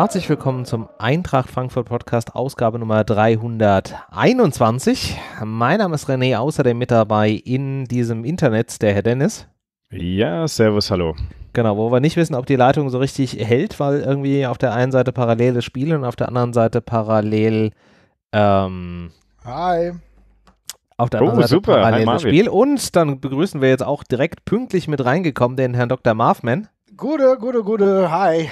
Herzlich willkommen zum Eintracht Frankfurt Podcast, Ausgabe Nummer 321. Mein Name ist René, außerdem mit dabei in diesem Internet der Herr Dennis. Ja, servus, hallo. Genau, wo wir nicht wissen, ob die Leitung so richtig hält, weil irgendwie auf der einen Seite parallel das Spiel und auf der anderen Seite parallel. Ähm, Hi. Auf der anderen oh, Seite parallel Hi, das Spiel. Und dann begrüßen wir jetzt auch direkt pünktlich mit reingekommen den Herrn Dr. Marfman. Gute, gute, gute. Hi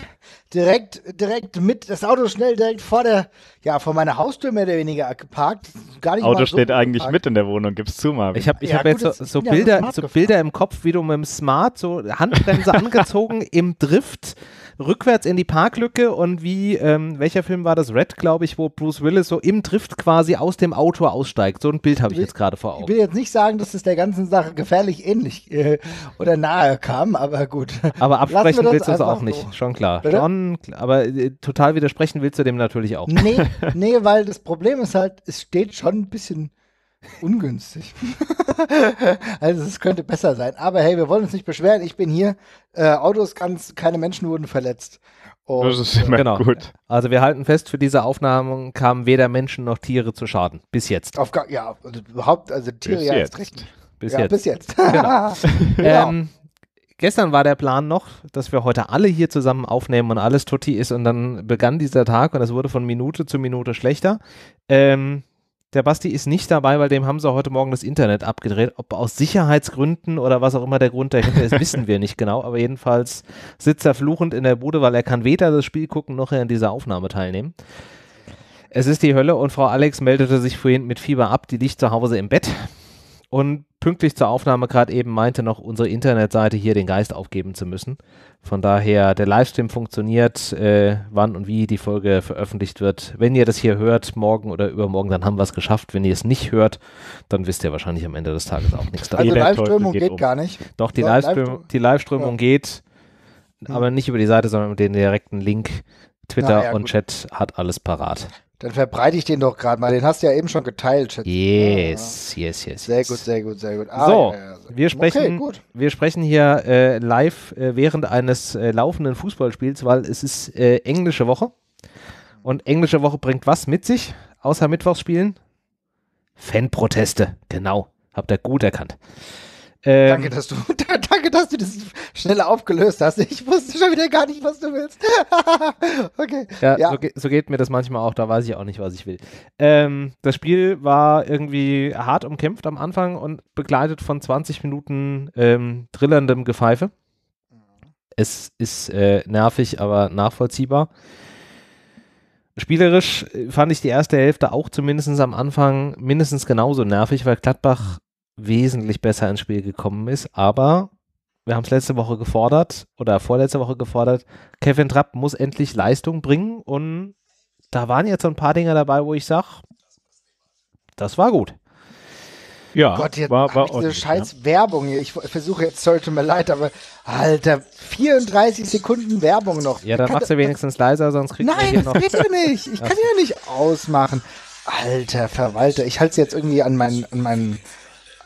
direkt, direkt mit, das Auto schnell direkt vor der, ja, vor meiner Haustür mehr oder weniger geparkt. Gar nicht Auto so steht eigentlich mit in der Wohnung, gib's zu, mal. Ich habe ich ja, hab jetzt so, so Bilder, so Bilder im Kopf, wie du mit dem Smart, so Handbremse angezogen, im Drift, rückwärts in die Parklücke und wie, ähm, welcher Film war das? Red, glaube ich, wo Bruce Willis so im Drift quasi aus dem Auto aussteigt. So ein Bild habe ich jetzt gerade vor Augen. Ich will jetzt nicht sagen, dass es der ganzen Sache gefährlich ähnlich äh, oder nahe kam, aber gut. Aber absprechen willst du es auch so. nicht, schon klar. John schon, aber äh, total widersprechen willst du dem natürlich auch. Nee, nee, weil das Problem ist halt, es steht schon ein bisschen ungünstig. also es könnte besser sein. Aber hey, wir wollen uns nicht beschweren. Ich bin hier. Äh, Autos ganz, keine Menschen wurden verletzt. Und, das ist immer genau. gut. Also wir halten fest, für diese Aufnahmen kamen weder Menschen noch Tiere zu Schaden. Bis jetzt. Auf ja, überhaupt, also Tiere bis ja jetzt. recht. Bis ja, jetzt. Bis jetzt. Genau. genau. Ähm, Gestern war der Plan noch, dass wir heute alle hier zusammen aufnehmen und alles Tutti ist und dann begann dieser Tag und es wurde von Minute zu Minute schlechter. Ähm, der Basti ist nicht dabei, weil dem haben sie heute Morgen das Internet abgedreht. Ob aus Sicherheitsgründen oder was auch immer der Grund dahinter ist, wissen wir nicht genau. Aber jedenfalls sitzt er fluchend in der Bude, weil er kann weder das Spiel gucken noch in dieser Aufnahme teilnehmen. Es ist die Hölle und Frau Alex meldete sich vorhin mit Fieber ab, die liegt zu Hause im Bett. Und pünktlich zur Aufnahme gerade eben meinte, noch unsere Internetseite hier den Geist aufgeben zu müssen. Von daher, der Livestream funktioniert, äh, wann und wie die Folge veröffentlicht wird. Wenn ihr das hier hört, morgen oder übermorgen, dann haben wir es geschafft. Wenn ihr es nicht hört, dann wisst ihr wahrscheinlich am Ende des Tages auch nichts. Also die Live-Strömung geht, geht um. gar nicht. Doch, die so, Live-Strömung Live ja. geht, aber hm. nicht über die Seite, sondern über den direkten Link. Twitter ja, und gut. Chat hat alles parat. Dann verbreite ich den doch gerade mal. Den hast du ja eben schon geteilt, Schätze. Yes, ja. yes, yes. Sehr yes. gut, sehr gut, sehr gut. Ah, so, ja, ja, sehr wir sprechen, okay, wir sprechen hier äh, live äh, während eines äh, laufenden Fußballspiels, weil es ist äh, englische Woche. Und englische Woche bringt was mit sich, außer Mittwochsspielen? Fanproteste, genau. Habt ihr gut erkannt. Ähm, danke, dass du, danke, dass du das schneller aufgelöst hast. Ich wusste schon wieder gar nicht, was du willst. okay. Ja, ja. So, ge so, geht mir das manchmal auch, da weiß ich auch nicht, was ich will. Ähm, das Spiel war irgendwie hart umkämpft am Anfang und begleitet von 20 Minuten ähm, drillerndem Gepfeife. Es ist äh, nervig, aber nachvollziehbar. Spielerisch äh, fand ich die erste Hälfte auch zumindest am Anfang mindestens genauso nervig, weil Gladbach wesentlich besser ins Spiel gekommen ist, aber wir haben es letzte Woche gefordert oder vorletzte Woche gefordert, Kevin Trapp muss endlich Leistung bringen und da waren jetzt so ein paar Dinge dabei, wo ich sage, das war gut. Ja, Gott, jetzt war, war diese scheiß ja. Werbung hier. Ich versuche jetzt, sorry, tut mir leid, aber Alter, 34 Sekunden Werbung noch. Ja, dann machst du wenigstens leiser, sonst kriegst du hier noch. Nein, das geht ja nicht. Ich kann ja nicht ausmachen. Alter Verwalter, ich halte es jetzt irgendwie an meinen, an meinen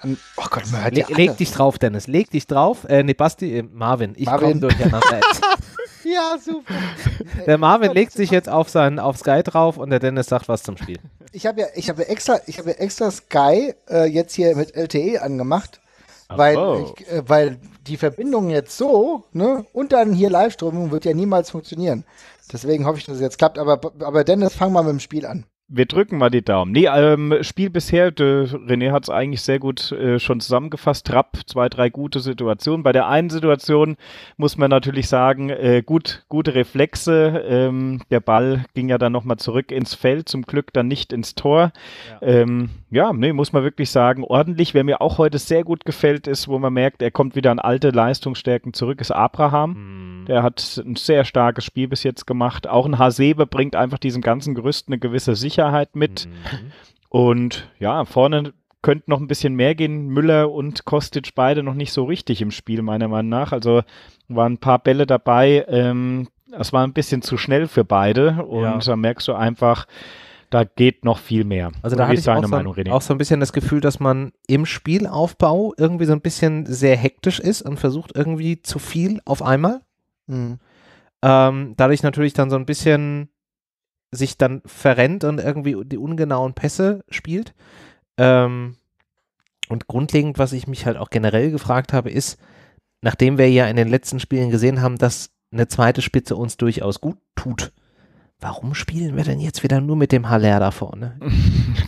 an, oh Gott, man hört Le ja Leg dich drauf, Dennis. Leg dich drauf. Äh, nee, Basti, äh, Marvin. Ich Marvin. durcheinander. ja, super. Der Marvin legt sich jetzt auf, seinen, auf Sky drauf und der Dennis sagt was zum Spiel. Ich habe ja, hab ja extra, ich hab ja extra Sky äh, jetzt hier mit LTE angemacht, oh. weil, ich, äh, weil die Verbindung jetzt so ne, und dann hier Live-Strömung wird ja niemals funktionieren. Deswegen hoffe ich, dass es jetzt klappt. Aber, aber Dennis, fang mal mit dem Spiel an. Wir drücken mal die Daumen. Nee, ähm, Spiel bisher, de, René hat es eigentlich sehr gut äh, schon zusammengefasst. Trapp, zwei, drei gute Situationen. Bei der einen Situation muss man natürlich sagen, äh, gut, gute Reflexe. Ähm, der Ball ging ja dann nochmal zurück ins Feld, zum Glück dann nicht ins Tor. Ja. Ähm, ja, nee, muss man wirklich sagen, ordentlich. Wer mir auch heute sehr gut gefällt, ist, wo man merkt, er kommt wieder an alte Leistungsstärken zurück, ist Abraham. Mm. Der hat ein sehr starkes Spiel bis jetzt gemacht. Auch ein Hasebe bringt einfach diesem ganzen Gerüst eine gewisse Sicherheit mit. Mm. Und ja, vorne könnte noch ein bisschen mehr gehen. Müller und Kostic beide noch nicht so richtig im Spiel, meiner Meinung nach. Also waren ein paar Bälle dabei. Ähm, es war ein bisschen zu schnell für beide. Und ja. da merkst du einfach, da geht noch viel mehr. Also da habe ich auch so, Meinung, René? auch so ein bisschen das Gefühl, dass man im Spielaufbau irgendwie so ein bisschen sehr hektisch ist und versucht irgendwie zu viel auf einmal. Mhm. Ähm, dadurch natürlich dann so ein bisschen sich dann verrennt und irgendwie die ungenauen Pässe spielt. Ähm, und grundlegend, was ich mich halt auch generell gefragt habe, ist, nachdem wir ja in den letzten Spielen gesehen haben, dass eine zweite Spitze uns durchaus gut tut, warum spielen wir denn jetzt wieder nur mit dem Haller da vorne?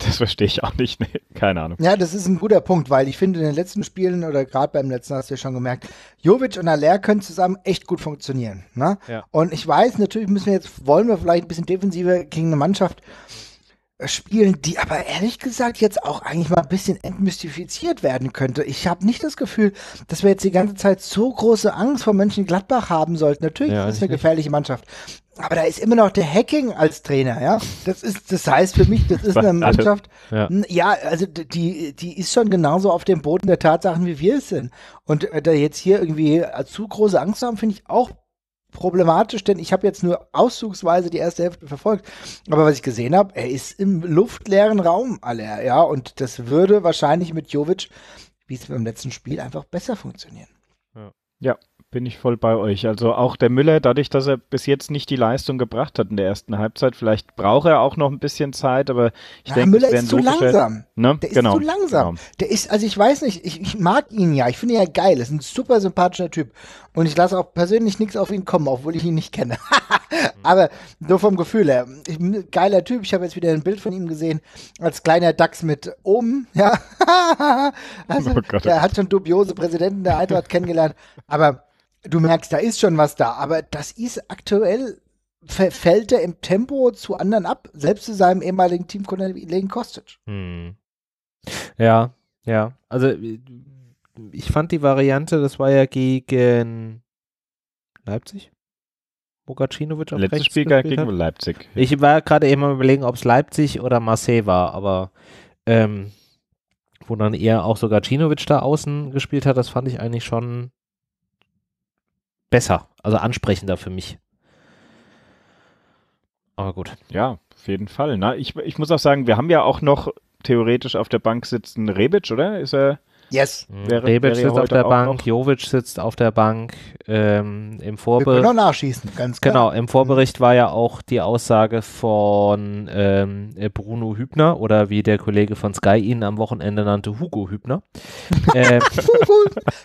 Das verstehe ich auch nicht. Nee, keine Ahnung. Ja, das ist ein guter Punkt, weil ich finde, in den letzten Spielen oder gerade beim letzten hast du ja schon gemerkt, Jovic und Haller können zusammen echt gut funktionieren. Ne? Ja. Und ich weiß, natürlich müssen wir jetzt, wollen wir vielleicht ein bisschen defensiver gegen eine Mannschaft spielen, die aber ehrlich gesagt jetzt auch eigentlich mal ein bisschen entmystifiziert werden könnte. Ich habe nicht das Gefühl, dass wir jetzt die ganze Zeit so große Angst vor Mönchengladbach haben sollten. Natürlich ja, ist es eine gefährliche Mannschaft, aber da ist immer noch der Hacking als Trainer, ja. Das ist, das heißt für mich, das ist eine Mannschaft. Ja. ja, also die, die ist schon genauso auf dem Boden der Tatsachen, wie wir es sind. Und äh, da jetzt hier irgendwie äh, zu große Angst haben, finde ich auch problematisch, denn ich habe jetzt nur auszugsweise die erste Hälfte verfolgt. Aber was ich gesehen habe, er ist im luftleeren Raum alle, ja. Und das würde wahrscheinlich mit Jovic, wie es beim letzten Spiel, einfach besser funktionieren. ja. ja bin ich voll bei euch. Also auch der Müller, dadurch, dass er bis jetzt nicht die Leistung gebracht hat in der ersten Halbzeit, vielleicht braucht er auch noch ein bisschen Zeit, aber ich ja, denke, Müller ist zu langsam. Ne? Der genau. ist zu langsam. Genau. Der ist, also ich weiß nicht, ich, ich mag ihn ja, ich finde ihn ja geil, ist ein super sympathischer Typ und ich lasse auch persönlich nichts auf ihn kommen, obwohl ich ihn nicht kenne. Mhm. aber nur vom Gefühl her, ich, geiler Typ. Ich habe jetzt wieder ein Bild von ihm gesehen als kleiner Dachs mit oben. Ja, also, oh Gott, der hat schon dubiose Präsidenten der Eintracht kennengelernt, aber du merkst, da ist schon was da, aber das ist aktuell, fällt er im Tempo zu anderen ab, selbst zu seinem ehemaligen Teamkollegen Kostic. Hm. Ja, ja. Also äh, ich fand die Variante, das war ja gegen Leipzig? Bogacinovic auf Letztes Spiel gegen Leipzig. Ich war gerade eben am überlegen, ob es Leipzig oder Marseille war, aber ähm, wo dann eher auch sogar Cinovic da außen gespielt hat, das fand ich eigentlich schon besser, also ansprechender für mich. Aber gut. Ja, auf jeden Fall. Na, ich, ich muss auch sagen, wir haben ja auch noch theoretisch auf der Bank sitzen Rebic, oder? Ist er Yes. Mhm. Wäre, Rebic sitzt auf der Bank, Jovic sitzt auf der Bank. Ähm, Im Vorbericht. Können noch nachschießen, ganz genau, klar. Genau, im Vorbericht mhm. war ja auch die Aussage von ähm, äh, Bruno Hübner oder wie der Kollege von Sky ihn am Wochenende nannte, Hugo Hübner. ähm,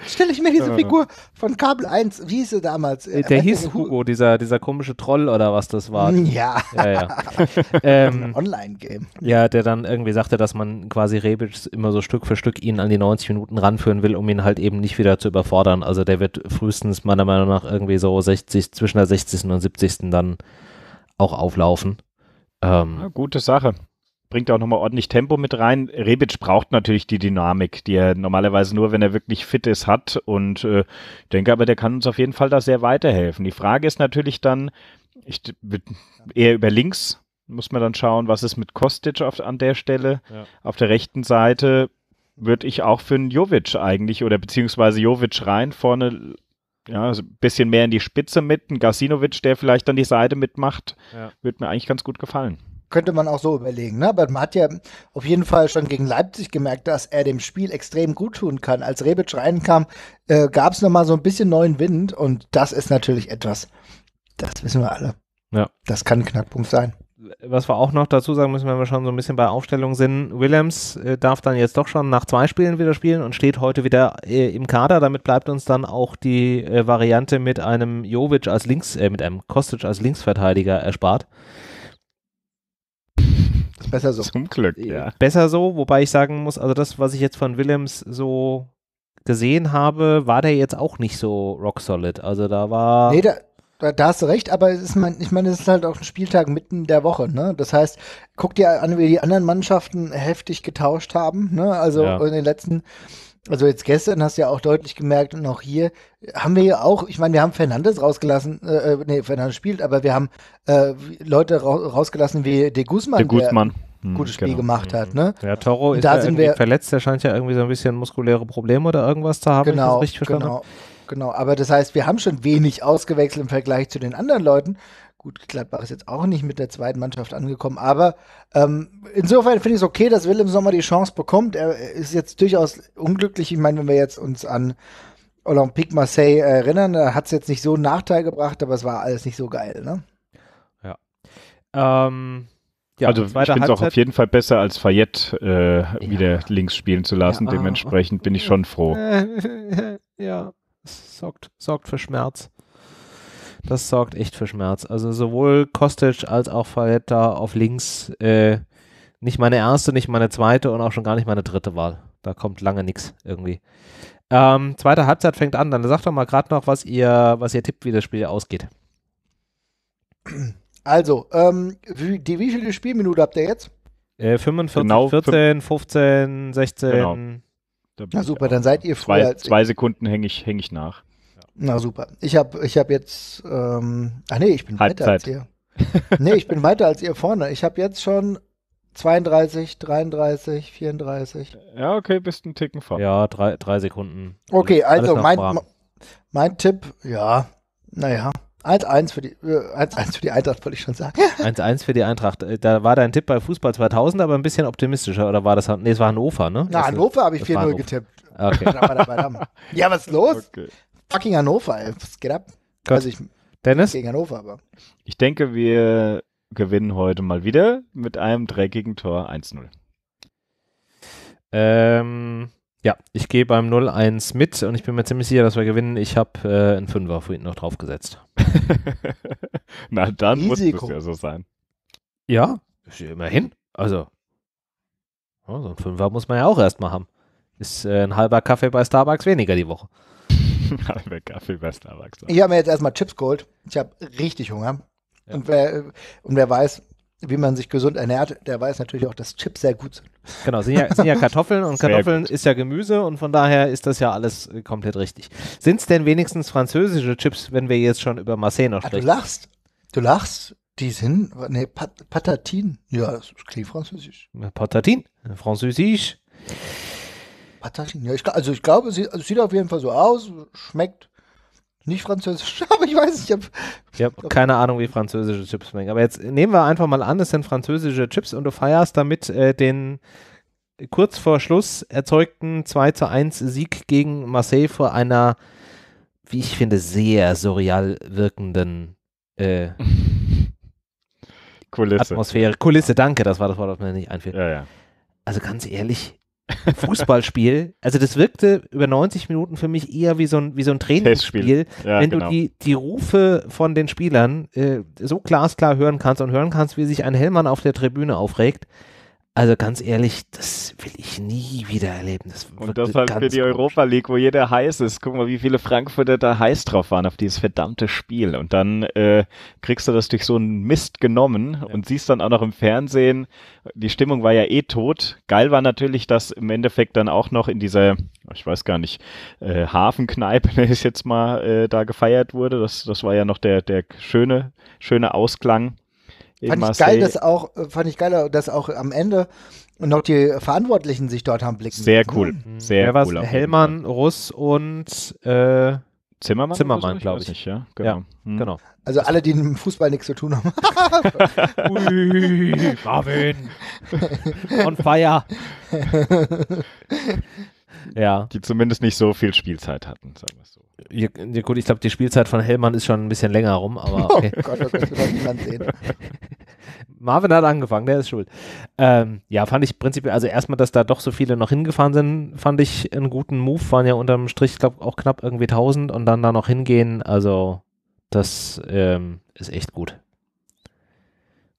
Stelle ich mir diese äh. Figur von Kabel 1, wie hieß sie damals? Äh, äh der hieß Hugo, dieser, dieser komische Troll oder was das war. Mm, ja. ja, ja. ähm, Online-Game. Ja, der dann irgendwie sagte, dass man quasi Rebic immer so Stück für Stück ihn an die 90 Minuten ranführen will, um ihn halt eben nicht wieder zu überfordern. Also der wird frühestens meiner Meinung nach irgendwie so 60, zwischen der 60. und 70. dann auch auflaufen. Ähm, ja, gute Sache. Bringt auch nochmal ordentlich Tempo mit rein. Rebic braucht natürlich die Dynamik, die er normalerweise nur, wenn er wirklich fit ist, hat. Und äh, ich denke aber, der kann uns auf jeden Fall da sehr weiterhelfen. Die Frage ist natürlich dann, ich eher über links muss man dann schauen, was ist mit Kostic auf, an der Stelle. Ja. Auf der rechten Seite würde ich auch für einen Jovic eigentlich oder beziehungsweise Jovic rein vorne ja, ein bisschen mehr in die Spitze mit, ein Gasinovic, der vielleicht dann die Seite mitmacht, ja. würde mir eigentlich ganz gut gefallen. Könnte man auch so überlegen, ne? Aber man hat ja auf jeden Fall schon gegen Leipzig gemerkt, dass er dem Spiel extrem gut tun kann. Als Rebic reinkam, äh, gab es nochmal so ein bisschen neuen Wind und das ist natürlich etwas, das wissen wir alle. Ja. Das kann ein Knackpunkt sein was wir auch noch dazu sagen müssen, wenn wir schon so ein bisschen bei Aufstellung sind, Willems äh, darf dann jetzt doch schon nach zwei Spielen wieder spielen und steht heute wieder äh, im Kader. Damit bleibt uns dann auch die äh, Variante mit einem Jovic als Links, äh, mit einem Kostic als Linksverteidiger erspart. besser so. Zum Glück, äh, ja. Besser so, wobei ich sagen muss, also das, was ich jetzt von Willems so gesehen habe, war der jetzt auch nicht so rock solid. Also da war. Nee, da, da, da, hast du recht, aber es ist mein, ich meine, es ist halt auch ein Spieltag mitten in der Woche. Ne? Das heißt, guck dir an, wie die anderen Mannschaften heftig getauscht haben. Ne? Also ja. in den letzten, also jetzt gestern hast du ja auch deutlich gemerkt und auch hier haben wir ja auch, ich meine, wir haben Fernandes rausgelassen, äh, äh nee, Fernandes spielt, aber wir haben äh, Leute ra rausgelassen wie De Guzman. De Guzman. Hm, gutes Spiel genau. gemacht hat. Hm. Ne? Der ja, Toro ist da ja irgendwie wir, verletzt, der scheint ja irgendwie so ein bisschen muskuläre Probleme oder irgendwas zu haben. Genau, ich das richtig verstanden genau genau. Aber das heißt, wir haben schon wenig ausgewechselt im Vergleich zu den anderen Leuten. Gut, Gladbach ist jetzt auch nicht mit der zweiten Mannschaft angekommen, aber ähm, insofern finde ich es okay, dass Willem Sommer die Chance bekommt. Er ist jetzt durchaus unglücklich. Ich meine, wenn wir jetzt uns an Olympique Marseille erinnern, da hat es jetzt nicht so einen Nachteil gebracht, aber es war alles nicht so geil, ne? Ja. Ähm, ja, also ich finde es auch auf jeden Fall besser, als Fayette äh, ja. wieder links spielen zu lassen. Ja. Dementsprechend bin ich schon froh. ja. Das sorgt, sorgt für Schmerz. Das sorgt echt für Schmerz. Also sowohl Kostic als auch Falletta auf links äh, nicht meine erste, nicht meine zweite und auch schon gar nicht meine dritte Wahl. Da kommt lange nichts irgendwie. Ähm, zweite Halbzeit fängt an. Dann sagt doch mal gerade noch, was ihr, was ihr tippt, wie das Spiel ausgeht. Also, ähm, wie, die, wie viele Spielminute habt ihr jetzt? Äh, 45, genau, 14, 15, 16. Genau. Na super, dann seid ihr früher. Zwei, zwei Sekunden hänge ich, häng ich nach. Na super. Ich habe ich hab jetzt. Ähm, ach nee, ich bin Halbzeit. weiter als ihr. nee, ich bin weiter als ihr vorne. Ich habe jetzt schon 32, 33, 34. Ja, okay, bist ein Ticken vor. Ja, drei, drei Sekunden. Okay, also mein, mein Tipp, ja, naja. 1-1 für, die, äh, für die Eintracht, wollte ich schon sagen. 1-1 für die Eintracht. Äh, da war dein Tipp bei Fußball 2000 aber ein bisschen optimistischer, oder war das? Nee, es war Hannover, ne? Na, Hannover habe ich 4-0 getippt. Okay. ja, was ist los? Okay. Fucking Hannover, ey. Was geht ab? Also ich, Dennis? Gegen Hannover, aber. Ich denke, wir gewinnen heute mal wieder mit einem dreckigen Tor 1-0. Ähm, ja, ich gehe beim 0-1 mit und ich bin mir ziemlich sicher, dass wir gewinnen. Ich habe äh, einen Fünfer vorhin noch draufgesetzt. Na, dann Easy muss es ja so sein. Ja, immerhin. Also, so ein Fünfer muss man ja auch erstmal haben. Ist äh, ein halber Kaffee bei Starbucks weniger die Woche. halber Kaffee bei Starbucks. Ich habe mir jetzt erstmal Chips geholt. Ich habe richtig Hunger. Ja. Und, wer, und wer weiß, wie man sich gesund ernährt, der weiß natürlich auch, dass Chips sehr gut sind. Genau, sind ja, sind ja Kartoffeln und Kartoffeln ist ja Gemüse und von daher ist das ja alles äh, komplett richtig. Sind es denn wenigstens französische Chips, wenn wir jetzt schon über Marseille noch sprechen? Ah, du lachst, du lachst, die sind, nee, Pat Patatin, ja, das klingt französisch. Patatin, französisch. Patatin, ja, ich, also ich glaube, sie, also sieht auf jeden Fall so aus, schmeckt nicht französisch, aber ich weiß, ich habe ich hab keine Ahnung, wie französische Chips schmecken. Aber jetzt nehmen wir einfach mal an, es sind französische Chips und du feierst damit äh, den kurz vor Schluss erzeugten 2 zu 1 Sieg gegen Marseille vor einer, wie ich finde, sehr surreal wirkenden äh, Kulisse. Atmosphäre. Kulisse, danke, das war das Wort, das mir nicht einfiel. Ja, ja. Also ganz ehrlich, Fußballspiel. Also das wirkte über 90 Minuten für mich eher wie so ein, wie so ein Trainingsspiel, ja, wenn genau. du die, die Rufe von den Spielern äh, so glasklar hören kannst und hören kannst, wie sich ein Hellmann auf der Tribüne aufregt. Also ganz ehrlich, das will ich nie wieder erleben. Das und das halt für die Europa League, wo jeder heiß ist. Guck mal, wie viele Frankfurter da heiß drauf waren auf dieses verdammte Spiel. Und dann äh, kriegst du das durch so einen Mist genommen ja. und siehst dann auch noch im Fernsehen, die Stimmung war ja eh tot. Geil war natürlich, dass im Endeffekt dann auch noch in dieser, ich weiß gar nicht, äh, Hafenkneipe, nenne ich jetzt mal, äh, da gefeiert wurde. Das, das war ja noch der, der schöne, schöne Ausklang Fand ich geil, dass auch, äh, fand ich geil, dass auch am Ende noch die Verantwortlichen sich dort haben blicken. Sehr cool. Mhm. Sehr Wer cool. Hellmann, Russ und äh, Zimmermann? Zimmermann, glaube ich. Nicht, ja, genau. Ja, hm. genau. Also alle, die mit Fußball nichts zu tun haben. Ui, Marvin. On fire. ja. Die zumindest nicht so viel Spielzeit hatten, sagen wir es so gut, ich glaube, die Spielzeit von Hellmann ist schon ein bisschen länger rum, aber oh okay. Oh Gott, das wird niemand sehen. Marvin hat angefangen, der ist schuld. Ähm, ja, fand ich prinzipiell, also erstmal, dass da doch so viele noch hingefahren sind, fand ich einen guten Move. Waren ja unterm Strich, glaube auch knapp irgendwie 1000 und dann da noch hingehen. Also, das ähm, ist echt gut.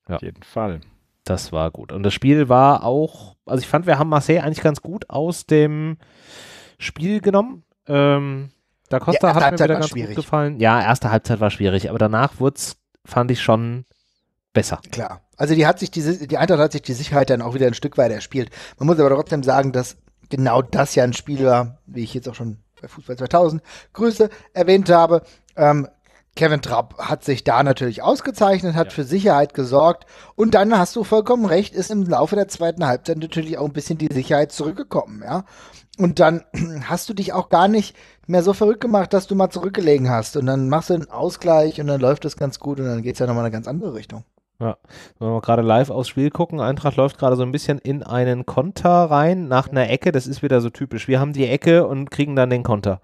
Ja. Auf jeden Fall. Das war gut. Und das Spiel war auch, also ich fand, wir haben Marseille eigentlich ganz gut aus dem Spiel genommen. Ähm, da Costa ja, hat Halbzeit mir wieder ganz schwierig. gut gefallen. Ja, erste Halbzeit war schwierig, aber danach wurde fand ich schon besser. Klar. Also die hat sich diese, die Eintracht hat sich die Sicherheit dann auch wieder ein Stück weit erspielt. Man muss aber trotzdem sagen, dass genau das ja ein Spiel war, wie ich jetzt auch schon bei Fußball 2000 Grüße erwähnt habe. Ähm, Kevin Trapp hat sich da natürlich ausgezeichnet, hat ja. für Sicherheit gesorgt und dann hast du vollkommen recht, ist im Laufe der zweiten Halbzeit natürlich auch ein bisschen die Sicherheit zurückgekommen, ja. Und dann hast du dich auch gar nicht mehr so verrückt gemacht, dass du mal zurückgelegen hast. Und dann machst du einen Ausgleich und dann läuft das ganz gut und dann geht es ja nochmal in eine ganz andere Richtung. Ja, wenn wir gerade live aufs Spiel gucken, Eintracht läuft gerade so ein bisschen in einen Konter rein, nach einer Ecke, das ist wieder so typisch. Wir haben die Ecke und kriegen dann den Konter.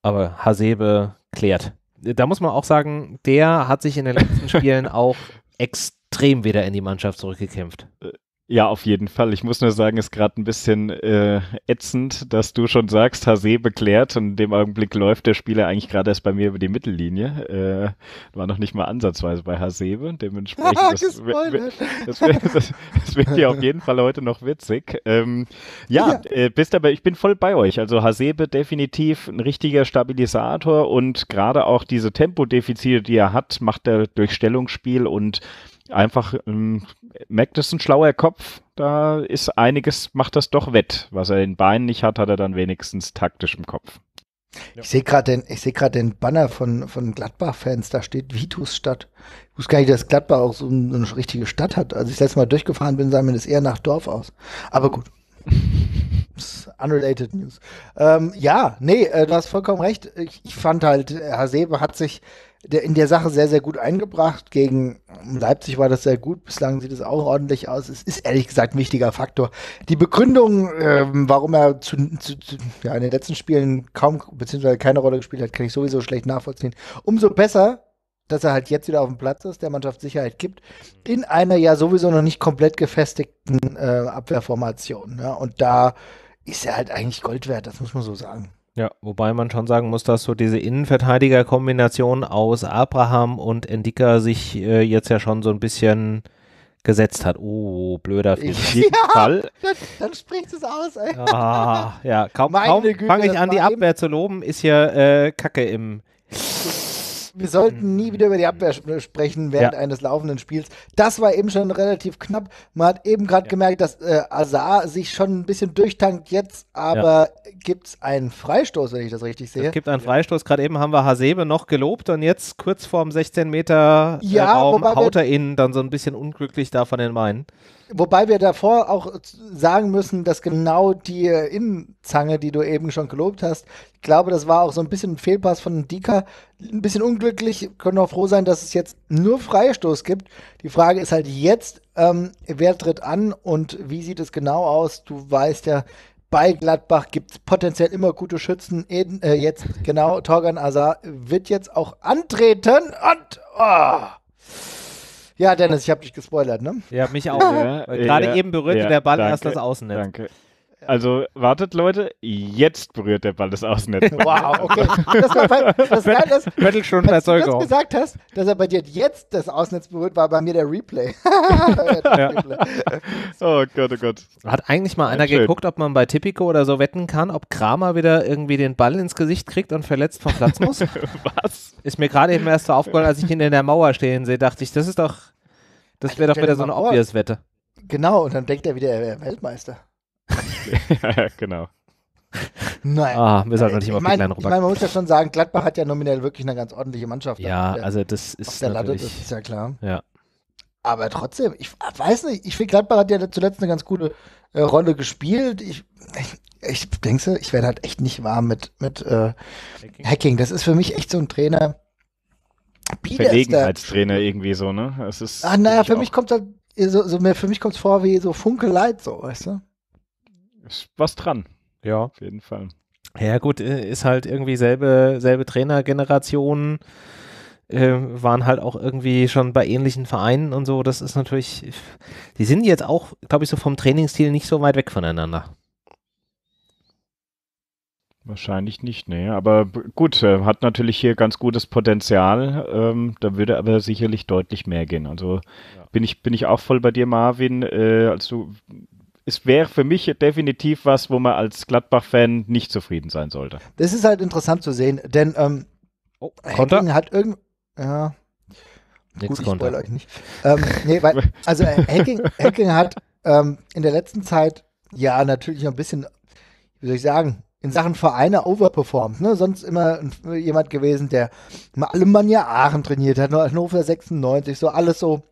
Aber Hasebe klärt. Da muss man auch sagen, der hat sich in den letzten Spielen auch extrem wieder in die Mannschaft zurückgekämpft. Äh, ja, auf jeden Fall. Ich muss nur sagen, ist gerade ein bisschen äh, ätzend, dass du schon sagst, Hasebe klärt und in dem Augenblick läuft der Spieler eigentlich gerade erst bei mir über die Mittellinie. Äh, war noch nicht mal ansatzweise bei Hasebe. Dementsprechend das, wird, das, das, das wird ja auf jeden Fall heute noch witzig. Ähm, ja, ja. Äh, bist aber, ich bin voll bei euch. Also Hasebe definitiv ein richtiger Stabilisator und gerade auch diese Tempodefizite, die er hat, macht er durch Stellungsspiel und einfach, ähm, merkt es ein schlauer Kopf, da ist einiges, macht das doch wett. Was er in Beinen nicht hat, hat er dann wenigstens taktisch im Kopf. Ich sehe gerade den, seh den Banner von, von Gladbach-Fans, da steht Vitus-Stadt. Ich wusste gar nicht, dass Gladbach auch so eine richtige Stadt hat. Als ich das letzte Mal durchgefahren bin, sah mir das eher nach Dorf aus. Aber gut. Unrelated News. Ähm, ja, nee, äh, du hast vollkommen recht. Ich, ich fand halt, Hasebe hat sich in der Sache sehr, sehr gut eingebracht. Gegen Leipzig war das sehr gut. Bislang sieht es auch ordentlich aus. Es ist ehrlich gesagt ein wichtiger Faktor. Die Begründung, ähm, warum er zu, zu, zu, ja, in den letzten Spielen kaum beziehungsweise keine Rolle gespielt hat, kann ich sowieso schlecht nachvollziehen. Umso besser, dass er halt jetzt wieder auf dem Platz ist, der Mannschaft Sicherheit gibt, in einer ja sowieso noch nicht komplett gefestigten äh, Abwehrformation. Ja? Ne? Und da ist er halt eigentlich Gold wert, das muss man so sagen. Ja, wobei man schon sagen muss, dass so diese Innenverteidiger-Kombination aus Abraham und Endika sich äh, jetzt ja schon so ein bisschen gesetzt hat. Oh, blöder Auf ja, Dann, dann spricht es aus, ey. Ah, ja, kaum, kaum fange ich an, die Abwehr zu loben, ist hier äh, Kacke im wir sollten nie mhm. wieder über die Abwehr äh, sprechen während ja. eines laufenden Spiels. Das war eben schon relativ knapp. Man hat eben gerade ja. gemerkt, dass äh, Azar sich schon ein bisschen durchtankt jetzt, aber ja. gibt es einen Freistoß, wenn ich das richtig sehe? Es gibt einen Freistoß. Gerade eben haben wir Hasebe noch gelobt und jetzt kurz vorm 16 Meter äh, Raum haut er ihn dann so ein bisschen unglücklich da von den Main. Wobei wir davor auch sagen müssen, dass genau die Innenzange, die du eben schon gelobt hast, ich glaube, das war auch so ein bisschen ein Fehlpass von Dika. Ein bisschen unglücklich, können auch froh sein, dass es jetzt nur Freistoß gibt. Die Frage ist halt jetzt, ähm, wer tritt an und wie sieht es genau aus? Du weißt ja, bei Gladbach gibt es potenziell immer gute Schützen. Eden, äh, jetzt, genau, Torgan Azar wird jetzt auch antreten und. Oh! Ja, Dennis, ich habe dich gespoilert, ne? Ja, mich auch. Ja, gerade ja, eben berührte ja, der Ball danke, erst das Außennetz. Danke. Also wartet, Leute, jetzt berührt der Ball das Außennetz. Wow, okay. Das war bei, das, Viertel, das, Viertelstunde als du das gesagt hast, dass er bei dir jetzt das Außennetz berührt, war bei mir der Replay. ja. Oh Gott, oh Gott. Hat eigentlich mal einer ja, geguckt, ob man bei Tipico oder so wetten kann, ob Kramer wieder irgendwie den Ball ins Gesicht kriegt und verletzt vom Platz muss? Was? Ist mir gerade eben erst so aufgefallen, als ich ihn in der Mauer stehen sehe, dachte ich, das ist doch das also wäre doch wieder so eine obvious Wette. Genau, und dann denkt er wieder, er wäre Weltmeister. ja, genau. Nein. Ah, wir sollten nicht immer ich mein, auf die ich mein, man muss ja schon sagen, Gladbach hat ja nominell wirklich eine ganz ordentliche Mannschaft. Ja, der, also das ist der Latte, das ist ja klar. Ja. Aber trotzdem, ich weiß nicht, ich finde Gladbach hat ja zuletzt eine ganz gute äh, Rolle gespielt. Ich, ich, ich denke, ich werde halt echt nicht warm mit, mit äh, Hacking. Hacking. Das ist für mich echt so ein Trainer, Verlegenheitstrainer irgendwie so, ne? Es ist, Ach, naja, für mich kommt das, so, so, für mich kommt es vor wie so Funkeleid, so, weißt du? Ist was dran. Ja. Auf jeden Fall. Ja, gut, äh, ist halt irgendwie selbe, selbe Trainergeneration, äh, waren halt auch irgendwie schon bei ähnlichen Vereinen und so. Das ist natürlich, die sind jetzt auch, glaube ich, so vom Trainingsstil nicht so weit weg voneinander. Wahrscheinlich nicht, nee. Aber gut, äh, hat natürlich hier ganz gutes Potenzial. Ähm, da würde aber sicherlich deutlich mehr gehen. Also ja. bin, ich, bin ich auch voll bei dir, Marvin. Äh, also es wäre für mich definitiv was, wo man als Gladbach-Fan nicht zufrieden sein sollte. Das ist halt interessant zu sehen, denn ähm, oh, Hacking hat irgend... Ja. Nix gut, konnte. ich euch nicht. ähm, nee, weil, also äh, Hacking, hat ähm, in der letzten Zeit ja natürlich noch ein bisschen, wie soll ich sagen, in Sachen Vereine overperformt. Ne? Sonst immer jemand gewesen, der mal Alemannia Aachen trainiert hat, Hannover 96, so alles so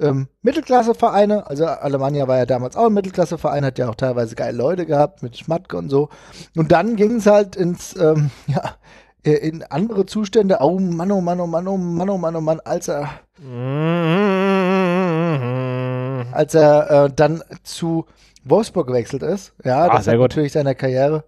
ähm, Mittelklasse-Vereine, Also Alemannia war ja damals auch ein Mittelklasse-Verein, hat ja auch teilweise geile Leute gehabt mit Schmatke und so. Und dann ging es halt ins, ähm, ja, äh, in andere Zustände. Oh Mann, oh Mann, oh Mann, oh Mann, oh Mann, oh Mann, als er, mhm. als er äh, dann zu Wolfsburg gewechselt ist. Ja, ah, das Ach, hat gut. natürlich seiner Karriere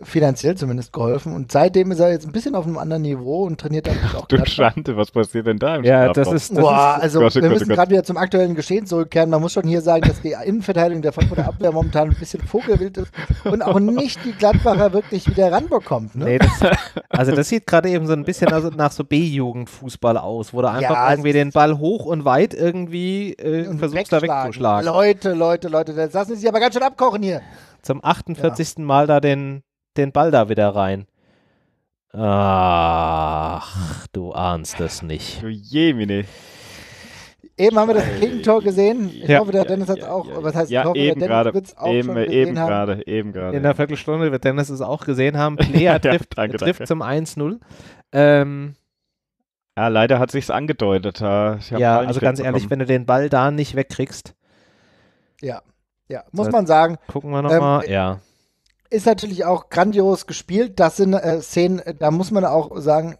finanziell zumindest geholfen. Und seitdem ist er jetzt ein bisschen auf einem anderen Niveau und trainiert dann auch. Du Schande, was passiert denn da im Ja, das ist. Das Boah, ist, also oh Gott, oh wir Gott, müssen gerade wieder zum aktuellen Geschehen zurückkehren. Man muss schon hier sagen, dass die Innenverteidigung der Frankfurter Abwehr momentan ein bisschen vogelwild ist und auch nicht die Gladbacher wirklich wieder ranbekommt. Ne? Nee, das, also das sieht gerade eben so ein bisschen nach so B-Jugendfußball aus, wo du einfach ja, irgendwie den Ball hoch und weit irgendwie äh, und versuchst, da wegzuschlagen. Leute, Leute, Leute, das lassen Sie sich aber ganz schön abkochen hier. Zum 48. Ja. Mal da den den Ball da wieder rein. Ach, du ahnst es nicht. Du Jemine. Eben haben wir das Gegentor gesehen. Ich ja. hoffe, der Dennis hat es auch. Was heißt, ja, ich hoffe, eben gerade. Eben, eben gerade. Eben gerade. In einer Viertelstunde wird Dennis es auch gesehen haben. Player trifft, ja, danke, trifft danke. zum 1-0. Ähm, ja, leider hat sich's angedeutet. ja, also ganz ehrlich, wenn du den Ball da nicht wegkriegst. Ja, ja, muss man sagen. Gucken wir nochmal. Ähm, äh, ja ist natürlich auch grandios gespielt. Das sind äh, Szenen, äh, da muss man auch sagen,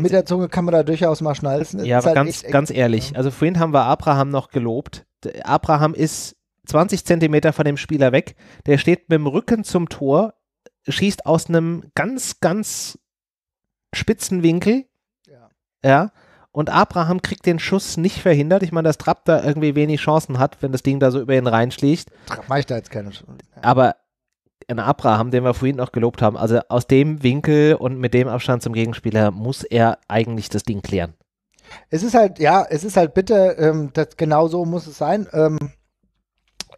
mit der Zunge kann man da durchaus mal schnalzen. Ja, aber halt ganz, echt, ganz ehrlich, also vorhin haben wir Abraham noch gelobt. Abraham ist 20 Zentimeter von dem Spieler weg. Der steht mit dem Rücken zum Tor, schießt aus einem ganz, ganz spitzen Winkel. Ja. ja. Und Abraham kriegt den Schuss nicht verhindert. Ich meine, dass Trapp da irgendwie wenig Chancen hat, wenn das Ding da so über ihn reinschlägt. Trapp mache ich da jetzt keine Chance. Aber in Abraham, den wir vorhin noch gelobt haben, also aus dem Winkel und mit dem Abstand zum Gegenspieler muss er eigentlich das Ding klären. Es ist halt, ja, es ist halt bitter, ähm, das, genau so muss es sein. Ähm,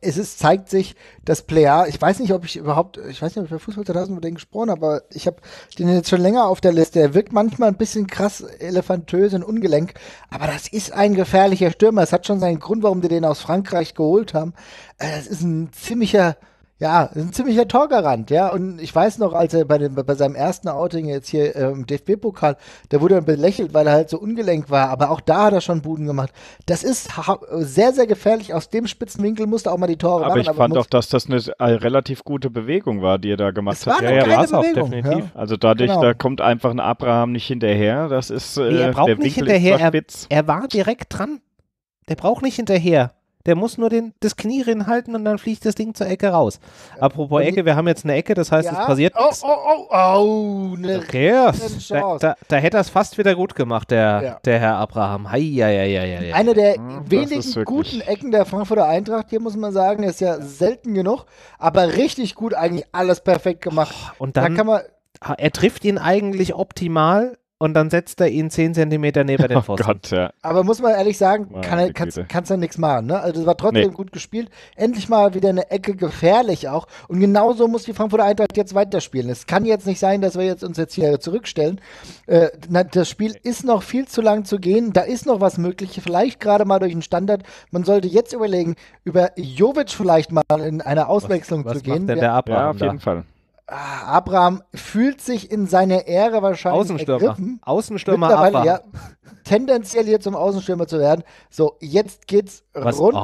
es ist, zeigt sich, dass Player, ich weiß nicht, ob ich überhaupt, ich weiß nicht, ob ich bei Fußball 2000 über den gesprochen habe, aber ich habe den jetzt schon länger auf der Liste. Er wirkt manchmal ein bisschen krass elefantös und ungelenk, aber das ist ein gefährlicher Stürmer. Es hat schon seinen Grund, warum die den aus Frankreich geholt haben. Äh, das ist ein ziemlicher, ja, ein ziemlicher Torgarant, ja. Und ich weiß noch, als er bei, dem, bei seinem ersten Outing jetzt hier im ähm, DFB-Pokal, da wurde er belächelt, weil er halt so ungelenk war. Aber auch da hat er schon Buden gemacht. Das ist sehr, sehr gefährlich. Aus dem spitzen Winkel musste auch mal die Tore aber machen. Ich aber ich fand auch, dass das eine äh, relativ gute Bewegung war, die er da gemacht es hat. War ja, ja, war es auch definitiv. Ja. Also dadurch, genau. da kommt einfach ein Abraham nicht hinterher. Das ist äh, nee, er äh, braucht der nicht Winkel hinterher. Er, er war direkt dran. Der braucht nicht hinterher. Der muss nur den, das Knie reinhalten und dann fliegt das Ding zur Ecke raus. Apropos also, Ecke, wir haben jetzt eine Ecke, das heißt, ja? es passiert Oh, oh, oh, oh, eine okay. da, da, da, hätte er es fast wieder gut gemacht, der, ja. der Herr Abraham. Hei, ja, ja, ja, ja, Eine der hm, wenigen guten Ecken der Frankfurter Eintracht, hier muss man sagen, ist ja selten genug, aber richtig gut, eigentlich alles perfekt gemacht. Oh, und dann da kann man er trifft ihn eigentlich optimal, und dann setzt er ihn 10 cm neben den oh Pfosten. Oh Gott, ja. Aber muss man ehrlich sagen, ah, kann er, kannst, kannst ja nichts machen. Ne? Also das war trotzdem nee. gut gespielt. Endlich mal wieder eine Ecke gefährlich auch. Und genauso muss die Frankfurter Eintracht jetzt weiterspielen. Es kann jetzt nicht sein, dass wir jetzt uns jetzt hier zurückstellen. Äh, das Spiel ist noch viel zu lang zu gehen. Da ist noch was möglich. Vielleicht gerade mal durch einen Standard. Man sollte jetzt überlegen, über Jovic vielleicht mal in eine Auswechslung was, zu gehen. Macht denn der ja, auf jeden da? Fall. Ah, Abraham fühlt sich in seiner Ehre wahrscheinlich Außenstürmer. ergriffen. Außenstürmer Abraham. Ja, tendenziell hier zum Außenstürmer zu werden. So, jetzt geht's Was? rund. Och,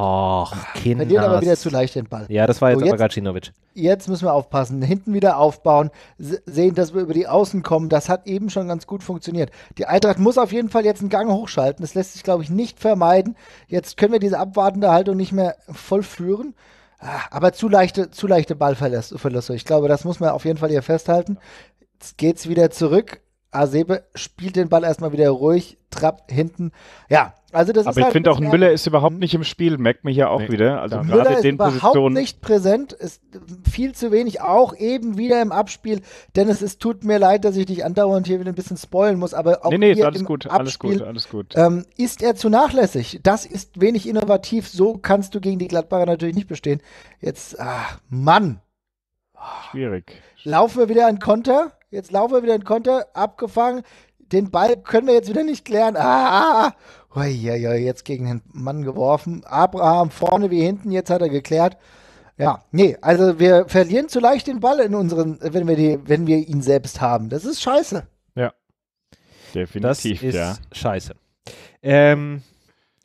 ah, Kinder. Verliert aber wieder zu leicht den Ball. Ja, das war jetzt, so, jetzt aber Gacinovic. Jetzt müssen wir aufpassen. Hinten wieder aufbauen. Sehen, dass wir über die Außen kommen. Das hat eben schon ganz gut funktioniert. Die Eintracht muss auf jeden Fall jetzt einen Gang hochschalten. Das lässt sich, glaube ich, nicht vermeiden. Jetzt können wir diese abwartende Haltung nicht mehr vollführen. führen Ah, aber zu leichte, zu leichte Ballverluste. Ich glaube, das muss man auf jeden Fall hier festhalten. Jetzt geht's wieder zurück Asebe spielt den Ball erstmal wieder ruhig, Trapp hinten. Ja, also das Aber ist ich halt finde auch Müller ist überhaupt nicht im Spiel, merkt man hier auch nee, wieder. Also Müller gerade ist den überhaupt Positionen. nicht präsent, ist viel zu wenig, auch eben wieder im Abspiel. Dennis, es tut mir leid, dass ich dich andauernd hier wieder ein bisschen spoilen muss, aber auch nee, nee, hier alles im gut, Abspiel, alles gut, alles gut. Ähm, ist er zu nachlässig. Das ist wenig innovativ, so kannst du gegen die Gladbacher natürlich nicht bestehen. Jetzt, ach, Mann, Schwierig. Laufen wir wieder in Konter. Jetzt laufen wir wieder in Konter. Abgefangen. Den Ball können wir jetzt wieder nicht klären. Ah, ah, ah. jetzt gegen den Mann geworfen. Abraham vorne wie hinten. Jetzt hat er geklärt. Ja, nee, also wir verlieren zu leicht den Ball in unseren, wenn wir die, wenn wir ihn selbst haben. Das ist scheiße. Ja. Definitiv, das ist ja. Scheiße. Ähm,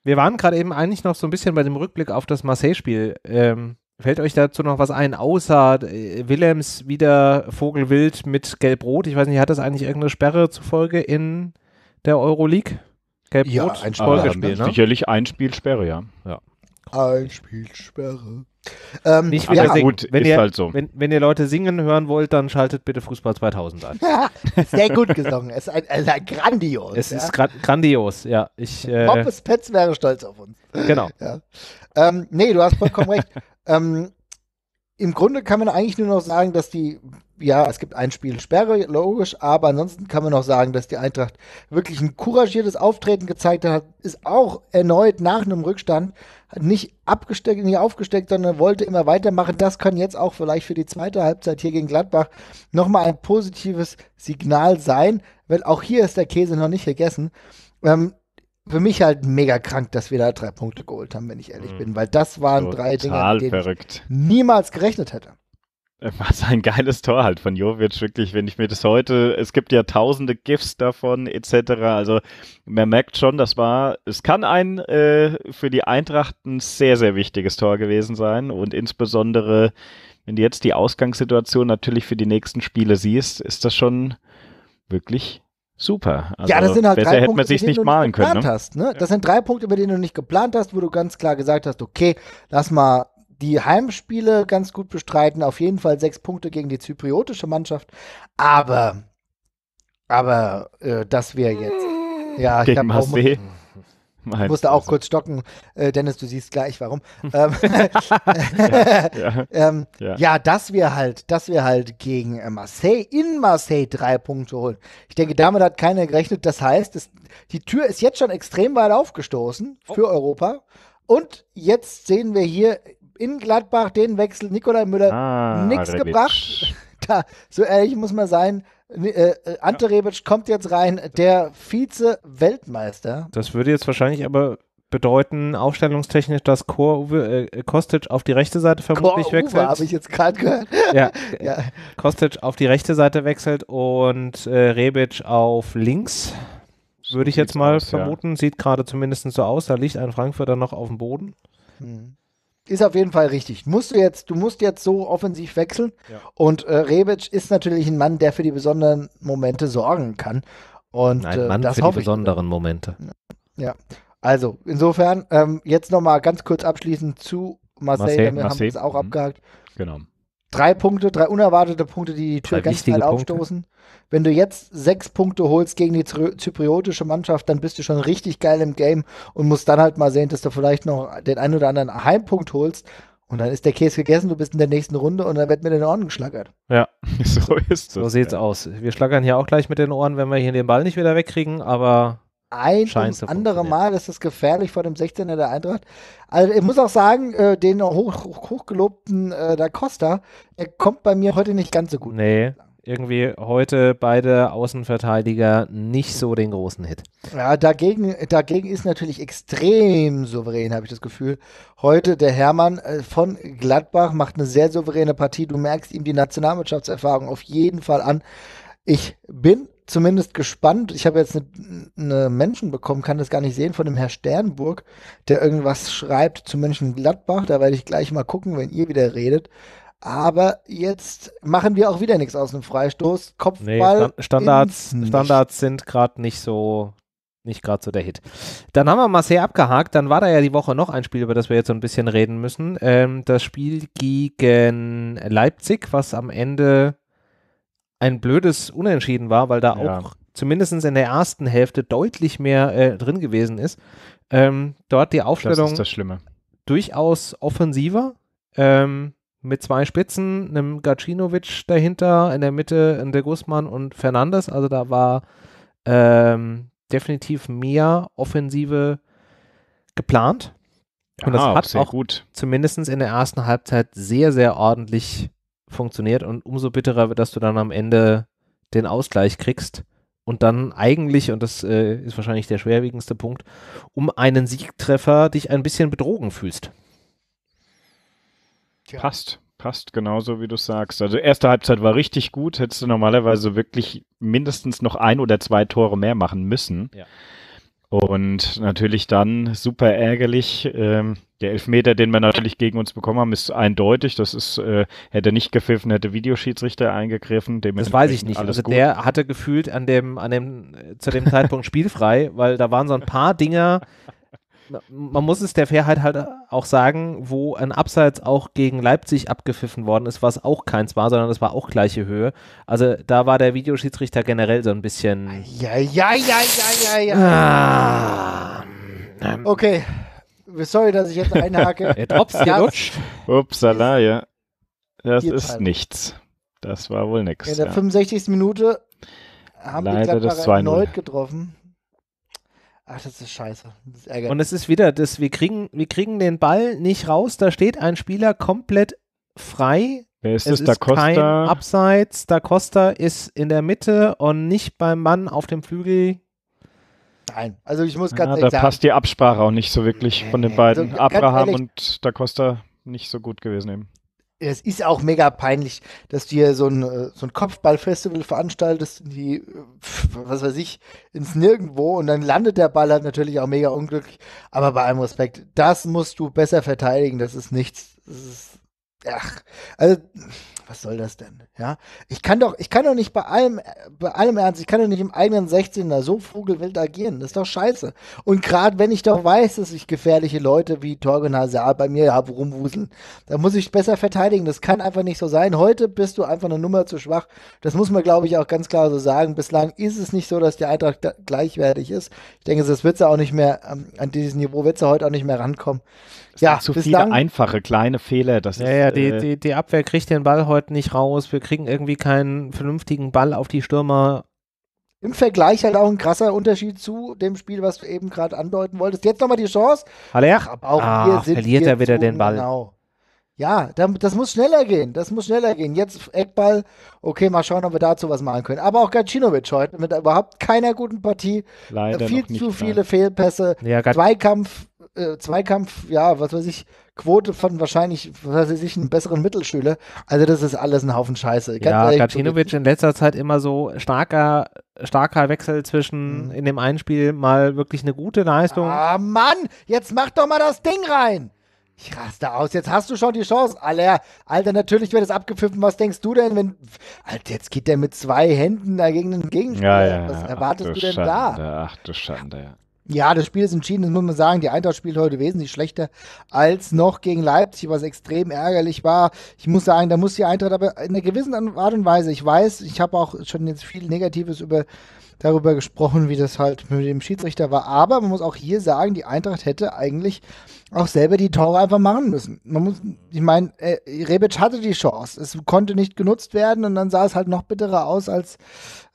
wir waren gerade eben eigentlich noch so ein bisschen bei dem Rückblick auf das Marseille-Spiel. Ähm, Fällt euch dazu noch was ein, außer äh, Willems wieder Vogelwild mit Gelb-Rot? Ich weiß nicht, hat das eigentlich irgendeine Sperre zufolge in der Euroleague? Gelb-Rot? Ja, ein Folgespiel, ne? ne? Sicherlich ein Spielsperre, ja. ja. Ein Spielsperre. Ähm, nicht wieder ja, gut, wenn ist ihr, halt so. Wenn, wenn, ihr Leute singen hören wollt, dann schaltet bitte Fußball 2000 an. Sehr gut gesungen. Es ist ein, ein, ein grandios. Es ja. ist gra grandios, ja. Ich, äh, Bobbes Pets wäre stolz auf uns. Genau. Ja. Ähm, nee, du hast vollkommen recht. Ähm, Im Grunde kann man eigentlich nur noch sagen, dass die, ja, es gibt ein Spiel Sperre, logisch, aber ansonsten kann man noch sagen, dass die Eintracht wirklich ein couragiertes Auftreten gezeigt hat, ist auch erneut nach einem Rückstand nicht abgesteckt, nicht aufgesteckt, sondern wollte immer weitermachen. Das kann jetzt auch vielleicht für die zweite Halbzeit hier gegen Gladbach nochmal ein positives Signal sein, weil auch hier ist der Käse noch nicht gegessen. Ähm, für mich halt mega krank, dass wir da drei Punkte geholt haben, wenn ich ehrlich mhm. bin, weil das waren Total drei Dinge, mit denen verrückt. ich niemals gerechnet hätte. Äh, was ein geiles Tor halt von Jovic, wirklich, wenn ich mir das heute, es gibt ja tausende GIFs davon etc. Also man merkt schon, das war, es kann ein äh, für die Eintracht ein sehr, sehr wichtiges Tor gewesen sein und insbesondere, wenn du jetzt die Ausgangssituation natürlich für die nächsten Spiele siehst, ist das schon wirklich Super. Also ja, das sind halt besser drei hätte Punkte, man sich nicht malen nicht können. Ne? Hast, ne? Das ja. sind drei Punkte, über die du nicht geplant hast, wo du ganz klar gesagt hast, okay, lass mal die Heimspiele ganz gut bestreiten. Auf jeden Fall sechs Punkte gegen die zypriotische Mannschaft. Aber, aber, äh, dass wir jetzt. Ja, ich habe auch. Nein, ich halt musste auch also. kurz stocken. Äh, Dennis, du siehst gleich, warum. Ähm, ja, ja, ähm, ja. ja, dass wir halt, dass wir halt gegen äh, Marseille in Marseille drei Punkte holen. Ich denke, damit hat keiner gerechnet. Das heißt, es, die Tür ist jetzt schon extrem weit aufgestoßen für oh. Europa. Und jetzt sehen wir hier in Gladbach den Wechsel Nikolai Müller ah, nichts gebracht. Da, so ehrlich muss man sein, äh, äh, Ante Rebic kommt jetzt rein, der Vize-Weltmeister. Das würde jetzt wahrscheinlich aber bedeuten, aufstellungstechnisch, dass Kor Uwe, äh, Kostic auf die rechte Seite vermutlich Kor wechselt. habe ich jetzt gerade gehört. Ja, äh, ja. Kostic auf die rechte Seite wechselt und äh, Rebic auf links. Würde ich jetzt mal aus, vermuten. Ja. Sieht gerade zumindest so aus. Da liegt ein Frankfurter noch auf dem Boden. Hm. Ist auf jeden Fall richtig. Musst du jetzt, du musst jetzt so offensiv wechseln. Ja. Und äh, Rebic ist natürlich ein Mann, der für die besonderen Momente sorgen kann. Und ein äh, Mann das für die besonderen ich. Momente. Ja. Also, insofern, ähm, jetzt nochmal ganz kurz abschließend zu Marseille, Marseille, Marseille. haben es auch mhm. abgehakt. Genau drei Punkte, drei unerwartete Punkte, die die Tür drei ganz schnell aufstoßen. Wenn du jetzt sechs Punkte holst gegen die zypriotische Mannschaft, dann bist du schon richtig geil im Game und musst dann halt mal sehen, dass du vielleicht noch den einen oder anderen Heimpunkt holst. Und dann ist der Käse gegessen, du bist in der nächsten Runde und dann wird mit den Ohren geschlagert. Ja, so ist es. So sieht's ja. aus. Wir schlagern hier auch gleich mit den Ohren, wenn wir hier den Ball nicht wieder wegkriegen, aber ein Scheint ums andere Mal. Das ist gefährlich vor dem 16er der Eintracht. Also ich muss auch sagen, äh, den hoch, hoch, hochgelobten äh, Da Costa, der kommt bei mir heute nicht ganz so gut. Nee, irgendwie heute beide Außenverteidiger nicht so den großen Hit. Ja, dagegen, dagegen ist natürlich extrem souverän, habe ich das Gefühl. Heute der Hermann äh, von Gladbach macht eine sehr souveräne Partie. Du merkst ihm die Nationalmannschaftserfahrung auf jeden Fall an. Ich bin zumindest gespannt. Ich habe jetzt eine, eine Menschen bekommen, kann das gar nicht sehen, von dem Herr Sternburg, der irgendwas schreibt zu Mönchengladbach. Da werde ich gleich mal gucken, wenn ihr wieder redet. Aber jetzt machen wir auch wieder nichts aus einem Freistoß. Kopfball. Nee, Standards, Standards sind gerade nicht so nicht gerade so der Hit. Dann haben wir Marseille abgehakt. Dann war da ja die Woche noch ein Spiel, über das wir jetzt so ein bisschen reden müssen. Ähm, das Spiel gegen Leipzig, was am Ende ein blödes Unentschieden war, weil da ja. auch zumindest in der ersten Hälfte deutlich mehr äh, drin gewesen ist. Ähm, dort die Aufstellung durchaus offensiver ähm, mit zwei Spitzen, einem Gacinovic dahinter, in der Mitte in der Guzman und Fernandes. Also da war ähm, definitiv mehr Offensive geplant. Und ja, das hat auch, auch zumindest in der ersten Halbzeit sehr, sehr ordentlich funktioniert und umso bitterer, wird, dass du dann am Ende den Ausgleich kriegst und dann eigentlich, und das äh, ist wahrscheinlich der schwerwiegendste Punkt, um einen Siegtreffer dich ein bisschen betrogen fühlst. Ja. Passt, passt genauso, wie du sagst. Also erste Halbzeit war richtig gut, hättest du normalerweise wirklich mindestens noch ein oder zwei Tore mehr machen müssen. Ja. Und natürlich dann super ärgerlich. Ähm, der Elfmeter, den wir natürlich gegen uns bekommen haben, ist eindeutig. Das ist, äh, hätte nicht gepfiffen, hätte Videoschiedsrichter eingegriffen. Das weiß ich nicht. Also gut. der hatte gefühlt an dem, an dem, zu dem Zeitpunkt spielfrei, weil da waren so ein paar Dinger, man muss es der Fairheit halt auch sagen, wo ein Abseits auch gegen Leipzig abgepfiffen worden ist, was auch keins war, sondern es war auch gleiche Höhe. Also da war der Videoschiedsrichter generell so ein bisschen. Ja, ja, ja, ja, ja, ja. Ah, ähm, okay sorry, dass ich jetzt einhake. Der Drops gerutscht. Upsala, ja. Das Vierteil. ist nichts. Das war wohl nichts. In der ja. 65. Minute haben Leider die Gladbacher erneut getroffen. Ach, das ist scheiße. Das ist Und es ist wieder das, wir kriegen, wir kriegen den Ball nicht raus, da steht ein Spieler komplett frei. Wer ist es, ist da Costa? kein Abseits. Da Costa ist in der Mitte und nicht beim Mann auf dem Flügel Nein, also ich muss ganz ja, ehrlich da sagen. Da passt die Absprache auch nicht so wirklich von den beiden. Also, Abraham ehrlich, und Da Costa nicht so gut gewesen eben. Es ist auch mega peinlich, dass du hier so ein, äh, so ein Kopfballfestival veranstaltest, die, äh, was weiß ich, ins Nirgendwo und dann landet der Ball halt natürlich auch mega unglücklich. Aber bei allem Respekt, das musst du besser verteidigen, das ist nichts. Das ist, ach, also was soll das denn? Ja, ich kann doch, ich kann doch nicht bei allem, bei allem Ernst, ich kann doch nicht im eigenen 16er so vogelwild agieren. Das ist doch scheiße. Und gerade wenn ich doch weiß, dass ich gefährliche Leute wie Torgen Hazard bei mir habe rumwuseln, dann muss ich besser verteidigen. Das kann einfach nicht so sein. Heute bist du einfach eine Nummer zu schwach. Das muss man, glaube ich, auch ganz klar so sagen. Bislang ist es nicht so, dass die Eintracht gleichwertig ist. Ich denke, das wird sie auch nicht mehr, ähm, an dieses Niveau wird sie heute auch nicht mehr rankommen. Es ja, zu viele lang. einfache kleine Fehler. Das ja, ist, ja, die, äh, die, die, Abwehr kriegt den Ball heute nicht raus. Wir kriegen irgendwie keinen vernünftigen Ball auf die Stürmer. Im Vergleich halt auch ein krasser Unterschied zu dem Spiel, was du eben gerade andeuten wolltest. Jetzt nochmal die Chance. Halleach. Aber auch ah, verliert er wieder zu, den Ball. Genau. Ja, das muss schneller gehen. Das muss schneller gehen. Jetzt Eckball. Okay, mal schauen, ob wir dazu was machen können. Aber auch Gacinovic heute mit überhaupt keiner guten Partie. Leider Viel zu viele nein. Fehlpässe. Ja, Zweikampf äh, Zweikampf, ja, was weiß ich, Quote von wahrscheinlich, was weiß ich, einem besseren Mittelschüler. Also das ist alles ein Haufen Scheiße. Ganz ja, Gatinovic in letzter Zeit immer so starker, starker Wechsel zwischen mhm. in dem einen Spiel mal wirklich eine gute Leistung. Ah Mann, jetzt mach doch mal das Ding rein. Ich raste aus. Jetzt hast du schon die Chance. Alter, Alter natürlich wird es abgepfiffen. Was denkst du denn, wenn. Alter, jetzt geht der mit zwei Händen dagegen den Gegenspieler. Ja, ja, was erwartest du, du denn Schande, da? Ach du Schande, ja. Ja, das Spiel ist entschieden, das muss man sagen. Die Eintracht spielt heute wesentlich schlechter als noch gegen Leipzig, was extrem ärgerlich war. Ich muss sagen, da muss die Eintracht aber in einer gewissen Art und Weise, ich weiß, ich habe auch schon jetzt viel Negatives über darüber gesprochen, wie das halt mit dem Schiedsrichter war. Aber man muss auch hier sagen, die Eintracht hätte eigentlich auch selber die Tore einfach machen müssen. Man muss, ich meine, äh, Rebic hatte die Chance. Es konnte nicht genutzt werden und dann sah es halt noch bitterer aus, als,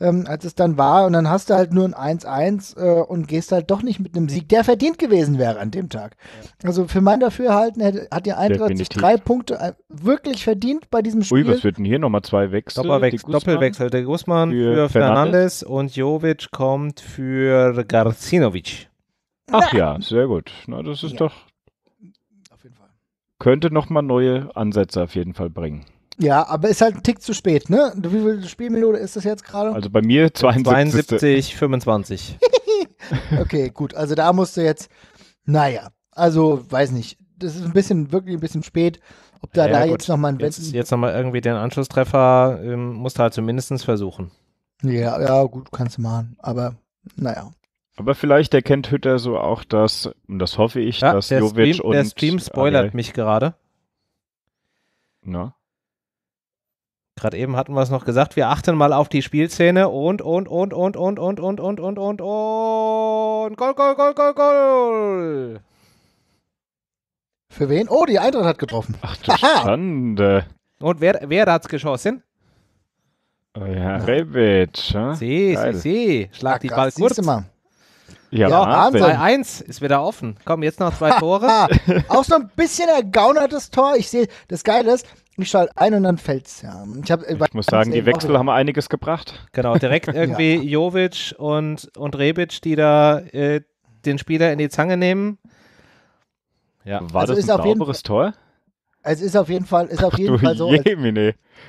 ähm, als es dann war. Und dann hast du halt nur ein 1-1 äh, und gehst halt doch nicht mit einem Sieg, der verdient gewesen wäre an dem Tag. Also für mein Dafürhalten hätte, hat die Eintracht sich drei Punkte äh, wirklich verdient bei diesem Spiel. Ui, was wird denn hier nochmal zwei Wechsel? Doppelwechsel, der Guzman für, für Fernandes und Jo Jovic kommt für Garcinovic. Ach ja, sehr gut. Na, das ist ja. doch. Auf jeden Fall. Könnte nochmal neue Ansätze auf jeden Fall bringen. Ja, aber ist halt ein Tick zu spät, ne? Wie viel Spielminute ist das jetzt gerade? Also bei mir 72. 72, 25. okay, gut. Also da musst du jetzt, naja, also weiß nicht. Das ist ein bisschen, wirklich ein bisschen spät. Ob da, ja, da jetzt nochmal ein Jetzt, jetzt nochmal irgendwie den Anschlusstreffer ähm, musst du halt zumindest versuchen. Ja, ja, gut, kannst du machen, aber naja. Aber vielleicht erkennt Hütter so auch, dass, und das hoffe ich, ja, dass der Jovic Stream, und. Der Stream spoilert Arel. mich gerade. Na? Gerade eben hatten wir es noch gesagt, wir achten mal auf die Spielszene und, und, und, und, und, und, und, und, und, und, und. Goal, Goal, Goal, Goal, Goal. Für wen? Oh, die Eintracht hat getroffen. Ach du Schande. Und wer, wer es geschossen? Oh ja, Rebic. Ja. Sie, Geil. sie, sie. Schlag Ach, die Ball kurz. Mal. Ja, ja 2 1 ist wieder offen. Komm, jetzt noch zwei Tore. Auch so ein bisschen ergaunertes Tor. Ich sehe, das Geile ist, ich schalte ein und dann fällt's. Ja. Ich, äh, ich muss sagen, die Wechsel haben einiges gebracht. Genau, direkt irgendwie ja. Jovic und, und Rebic, die da äh, den Spieler in die Zange nehmen. Ja. War also das ein sauberes Tor? Es ist auf jeden Fall, ist auf jeden Fall so. Als,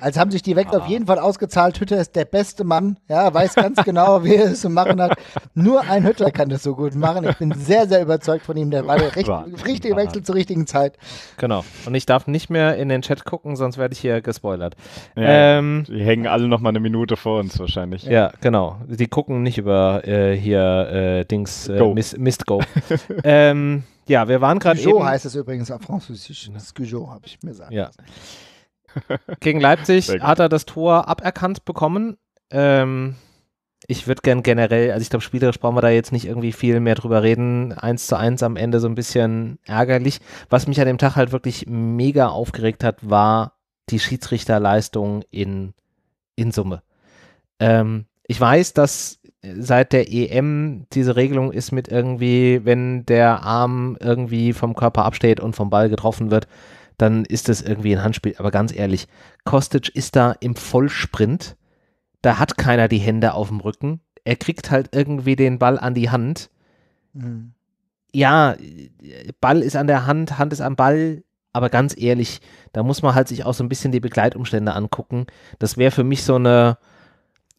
als, haben sich die Wecks ah. auf jeden Fall ausgezahlt. Hütter ist der beste Mann. Ja, weiß ganz genau, wie er es zu machen hat. Nur ein Hütter kann das so gut machen. Ich bin sehr, sehr überzeugt von ihm. Der war der richt, richtige Wechsel zur richtigen Zeit. Genau. Und ich darf nicht mehr in den Chat gucken, sonst werde ich hier gespoilert. Ja, ähm, die hängen alle noch mal eine Minute vor uns wahrscheinlich. Ja, genau. Die gucken nicht über äh, hier äh, Dings äh, Mist, Mist Go. ähm, ja, wir waren gerade eben. heißt es übrigens auf Französisch. Das ist habe ich mir gesagt. ja. Gegen Leipzig hat er das Tor aberkannt bekommen. Ähm, ich würde gern generell, also ich glaube, spielerisch brauchen wir da jetzt nicht irgendwie viel mehr drüber reden. Eins zu eins am Ende so ein bisschen ärgerlich. Was mich an dem Tag halt wirklich mega aufgeregt hat, war die Schiedsrichterleistung in, in Summe. Ähm, ich weiß, dass seit der EM diese Regelung ist mit irgendwie, wenn der Arm irgendwie vom Körper absteht und vom Ball getroffen wird, dann ist das irgendwie ein Handspiel. Aber ganz ehrlich, Kostic ist da im Vollsprint. Da hat keiner die Hände auf dem Rücken. Er kriegt halt irgendwie den Ball an die Hand. Mhm. Ja, Ball ist an der Hand, Hand ist am Ball. Aber ganz ehrlich, da muss man halt sich auch so ein bisschen die Begleitumstände angucken. Das wäre für mich so eine,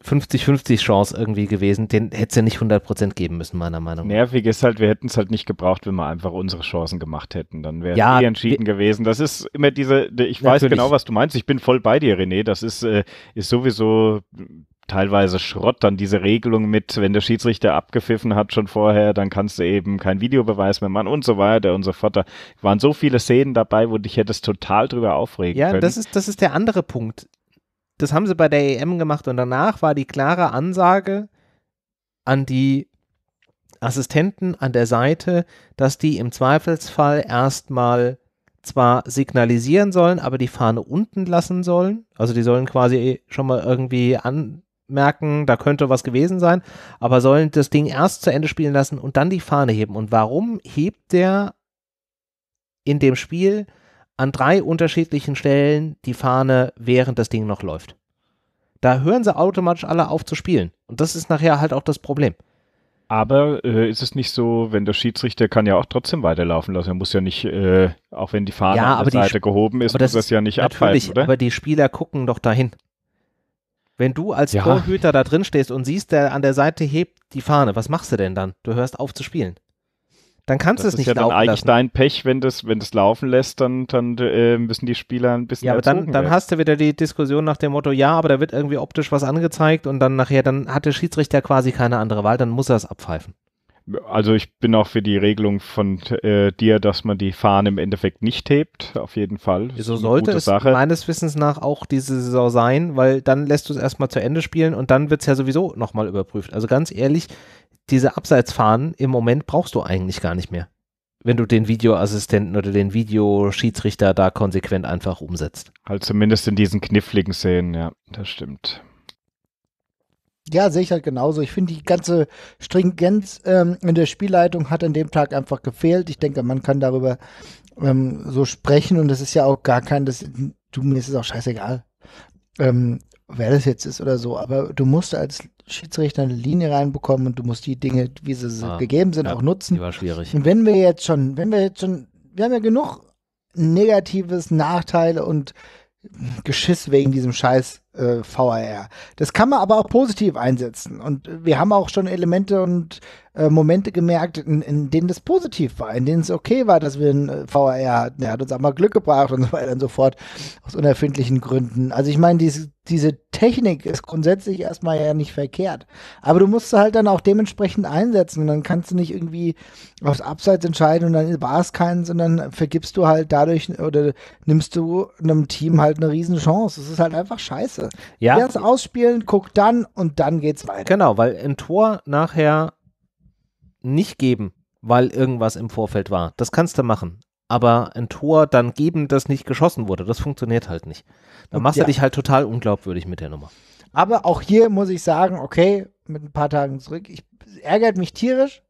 50-50 Chance irgendwie gewesen. Den hätte es ja nicht 100% geben müssen, meiner Meinung nach. Nervig ist halt, wir hätten es halt nicht gebraucht, wenn wir einfach unsere Chancen gemacht hätten. Dann wäre es ja, eh entschieden gewesen. Das ist immer diese, ich weiß genau, was du meinst. Ich bin voll bei dir, René. Das ist, äh, ist sowieso teilweise Schrott, dann diese Regelung mit, wenn der Schiedsrichter abgepfiffen hat schon vorher, dann kannst du eben keinen Videobeweis mehr machen und so weiter und so fort. Da waren so viele Szenen dabei, wo dich hättest total drüber aufregen ja, können. Ja, das ist, das ist der andere Punkt das haben sie bei der EM gemacht und danach war die klare Ansage an die Assistenten an der Seite, dass die im Zweifelsfall erstmal zwar signalisieren sollen, aber die Fahne unten lassen sollen. Also die sollen quasi schon mal irgendwie anmerken, da könnte was gewesen sein, aber sollen das Ding erst zu Ende spielen lassen und dann die Fahne heben. Und warum hebt der in dem Spiel an drei unterschiedlichen Stellen die Fahne, während das Ding noch läuft. Da hören sie automatisch alle auf zu spielen. Und das ist nachher halt auch das Problem. Aber äh, ist es nicht so, wenn der Schiedsrichter kann ja auch trotzdem weiterlaufen lassen. Er muss ja nicht, äh, auch wenn die Fahne ja, an der Seite Sp gehoben ist, muss das, das ja nicht abhalten, oder? Aber die Spieler gucken doch dahin. Wenn du als ja. Torhüter da drin stehst und siehst, der an der Seite hebt die Fahne, was machst du denn dann? Du hörst auf zu spielen. Dann kannst du es nicht ja laufen lassen. Das ist ja dann eigentlich dein Pech, wenn das, wenn das laufen lässt, dann, dann äh, müssen die Spieler ein bisschen Ja, aber dann, dann hast du wieder die Diskussion nach dem Motto, ja, aber da wird irgendwie optisch was angezeigt und dann nachher, dann hat der Schiedsrichter quasi keine andere Wahl, dann muss er es abpfeifen. Also ich bin auch für die Regelung von äh, dir, dass man die Fahnen im Endeffekt nicht hebt, auf jeden Fall. Das so sollte es Sache. meines Wissens nach auch diese Saison sein, weil dann lässt du es erstmal zu Ende spielen und dann wird es ja sowieso nochmal überprüft. Also ganz ehrlich, diese Abseitsfahren im Moment brauchst du eigentlich gar nicht mehr. Wenn du den Videoassistenten oder den Videoschiedsrichter da konsequent einfach umsetzt. Halt zumindest in diesen kniffligen Szenen, ja, das stimmt. Ja, sehe ich halt genauso. Ich finde, die ganze Stringenz ähm, in der Spielleitung hat an dem Tag einfach gefehlt. Ich denke, man kann darüber ähm, so sprechen und das ist ja auch gar kein, das, du, mir ist es auch scheißegal, ähm, wer das jetzt ist oder so, aber du musst als Schiedsrichter eine Linie reinbekommen und du musst die Dinge, wie sie, sie ah, gegeben sind, ja, auch nutzen. Die war schwierig. Und wenn wir jetzt schon, wenn wir jetzt schon, wir haben ja genug Negatives, Nachteile und Geschiss wegen diesem scheiß äh, VAR. Das kann man aber auch positiv einsetzen. Und wir haben auch schon Elemente und äh, Momente gemerkt, in, in, denen das positiv war, in denen es okay war, dass wir einen äh, VAR hatten. Er hat uns auch mal Glück gebracht und so weiter und so fort, aus unerfindlichen Gründen. Also ich meine, diese, diese Technik ist grundsätzlich erstmal ja nicht verkehrt. Aber du musst sie halt dann auch dementsprechend einsetzen und dann kannst du nicht irgendwie aufs Abseits entscheiden und dann war es keins und dann vergibst du halt dadurch oder nimmst du einem Team halt eine Riesenchance. Das ist halt einfach scheiße. Ja. Erst ausspielen, guck dann und dann geht's weiter. Genau, weil ein Tor nachher nicht geben, weil irgendwas im Vorfeld war. Das kannst du machen. Aber ein Tor dann geben, das nicht geschossen wurde, das funktioniert halt nicht. Dann machst ja. du dich halt total unglaubwürdig mit der Nummer. Aber auch hier muss ich sagen, okay, mit ein paar Tagen zurück, ich ärgert mich tierisch,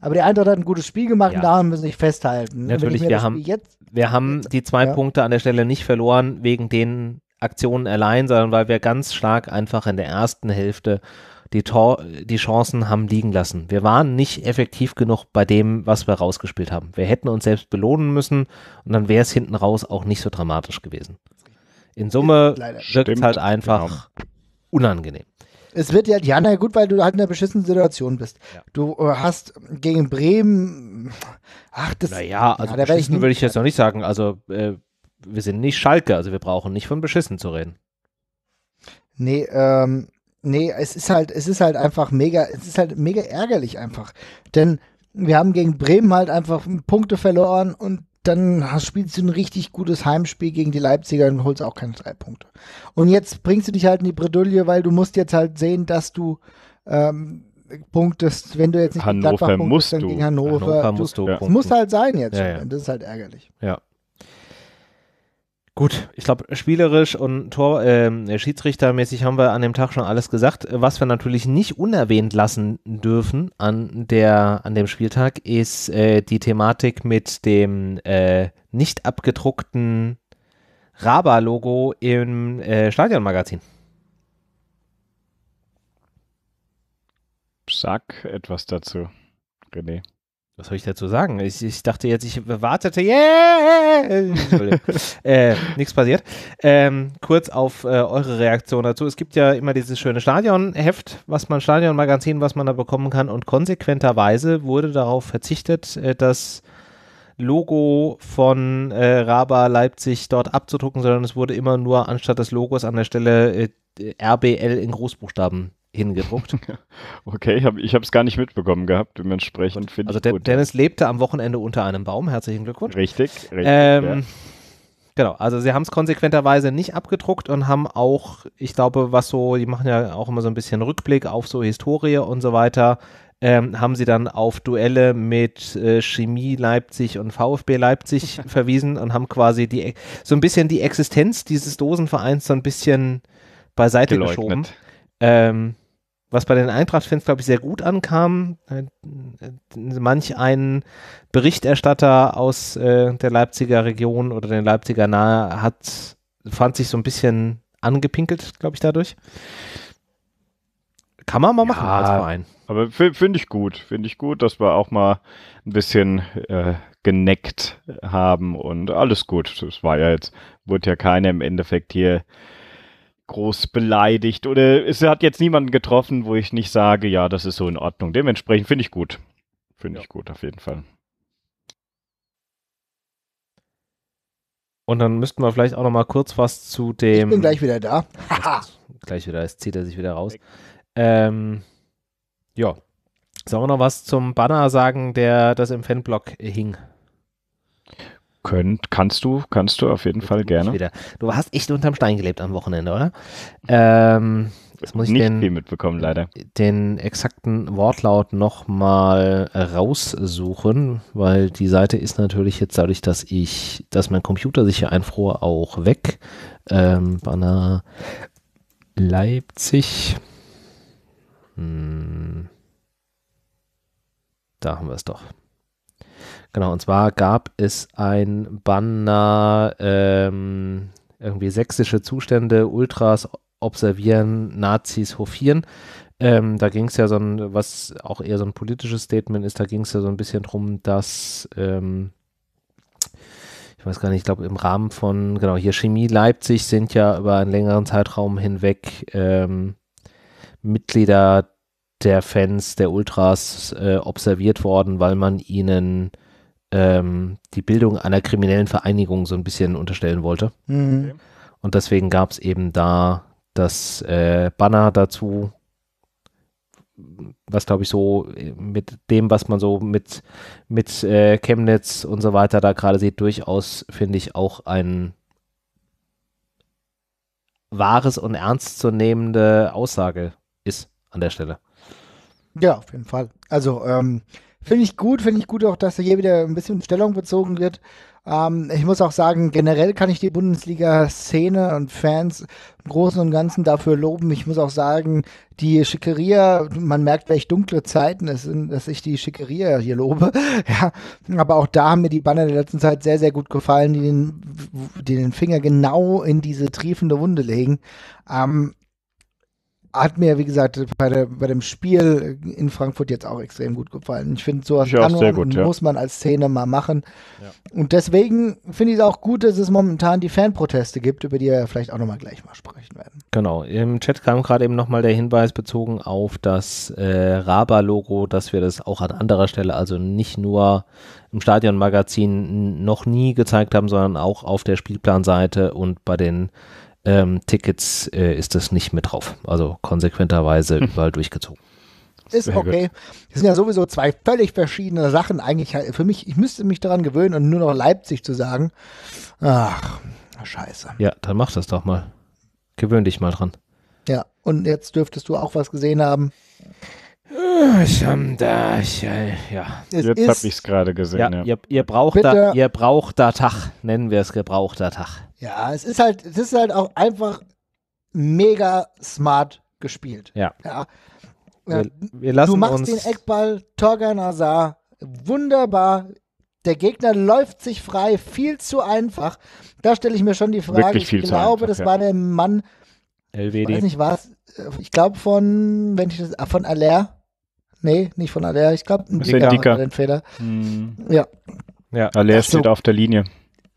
aber die Eintracht hat ein gutes Spiel gemacht ja. und daran müssen wir festhalten. Natürlich, wir haben, jetzt, wir haben die zwei ja. Punkte an der Stelle nicht verloren wegen den Aktionen allein, sondern weil wir ganz stark einfach in der ersten Hälfte die, Tor, die Chancen haben liegen lassen. Wir waren nicht effektiv genug bei dem, was wir rausgespielt haben. Wir hätten uns selbst belohnen müssen und dann wäre es hinten raus auch nicht so dramatisch gewesen. In Summe äh, wirkt es halt einfach genau. unangenehm. Es wird ja, ja, na gut, weil du halt in einer beschissenen Situation bist. Ja. Du äh, hast gegen Bremen, ach, das. Naja, also ja, beschissen ich würde ich jetzt noch nicht sagen. Also, äh, wir sind nicht Schalke, also wir brauchen nicht von beschissen zu reden. Nee, ähm, nee, es ist halt, es ist halt einfach mega, es ist halt mega ärgerlich einfach. Denn wir haben gegen Bremen halt einfach Punkte verloren und dann spielst du ein richtig gutes Heimspiel gegen die Leipziger und holst auch keine drei Punkte. Und jetzt bringst du dich halt in die Bredouille, weil du musst jetzt halt sehen, dass du ähm, punktest, wenn du jetzt nicht Hannover Gladbach musst punktest, du. dann gegen Hannover. Hannover musst du, du ja. muss halt sein jetzt. Ja, ja. Das ist halt ärgerlich. Ja. Gut, ich glaube, spielerisch und Tor, äh, Schiedsrichtermäßig haben wir an dem Tag schon alles gesagt. Was wir natürlich nicht unerwähnt lassen dürfen an, der, an dem Spieltag, ist äh, die Thematik mit dem äh, nicht abgedruckten Raba-Logo im äh, Stadionmagazin. Sag etwas dazu, René was soll ich dazu sagen? Ich, ich dachte jetzt, ich wartete, yeah! äh, nichts passiert. Ähm, kurz auf äh, eure Reaktion dazu. Es gibt ja immer dieses schöne Stadionheft, was man Stadionmagazin, was man da bekommen kann. Und konsequenterweise wurde darauf verzichtet, äh, das Logo von äh, Raba Leipzig dort abzudrucken, sondern es wurde immer nur anstatt des Logos an der Stelle äh, RBL in Großbuchstaben hingedruckt. Okay, hab, ich habe es gar nicht mitbekommen gehabt, dementsprechend finde also ich. Also Dennis lebte am Wochenende unter einem Baum, herzlichen Glückwunsch. Richtig, richtig. Ähm, ja. Genau, also sie haben es konsequenterweise nicht abgedruckt und haben auch, ich glaube, was so, die machen ja auch immer so ein bisschen Rückblick auf so Historie und so weiter, ähm, haben sie dann auf Duelle mit äh, Chemie Leipzig und VfB Leipzig verwiesen und haben quasi die so ein bisschen die Existenz dieses Dosenvereins so ein bisschen beiseite Geleugnet. geschoben. Ähm, was bei den Eintracht-Fans, glaube ich, sehr gut ankam. Äh, äh, manch ein Berichterstatter aus äh, der Leipziger Region oder den Leipziger nahe hat, fand sich so ein bisschen angepinkelt, glaube ich, dadurch. Kann man mal ja, machen als Verein. Aber finde ich gut. Finde ich gut, dass wir auch mal ein bisschen äh, geneckt haben und alles gut. Es war ja jetzt, wurde ja keiner im Endeffekt hier groß beleidigt oder es hat jetzt niemanden getroffen, wo ich nicht sage, ja, das ist so in Ordnung. Dementsprechend finde ich gut. Finde ja. ich gut, auf jeden Fall. Und dann müssten wir vielleicht auch noch mal kurz was zu dem. Ich bin gleich wieder da. gleich wieder, jetzt zieht er sich wieder raus. Ähm, ja. Sollen wir noch was zum Banner sagen, der das im Fanblog hing? Könnt, kannst du, kannst du auf jeden Fall gerne. Wieder. Du hast echt unterm Stein gelebt am Wochenende, oder? Ähm, jetzt muss ich Nicht den, viel mitbekommen, leider. Den exakten Wortlaut nochmal raussuchen, weil die Seite ist natürlich jetzt dadurch, dass ich, dass mein Computer sich hier einfror, auch weg. Ähm, Banner Leipzig. Hm. Da haben wir es doch. Genau, und zwar gab es ein Banner, ähm, irgendwie sächsische Zustände, Ultras observieren, Nazis hofieren. Ähm, da ging es ja so ein, was auch eher so ein politisches Statement ist, da ging es ja so ein bisschen drum, dass, ähm, ich weiß gar nicht, ich glaube im Rahmen von, genau, hier Chemie Leipzig sind ja über einen längeren Zeitraum hinweg ähm, Mitglieder der Fans, der Ultras äh, observiert worden, weil man ihnen ähm, die Bildung einer kriminellen Vereinigung so ein bisschen unterstellen wollte. Mhm. Und deswegen gab es eben da das äh, Banner dazu, was glaube ich so äh, mit dem, was man so mit, mit äh, Chemnitz und so weiter da gerade sieht, durchaus finde ich auch ein wahres und ernstzunehmende Aussage ist an der Stelle. Ja, auf jeden Fall. Also ähm, Finde ich gut, finde ich gut auch, dass hier wieder ein bisschen Stellung bezogen wird. Ähm, ich muss auch sagen, generell kann ich die Bundesliga-Szene und Fans im Großen und Ganzen dafür loben. Ich muss auch sagen, die Schickeria, man merkt, welch dunkle Zeiten es sind, dass ich die Schickeria hier lobe. Ja, aber auch da haben mir die Banner der letzten Zeit sehr, sehr gut gefallen, die den, die den Finger genau in diese triefende Wunde legen. Ähm, hat mir, wie gesagt, bei, der, bei dem Spiel in Frankfurt jetzt auch extrem gut gefallen. Ich finde, sowas ich kann man, gut, ja. muss man als Szene mal machen. Ja. Und deswegen finde ich es auch gut, dass es momentan die Fanproteste gibt, über die wir vielleicht auch nochmal gleich mal sprechen werden. Genau, im Chat kam gerade eben nochmal der Hinweis bezogen auf das äh, Raba-Logo, dass wir das auch an anderer Stelle, also nicht nur im Stadionmagazin noch nie gezeigt haben, sondern auch auf der Spielplanseite und bei den ähm, Tickets äh, ist das nicht mit drauf. Also konsequenterweise hm. überall durchgezogen. Ist okay. Das sind ja sowieso zwei völlig verschiedene Sachen eigentlich. Für mich, ich müsste mich daran gewöhnen und nur noch Leipzig zu sagen. Ach, scheiße. Ja, dann mach das doch mal. Gewöhn dich mal dran. Ja, und jetzt dürftest du auch was gesehen haben. Äh, ich hab da, ich, äh, ja. Es jetzt habe ich es gerade gesehen. Ja, ja. Ihr, ihr, braucht da, ihr brauchter Tag, nennen wir es gebrauchter Tag. Ja, es ist halt, es ist halt auch einfach mega smart gespielt. Ja. ja. Wir, wir lassen du machst uns den Eckball, Torgan Azar, wunderbar. Der Gegner läuft sich frei, viel zu einfach. Da stelle ich mir schon die Frage. Viel ich glaube, einfach, das ja. war der Mann, LWD. Ich weiß nicht, was. Äh, ich glaube von, wenn ich das, ah, von Aller. Nee, nicht von Aller. Ich glaube, ein Dicker, Dicker. den Fehler. Hm. Ja. Ja, Aller steht so. auf der Linie.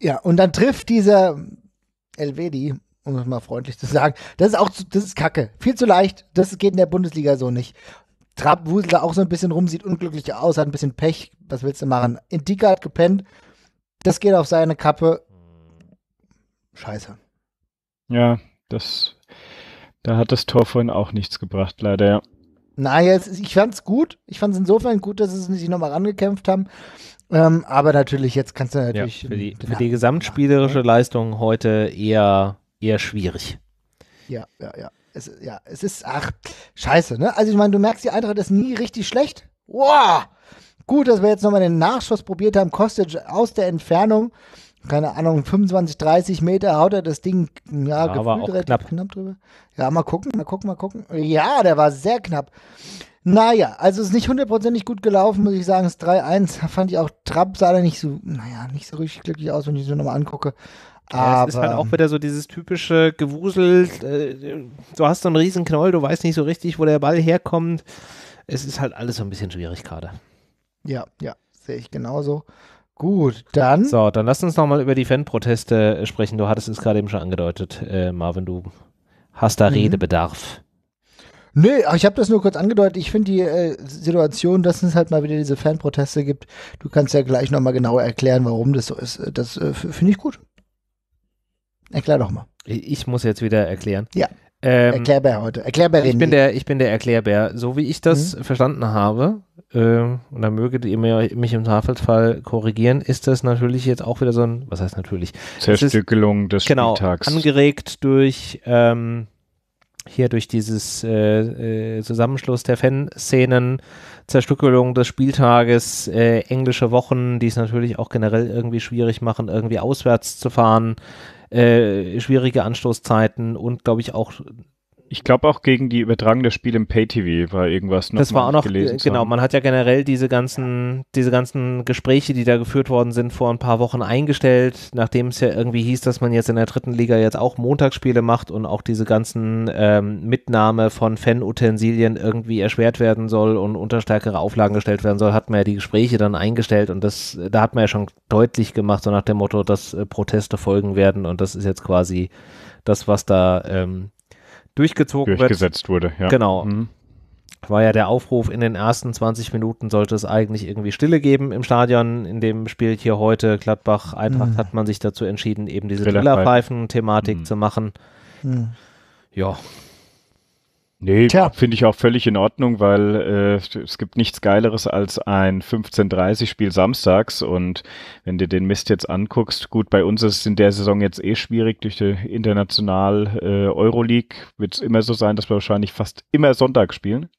Ja, und dann trifft dieser Elvedi, um es mal freundlich zu sagen, das ist auch, zu, das ist Kacke. Viel zu leicht. Das geht in der Bundesliga so nicht. Trapp wuselt da auch so ein bisschen rum, sieht unglücklich aus, hat ein bisschen Pech. Was willst du machen? Indika hat gepennt. Das geht auf seine Kappe. Scheiße. Ja, das, da hat das Tor vorhin auch nichts gebracht, leider, ja naja, es, ich fand's gut. Ich fand es insofern gut, dass sie sich nochmal rangekämpft haben. Ähm, aber natürlich, jetzt kannst du natürlich. Ja, für die, für die gesamtspielerische machen, ne? Leistung heute eher, eher schwierig. Ja, ja, ja. Es, ja, es ist, ach, scheiße, ne? Also ich meine, du merkst, die Eintracht ist nie richtig schlecht. Wow! Gut, dass wir jetzt nochmal den Nachschuss probiert haben. Kostic aus der Entfernung keine Ahnung, 25, 30 Meter haut er das Ding, ja, ja gefühlt relativ knapp. knapp drüber. Ja, mal gucken, mal gucken, mal gucken. Ja, der war sehr knapp. Naja, also ist nicht hundertprozentig gut gelaufen, muss ich sagen. Das 3-1 fand ich auch Trapp, sah da nicht so, naja, nicht so richtig glücklich aus, wenn ich es mir nochmal angucke. Ja, es ist halt auch ähm, wieder so dieses typische Gewusel, äh, du hast so einen riesen Knoll, du weißt nicht so richtig, wo der Ball herkommt. Es ist halt alles so ein bisschen schwierig gerade. Ja, ja, sehe ich genauso. Gut, dann. So, dann lass uns nochmal über die Fanproteste äh, sprechen. Du hattest es gerade eben schon angedeutet, äh, Marvin, du hast da mhm. Redebedarf. Nö, ich habe das nur kurz angedeutet. Ich finde die äh, Situation, dass es halt mal wieder diese Fanproteste gibt, du kannst ja gleich nochmal genauer erklären, warum das so ist. Äh, das äh, finde ich gut. Erklär doch mal. Ich muss jetzt wieder erklären. Ja. Ähm, Erklärbär heute. Erklärbär also ich bin der Ich bin der Erklärbär. So wie ich das mhm. verstanden habe, äh, und da möget ihr mir, mich im Zweifelsfall korrigieren, ist das natürlich jetzt auch wieder so ein, was heißt natürlich? Zerstückelung ist, des genau, Spieltags. Angeregt durch ähm, hier durch dieses äh, äh, Zusammenschluss der Fanszenen, Zerstückelung des Spieltages, äh, englische Wochen, die es natürlich auch generell irgendwie schwierig machen, irgendwie auswärts zu fahren, äh, schwierige Anstoßzeiten und glaube ich auch ich glaube auch gegen die Übertragung der Spiele im Pay-TV war irgendwas noch. Das war auch noch, gelesen genau, man hat ja generell diese ganzen, diese ganzen Gespräche, die da geführt worden sind, vor ein paar Wochen eingestellt, nachdem es ja irgendwie hieß, dass man jetzt in der dritten Liga jetzt auch Montagsspiele macht und auch diese ganzen ähm, Mitnahme von Fanutensilien irgendwie erschwert werden soll und unter stärkere Auflagen gestellt werden soll, hat man ja die Gespräche dann eingestellt und das, da hat man ja schon deutlich gemacht, so nach dem Motto, dass äh, Proteste folgen werden und das ist jetzt quasi das, was da ähm, durchgezogen durchgesetzt wird. wurde. Ja. Genau. Mhm. War ja der Aufruf, in den ersten 20 Minuten sollte es eigentlich irgendwie Stille geben im Stadion. In dem Spiel hier heute, Gladbach, Eintracht, mhm. hat man sich dazu entschieden, eben diese Trillerpfeifen-Thematik mhm. zu machen. Mhm. Ja, Nee, finde ich auch völlig in Ordnung, weil äh, es gibt nichts Geileres als ein 15:30-Spiel samstags. Und wenn du den Mist jetzt anguckst, gut, bei uns ist es in der Saison jetzt eh schwierig durch die international äh, Euroleague. Wird es immer so sein, dass wir wahrscheinlich fast immer Sonntag spielen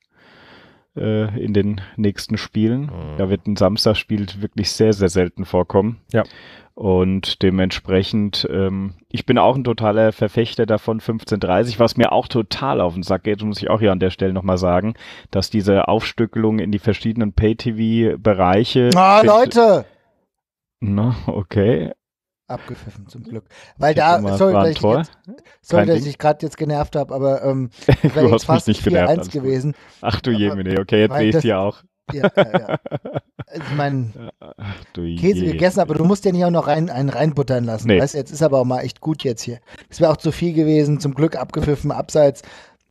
äh, in den nächsten Spielen. Mhm. Da wird ein Samstagspiel wirklich sehr, sehr selten vorkommen. Ja. Und dementsprechend, ähm, ich bin auch ein totaler Verfechter davon, 15.30, was mir auch total auf den Sack geht, muss ich auch hier an der Stelle nochmal sagen, dass diese Aufstückelung in die verschiedenen Pay-TV-Bereiche. Ah, Leute! Na, okay abgepfiffen zum Glück. Weil da, sorry, dass ich, jetzt, sorry dass ich gerade jetzt genervt habe, aber ähm, du hast fast mich nicht genervt. 1 gewesen. Ach du Jemine, okay, jetzt sehe ich dir auch. Ja, ja, ja. Also ich meine, Käse je. gegessen, aber du musst ja nicht auch noch rein, einen reinbuttern lassen. Nee. Weißt, jetzt ist aber auch mal echt gut jetzt hier. Es wäre auch zu viel gewesen, zum Glück abgepfiffen, abseits.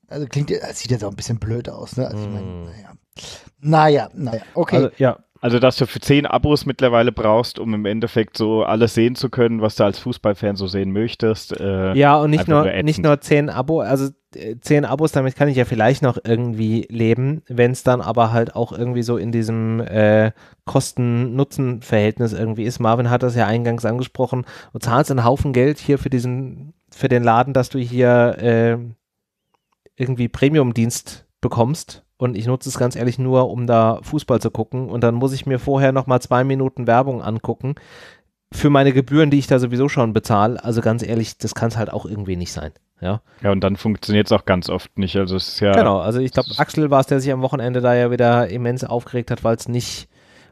Also klingt, das sieht jetzt auch ein bisschen blöd aus, ne? Also ich meine, mm. naja. Naja, naja, okay. Also, ja, also, dass du für zehn Abos mittlerweile brauchst, um im Endeffekt so alles sehen zu können, was du als Fußballfan so sehen möchtest. Äh, ja, und nicht nur, nur nicht nur zehn Abos, also äh, zehn Abos, damit kann ich ja vielleicht noch irgendwie leben, wenn es dann aber halt auch irgendwie so in diesem äh, Kosten-Nutzen-Verhältnis irgendwie ist. Marvin hat das ja eingangs angesprochen. Du zahlst einen Haufen Geld hier für diesen, für den Laden, dass du hier äh, irgendwie Premium-Dienst bekommst und ich nutze es ganz ehrlich nur, um da Fußball zu gucken und dann muss ich mir vorher nochmal zwei Minuten Werbung angucken für meine Gebühren, die ich da sowieso schon bezahle. Also ganz ehrlich, das kann es halt auch irgendwie nicht sein. Ja. ja, und dann funktioniert es auch ganz oft nicht. Also es ist ja. Genau, also ich glaube, Axel war es, der sich am Wochenende da ja wieder immens aufgeregt hat, weil es nicht,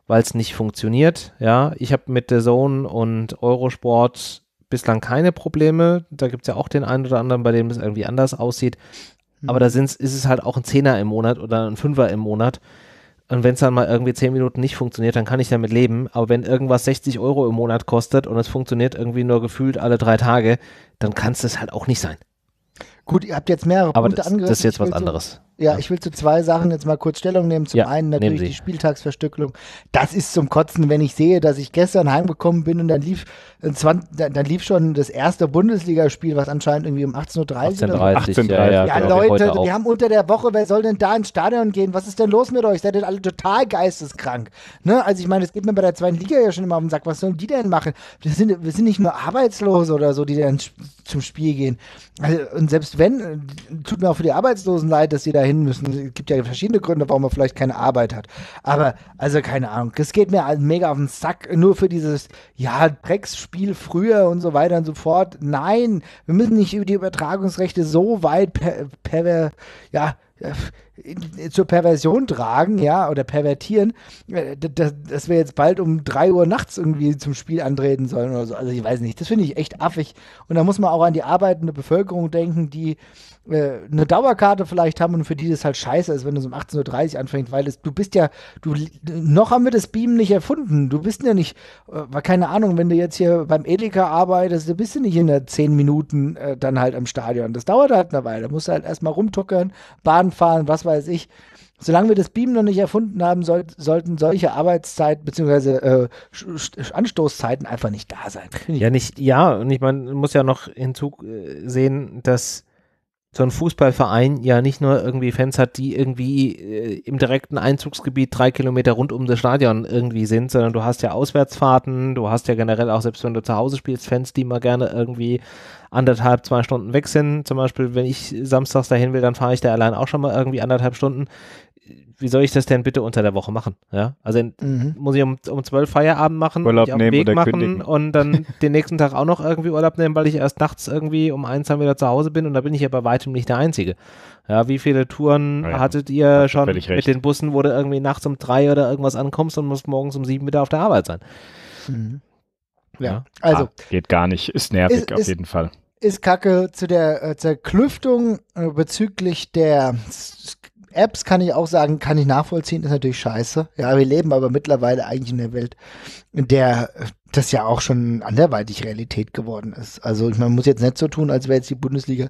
weil es nicht funktioniert. Ja, ich habe mit der Zone und Eurosport bislang keine Probleme. Da gibt es ja auch den einen oder anderen, bei dem es irgendwie anders aussieht. Aber hm. da sind's, ist es halt auch ein Zehner im Monat oder ein Fünfer im Monat. Und wenn es dann mal irgendwie zehn Minuten nicht funktioniert, dann kann ich damit leben. Aber wenn irgendwas 60 Euro im Monat kostet und es funktioniert irgendwie nur gefühlt alle drei Tage, dann kann es das halt auch nicht sein. Gut, ihr habt jetzt mehrere Aber Punkte das, Das ist jetzt was anderes. Ja, ich will zu zwei Sachen jetzt mal kurz Stellung nehmen. Zum ja, einen natürlich die Spieltagsverstückelung. Das ist zum Kotzen, wenn ich sehe, dass ich gestern heimgekommen bin und dann lief, äh, dann lief schon das erste Bundesligaspiel, was anscheinend irgendwie um 18.30 Uhr 18.30 Uhr. Ja, ja, ja genau. Leute, wir, wir haben unter der Woche, wer soll denn da ins Stadion gehen? Was ist denn los mit euch? Seid ihr alle total geisteskrank? Ne? Also ich meine, es geht mir bei der zweiten Liga ja schon immer auf den Sack. Was sollen die denn machen? Wir sind, wir sind nicht nur Arbeitslose oder so, die dann zum Spiel gehen. Also, und selbst wenn, äh, tut mir auch für die Arbeitslosen leid, dass sie da dahin müssen. Es gibt ja verschiedene Gründe, warum man vielleicht keine Arbeit hat. Aber, also keine Ahnung, Es geht mir mega auf den Sack, nur für dieses, ja, Drecksspiel früher und so weiter und so fort. Nein, wir müssen nicht über die Übertragungsrechte so weit per, per ja, äh, zur Perversion tragen, ja, oder pervertieren, äh, dass, wir jetzt bald um drei Uhr nachts irgendwie zum Spiel antreten sollen oder so. Also ich weiß nicht, das finde ich echt affig. Und da muss man auch an die arbeitende Bevölkerung denken, die äh, eine Dauerkarte vielleicht haben und für die das halt scheiße ist, wenn du es um 18.30 Uhr anfängst, weil es, du bist ja, du, noch haben wir das Beam nicht erfunden. Du bist ja nicht, äh, keine Ahnung, wenn du jetzt hier beim Edeka arbeitest, du bist ja nicht in der 10 Minuten äh, dann halt am Stadion. Das dauert halt eine Weile. Da musst du halt erstmal rumtuckern, Bahn fahren, was weiß ich. Solange wir das Beam noch nicht erfunden haben, soll, sollten solche Arbeitszeiten bzw. Äh, Anstoßzeiten einfach nicht da sein. Ja, nicht, ja, und ich meine, muss ja noch hinzusehen, äh, dass so ein Fußballverein ja nicht nur irgendwie Fans hat, die irgendwie äh, im direkten Einzugsgebiet drei Kilometer rund um das Stadion irgendwie sind, sondern du hast ja Auswärtsfahrten, du hast ja generell auch, selbst wenn du zu Hause spielst, Fans, die mal gerne irgendwie anderthalb, zwei Stunden weg sind. Zum Beispiel, wenn ich samstags dahin will, dann fahre ich da allein auch schon mal irgendwie anderthalb Stunden wie soll ich das denn bitte unter der Woche machen? Ja, also mhm. muss ich um, um 12 Feierabend machen, Urlaub nehmen Weg machen kündigen. und dann den nächsten Tag auch noch irgendwie Urlaub nehmen, weil ich erst nachts irgendwie um eins dann wieder zu Hause bin und da bin ich ja bei weitem nicht der Einzige. Ja, wie viele Touren ja, hattet ihr schon mit den Bussen, wo du irgendwie nachts um drei oder irgendwas ankommst und musst morgens um sieben wieder auf der Arbeit sein? Mhm. Ja. ja, also. Ah, geht gar nicht, ist nervig ist, auf ist, jeden Fall ist Kacke zu der äh, Zerklüftung äh, bezüglich der Apps kann ich auch sagen, kann ich nachvollziehen, ist natürlich scheiße. Ja, wir leben aber mittlerweile eigentlich in der Welt, in der das ja auch schon anderweitig Realität geworden ist. Also man muss jetzt nicht so tun, als wäre jetzt die Bundesliga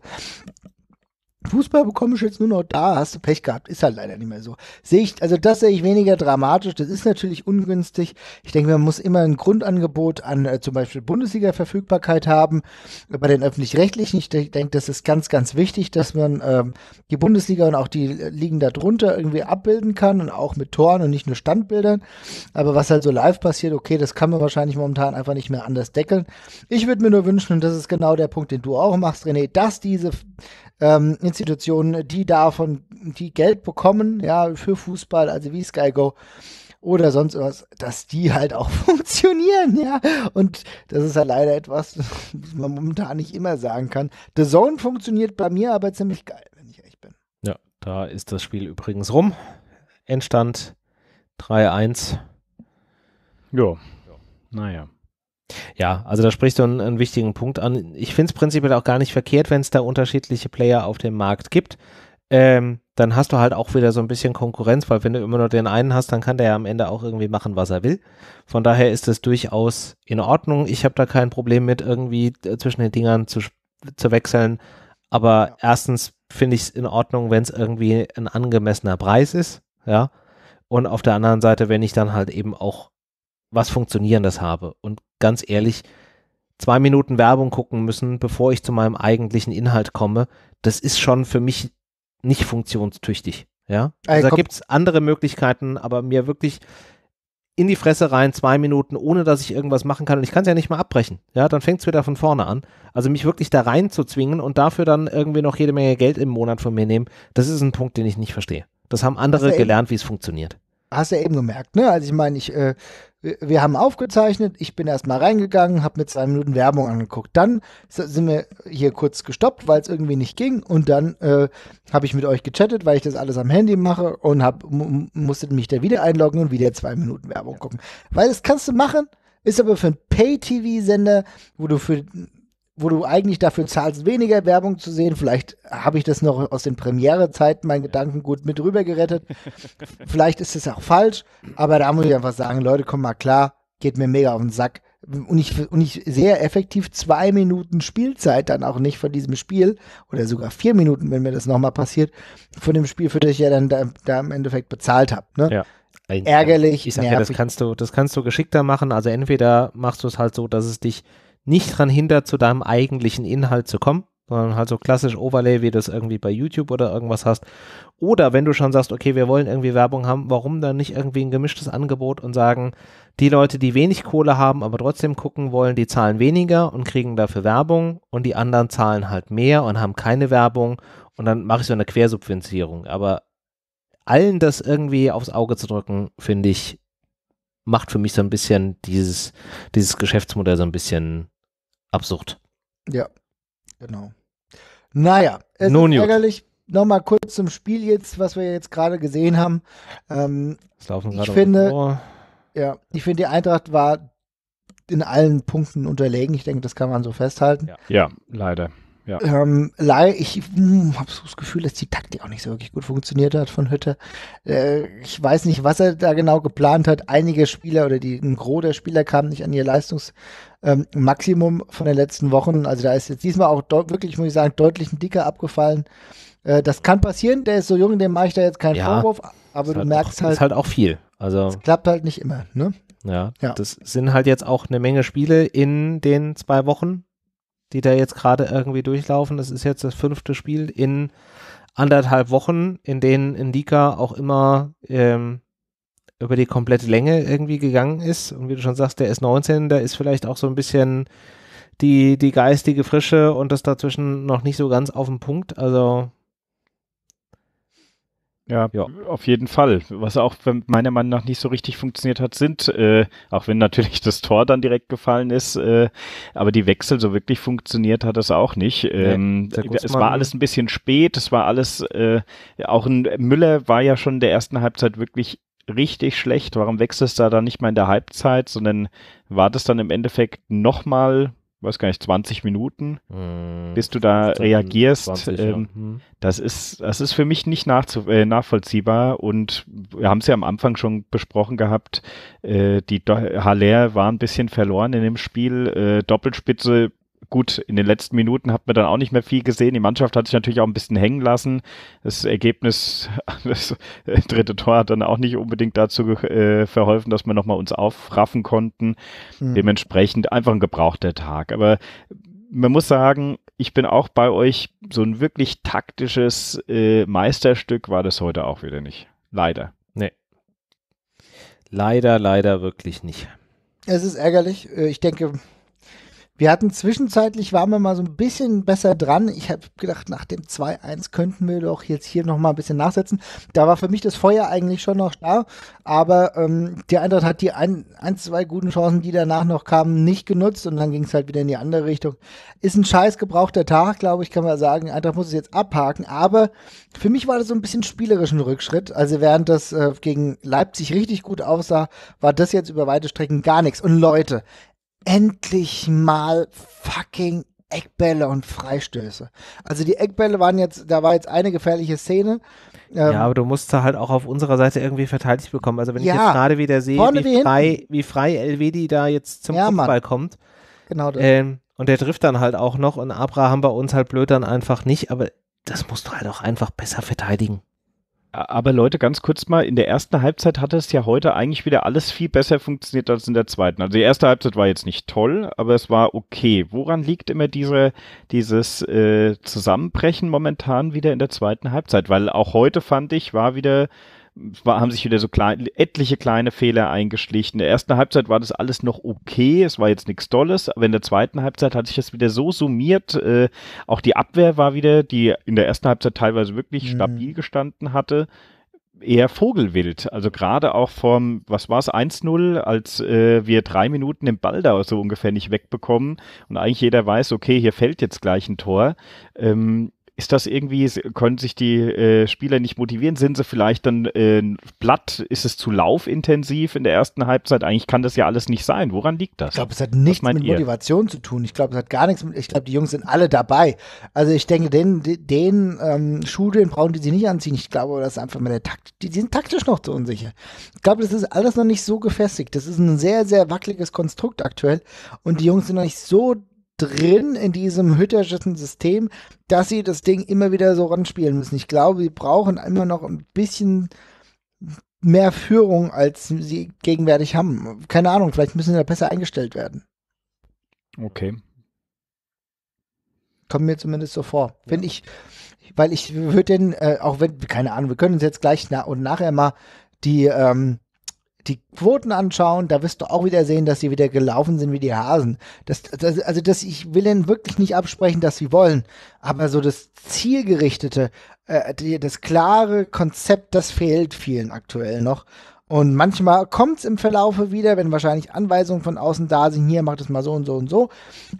Fußball bekommst du jetzt nur noch da, hast du Pech gehabt, ist halt leider nicht mehr so. Sehe ich, also das sehe ich weniger dramatisch, das ist natürlich ungünstig. Ich denke, man muss immer ein Grundangebot an äh, zum Beispiel Bundesliga-Verfügbarkeit haben, bei den öffentlich-rechtlichen. Ich denke, das ist ganz, ganz wichtig, dass man ähm, die Bundesliga und auch die Ligen darunter irgendwie abbilden kann und auch mit Toren und nicht nur Standbildern. Aber was halt so live passiert, okay, das kann man wahrscheinlich momentan einfach nicht mehr anders deckeln. Ich würde mir nur wünschen, und das ist genau der Punkt, den du auch machst, René, dass diese ähm, Institutionen, die davon, die Geld bekommen, ja, für Fußball, also wie SkyGo oder sonst was, dass die halt auch funktionieren, ja. Und das ist ja halt leider etwas, was man momentan nicht immer sagen kann. The Zone funktioniert bei mir aber ziemlich geil, wenn ich ehrlich bin. Ja, da ist das Spiel übrigens rum. Endstand 3-1. Jo. Naja. Ja, also da sprichst du einen, einen wichtigen Punkt an. Ich finde es prinzipiell auch gar nicht verkehrt, wenn es da unterschiedliche Player auf dem Markt gibt. Ähm, dann hast du halt auch wieder so ein bisschen Konkurrenz, weil wenn du immer nur den einen hast, dann kann der ja am Ende auch irgendwie machen, was er will. Von daher ist es durchaus in Ordnung. Ich habe da kein Problem mit, irgendwie äh, zwischen den Dingern zu, zu wechseln. Aber ja. erstens finde ich es in Ordnung, wenn es irgendwie ein angemessener Preis ist. Ja. Und auf der anderen Seite, wenn ich dann halt eben auch was Funktionierendes habe. Und ganz ehrlich zwei Minuten Werbung gucken müssen, bevor ich zu meinem eigentlichen Inhalt komme, das ist schon für mich nicht funktionstüchtig. Ja, ah, also da gibt es andere Möglichkeiten, aber mir wirklich in die Fresse rein, zwei Minuten, ohne dass ich irgendwas machen kann. Und ich kann es ja nicht mal abbrechen. Ja, dann fängt es wieder von vorne an. Also mich wirklich da rein zu zwingen und dafür dann irgendwie noch jede Menge Geld im Monat von mir nehmen, das ist ein Punkt, den ich nicht verstehe. Das haben andere gelernt, wie es funktioniert. Hast du ja eben gemerkt, ne? Also ich meine, ich äh, wir haben aufgezeichnet, ich bin erstmal reingegangen, habe mir zwei Minuten Werbung angeguckt. Dann sind wir hier kurz gestoppt, weil es irgendwie nicht ging und dann äh, habe ich mit euch gechattet, weil ich das alles am Handy mache und hab, musste mich da wieder einloggen und wieder zwei Minuten Werbung gucken. Weil das kannst du machen, ist aber für einen Pay-TV-Sender, wo du für wo du eigentlich dafür zahlst, weniger Werbung zu sehen. Vielleicht habe ich das noch aus den Premiere-Zeiten meinen Gedanken gut mit rüber gerettet. Vielleicht ist es auch falsch, aber da muss ich einfach sagen, Leute, komm mal klar, geht mir mega auf den Sack. Und ich, und ich sehr effektiv zwei Minuten Spielzeit dann auch nicht von diesem Spiel oder sogar vier Minuten, wenn mir das nochmal passiert, von dem Spiel, für das ich ja dann da, da im Endeffekt bezahlt habe. Ne? Ja ärgerlich. Ich sage ja, das kannst du, das kannst du geschickter machen. Also entweder machst du es halt so, dass es dich nicht daran hindert, zu deinem eigentlichen Inhalt zu kommen, sondern halt so klassisch Overlay, wie du es irgendwie bei YouTube oder irgendwas hast. Oder wenn du schon sagst, okay, wir wollen irgendwie Werbung haben, warum dann nicht irgendwie ein gemischtes Angebot und sagen, die Leute, die wenig Kohle haben, aber trotzdem gucken wollen, die zahlen weniger und kriegen dafür Werbung und die anderen zahlen halt mehr und haben keine Werbung und dann mache ich so eine Quersubventionierung. Aber allen das irgendwie aufs Auge zu drücken, finde ich, macht für mich so ein bisschen dieses, dieses Geschäftsmodell so ein bisschen absurd. Ja, genau. Naja, es Nun ist ärgerlich. Nochmal kurz zum Spiel jetzt, was wir jetzt gerade gesehen haben. Ähm, ich finde, ja, ich finde, die Eintracht war in allen Punkten unterlegen. Ich denke, das kann man so festhalten. Ja, ja leider. Ja. Ähm, ich hm, habe so das Gefühl, dass die Taktik auch nicht so wirklich gut funktioniert hat von Hütte. Äh, ich weiß nicht, was er da genau geplant hat. Einige Spieler oder die, ein Gros der Spieler kamen nicht an ihr Leistungs, ähm, Maximum von den letzten Wochen. Also da ist jetzt diesmal auch wirklich, muss ich sagen, deutlich ein Dicker abgefallen. Äh, das kann passieren, der ist so jung, dem mache ich da jetzt keinen ja, Vorwurf, aber du halt merkst auch, halt. ist halt auch viel. Also, es klappt halt nicht immer, ne? Ja, ja, das sind halt jetzt auch eine Menge Spiele in den zwei Wochen, die da jetzt gerade irgendwie durchlaufen. Das ist jetzt das fünfte Spiel in anderthalb Wochen, in denen in Liga auch immer ähm, über die komplette Länge irgendwie gegangen ist. Und wie du schon sagst, der S19, da ist vielleicht auch so ein bisschen die, die geistige Frische und das dazwischen noch nicht so ganz auf dem Punkt. Also. Ja, ja, auf jeden Fall. Was auch meiner Meinung nach nicht so richtig funktioniert hat, sind, äh, auch wenn natürlich das Tor dann direkt gefallen ist, äh, aber die Wechsel so wirklich funktioniert hat das auch nicht. Ähm, ja, es war alles ein bisschen spät, es war alles, äh, auch ein Müller war ja schon in der ersten Halbzeit wirklich richtig schlecht. Warum wechselst du da dann nicht mal in der Halbzeit, sondern wartest dann im Endeffekt nochmal, weiß gar nicht, 20 Minuten, hm, bis du da 15, reagierst? 20, ähm, ja. hm. das, ist, das ist für mich nicht äh, nachvollziehbar und wir haben es ja am Anfang schon besprochen gehabt. Äh, die Do Haller war ein bisschen verloren in dem Spiel. Äh, Doppelspitze gut, in den letzten Minuten hat man dann auch nicht mehr viel gesehen. Die Mannschaft hat sich natürlich auch ein bisschen hängen lassen. Das Ergebnis, das dritte Tor hat dann auch nicht unbedingt dazu äh, verholfen, dass wir nochmal uns aufraffen konnten. Mhm. Dementsprechend einfach ein gebrauchter Tag. Aber man muss sagen, ich bin auch bei euch, so ein wirklich taktisches äh, Meisterstück war das heute auch wieder nicht. Leider. Nee. Leider, leider wirklich nicht. Es ist ärgerlich. Äh, ich denke, wir hatten zwischenzeitlich, waren wir mal so ein bisschen besser dran. Ich habe gedacht, nach dem 2-1 könnten wir doch jetzt hier nochmal ein bisschen nachsetzen. Da war für mich das Feuer eigentlich schon noch da, aber ähm, der Eintracht hat die ein, ein, zwei guten Chancen, die danach noch kamen, nicht genutzt und dann ging es halt wieder in die andere Richtung. Ist ein scheiß gebrauchter Tag, glaube ich, kann man sagen. Eintracht muss es jetzt abhaken, aber für mich war das so ein bisschen spielerischen Rückschritt. Also während das äh, gegen Leipzig richtig gut aussah, war das jetzt über weite Strecken gar nichts. Und Leute, endlich mal fucking Eckbälle und Freistöße. Also die Eckbälle waren jetzt, da war jetzt eine gefährliche Szene. Ähm, ja, aber du musst da halt auch auf unserer Seite irgendwie verteidigt bekommen. Also wenn ja, ich jetzt gerade wieder sehe, wie, wie frei, wie frei Elvedi da jetzt zum ja, Kopfball Mann. kommt. Genau das. Ähm, und der trifft dann halt auch noch und Abraham bei uns halt blöd dann einfach nicht, aber das musst du halt auch einfach besser verteidigen. Aber Leute, ganz kurz mal, in der ersten Halbzeit hat es ja heute eigentlich wieder alles viel besser funktioniert als in der zweiten. Also die erste Halbzeit war jetzt nicht toll, aber es war okay. Woran liegt immer diese, dieses äh, Zusammenbrechen momentan wieder in der zweiten Halbzeit? Weil auch heute fand ich, war wieder war, haben sich wieder so klein, etliche kleine Fehler eingeschlichen. In der ersten Halbzeit war das alles noch okay, es war jetzt nichts Tolles, aber in der zweiten Halbzeit hat sich das wieder so summiert. Äh, auch die Abwehr war wieder, die in der ersten Halbzeit teilweise wirklich mhm. stabil gestanden hatte, eher Vogelwild. Also gerade auch vom, was war es, 1-0, als äh, wir drei Minuten den Ball da so ungefähr nicht wegbekommen und eigentlich jeder weiß, okay, hier fällt jetzt gleich ein Tor. Ähm, ist das irgendwie, können sich die äh, Spieler nicht motivieren? Sind sie vielleicht dann äh, blatt? Ist es zu laufintensiv in der ersten Halbzeit? Eigentlich kann das ja alles nicht sein. Woran liegt das? Ich glaube, es hat nichts mit ihr? Motivation zu tun. Ich glaube, es hat gar nichts mit, ich glaube, die Jungs sind alle dabei. Also ich denke, den, den ähm, Schuh, brauchen die sie nicht anziehen. Ich glaube, das ist einfach mal der Takt. Die, die sind taktisch noch zu unsicher. Ich glaube, das ist alles noch nicht so gefestigt. Das ist ein sehr, sehr wackeliges Konstrukt aktuell. Und die Jungs sind noch nicht so drin in diesem hütterschen System, dass sie das Ding immer wieder so ranspielen müssen. Ich glaube, sie brauchen immer noch ein bisschen mehr Führung, als sie gegenwärtig haben. Keine Ahnung, vielleicht müssen sie da besser eingestellt werden. Okay. Kommt mir zumindest so vor. Wenn ja. ich, weil ich würde denn, äh, auch wenn, keine Ahnung, wir können uns jetzt gleich nach und nachher mal die ähm, die Quoten anschauen, da wirst du auch wieder sehen, dass sie wieder gelaufen sind wie die Hasen. Das, das, also das, ich will ihnen wirklich nicht absprechen, dass sie wollen, aber so das zielgerichtete, äh, die, das klare Konzept, das fehlt vielen aktuell noch. Und manchmal kommt es im Verlaufe wieder, wenn wahrscheinlich Anweisungen von außen da sind, hier macht es mal so und so und so.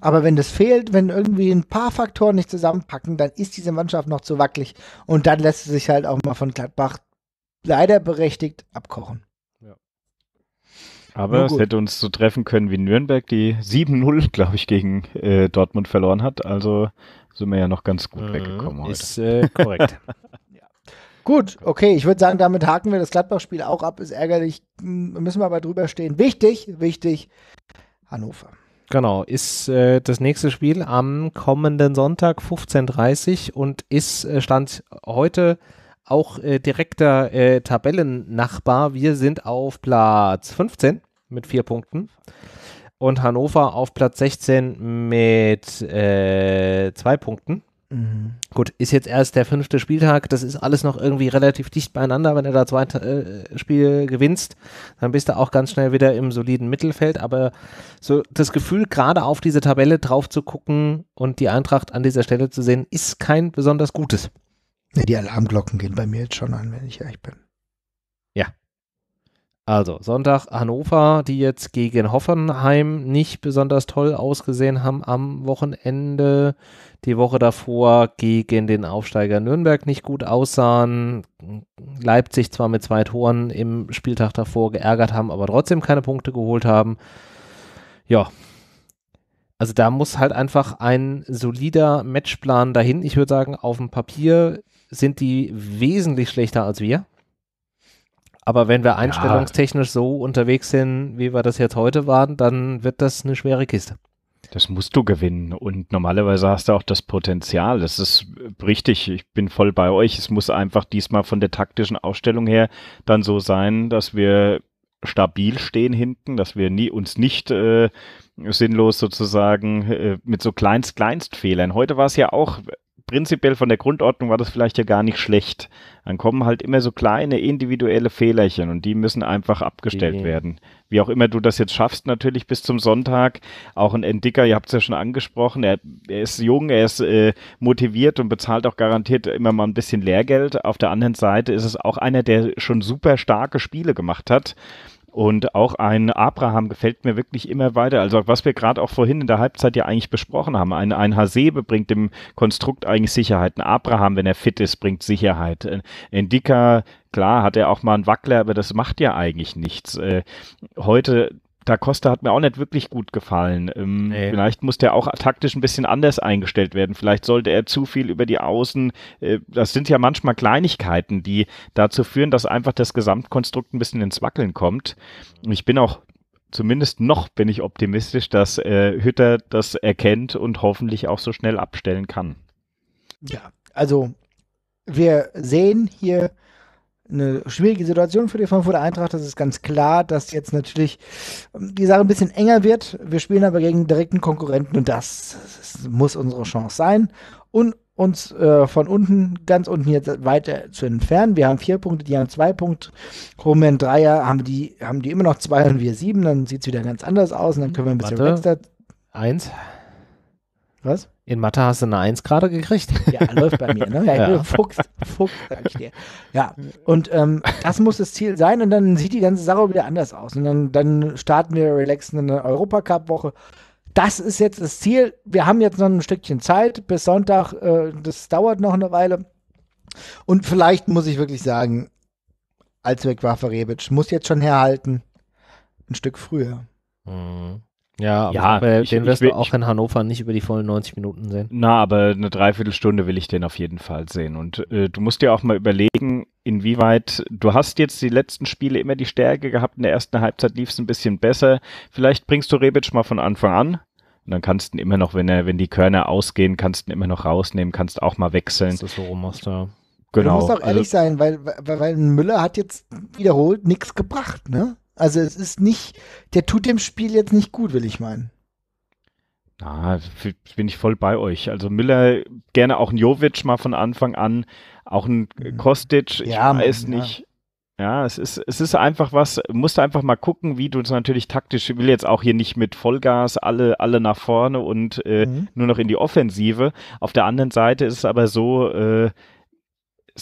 Aber wenn das fehlt, wenn irgendwie ein paar Faktoren nicht zusammenpacken, dann ist diese Mannschaft noch zu wackelig. Und dann lässt sie sich halt auch mal von Gladbach leider berechtigt abkochen. Aber es hätte uns so treffen können wie Nürnberg, die 7-0, glaube ich, gegen äh, Dortmund verloren hat. Also sind wir ja noch ganz gut mhm, weggekommen heute. Ist äh, korrekt. Gut, okay, ich würde sagen, damit haken wir das Gladbach-Spiel auch ab. Ist ärgerlich, müssen wir aber drüber stehen. Wichtig, wichtig, Hannover. Genau, ist äh, das nächste Spiel am kommenden Sonntag 15.30 Uhr und ist, äh, stand heute auch äh, direkter äh, Tabellennachbar. Wir sind auf Platz 15 mit vier Punkten und Hannover auf Platz 16 mit äh, zwei Punkten. Mhm. Gut, ist jetzt erst der fünfte Spieltag, das ist alles noch irgendwie relativ dicht beieinander. Wenn du da zwei äh, Spiele gewinnst, dann bist du auch ganz schnell wieder im soliden Mittelfeld. Aber so das Gefühl, gerade auf diese Tabelle drauf zu gucken und die Eintracht an dieser Stelle zu sehen, ist kein besonders gutes. Die Alarmglocken gehen bei mir jetzt schon an, wenn ich ehrlich bin. Ja. Also, Sonntag Hannover, die jetzt gegen Hoffenheim nicht besonders toll ausgesehen haben am Wochenende. Die Woche davor gegen den Aufsteiger Nürnberg nicht gut aussahen. Leipzig zwar mit zwei Toren im Spieltag davor geärgert haben, aber trotzdem keine Punkte geholt haben. Ja, also da muss halt einfach ein solider Matchplan dahin. Ich würde sagen, auf dem Papier sind die wesentlich schlechter als wir. Aber wenn wir einstellungstechnisch so unterwegs sind, wie wir das jetzt heute waren, dann wird das eine schwere Kiste. Das musst du gewinnen. Und normalerweise hast du auch das Potenzial. Das ist richtig. Ich bin voll bei euch. Es muss einfach diesmal von der taktischen Ausstellung her dann so sein, dass wir stabil stehen hinten, dass wir nie, uns nicht äh, sinnlos sozusagen äh, mit so kleinst-kleinst-Fehlern. Heute war es ja auch prinzipiell von der Grundordnung war das vielleicht ja gar nicht schlecht. Dann kommen halt immer so kleine individuelle Fehlerchen und die müssen einfach abgestellt mhm. werden. Wie auch immer du das jetzt schaffst, natürlich bis zum Sonntag. Auch ein Entdicker, ihr habt es ja schon angesprochen, er, er, ist jung, er ist äh, motiviert und bezahlt auch garantiert immer mal ein bisschen Lehrgeld. Auf der anderen Seite ist es auch einer, der schon super starke Spiele gemacht hat und auch ein Abraham gefällt mir wirklich immer weiter. Also was wir gerade auch vorhin in der Halbzeit ja eigentlich besprochen haben. Ein, ein Hasebe bringt dem Konstrukt eigentlich Sicherheit. Ein Abraham, wenn er fit ist, bringt Sicherheit. Ein, ein Dicker, klar, hat er auch mal einen Wackler, aber das macht ja eigentlich nichts. Äh, heute da Costa hat mir auch nicht wirklich gut gefallen. Ähm, nee. Vielleicht muss der auch taktisch ein bisschen anders eingestellt werden. Vielleicht sollte er zu viel über die Außen. Äh, das sind ja manchmal Kleinigkeiten, die dazu führen, dass einfach das Gesamtkonstrukt ein bisschen ins Wackeln kommt. Und Ich bin auch zumindest noch bin ich optimistisch, dass äh, Hütter das erkennt und hoffentlich auch so schnell abstellen kann. Ja, also wir sehen hier eine schwierige Situation für die Frankfurter Eintracht. Das ist ganz klar, dass jetzt natürlich ähm, die Sache ein bisschen enger wird. Wir spielen aber gegen direkten Konkurrenten und das, das muss unsere Chance sein. Und uns äh, von unten, ganz unten jetzt weiter zu entfernen. Wir haben vier Punkte, die haben zwei Punkte. Roman Dreier haben die, haben die immer noch zwei und wir sieben. Dann sieht es wieder ganz anders aus und dann können wir ein bisschen Warte. Eins. Was? In Mathe hast du eine 1 gerade gekriegt? Ja, läuft bei mir. Ne? Ja, ja. Fuchs, Fuchs, sag ich dir. Ja, und ähm, das muss das Ziel sein und dann sieht die ganze Sache wieder anders aus. Und dann, dann starten wir relaxend eine Europacup-Woche. Das ist jetzt das Ziel. Wir haben jetzt noch ein Stückchen Zeit bis Sonntag. Äh, das dauert noch eine Weile. Und vielleicht muss ich wirklich sagen, Alzweg Wafarebic muss jetzt schon herhalten. Ein Stück früher. Mhm. Ja, ja aber ich, den wirst ich, du auch in Hannover nicht über die vollen 90 Minuten sehen. Na, aber eine Dreiviertelstunde will ich den auf jeden Fall sehen. Und äh, du musst dir auch mal überlegen, inwieweit du hast jetzt die letzten Spiele immer die Stärke gehabt. In der ersten Halbzeit lief es ein bisschen besser. Vielleicht bringst du Rebic mal von Anfang an. Und dann kannst du ihn immer noch, wenn, er, wenn die Körner ausgehen, kannst du ihn immer noch rausnehmen, kannst auch mal wechseln. Das ist so rum, was da. Genau. Du musst auch also ehrlich also, sein, weil, weil, weil Müller hat jetzt wiederholt nichts gebracht, ne? Also es ist nicht, der tut dem Spiel jetzt nicht gut, will ich meinen. Na, bin ich voll bei euch. Also Müller gerne auch ein Jovic mal von Anfang an, auch ein Kostic, ich ja, weiß Mann, nicht. Ja. Ja, es ist, es ist einfach was, musst du einfach mal gucken, wie du es natürlich taktisch, ich will jetzt auch hier nicht mit Vollgas alle, alle nach vorne und äh, mhm. nur noch in die Offensive. Auf der anderen Seite ist es aber so, äh,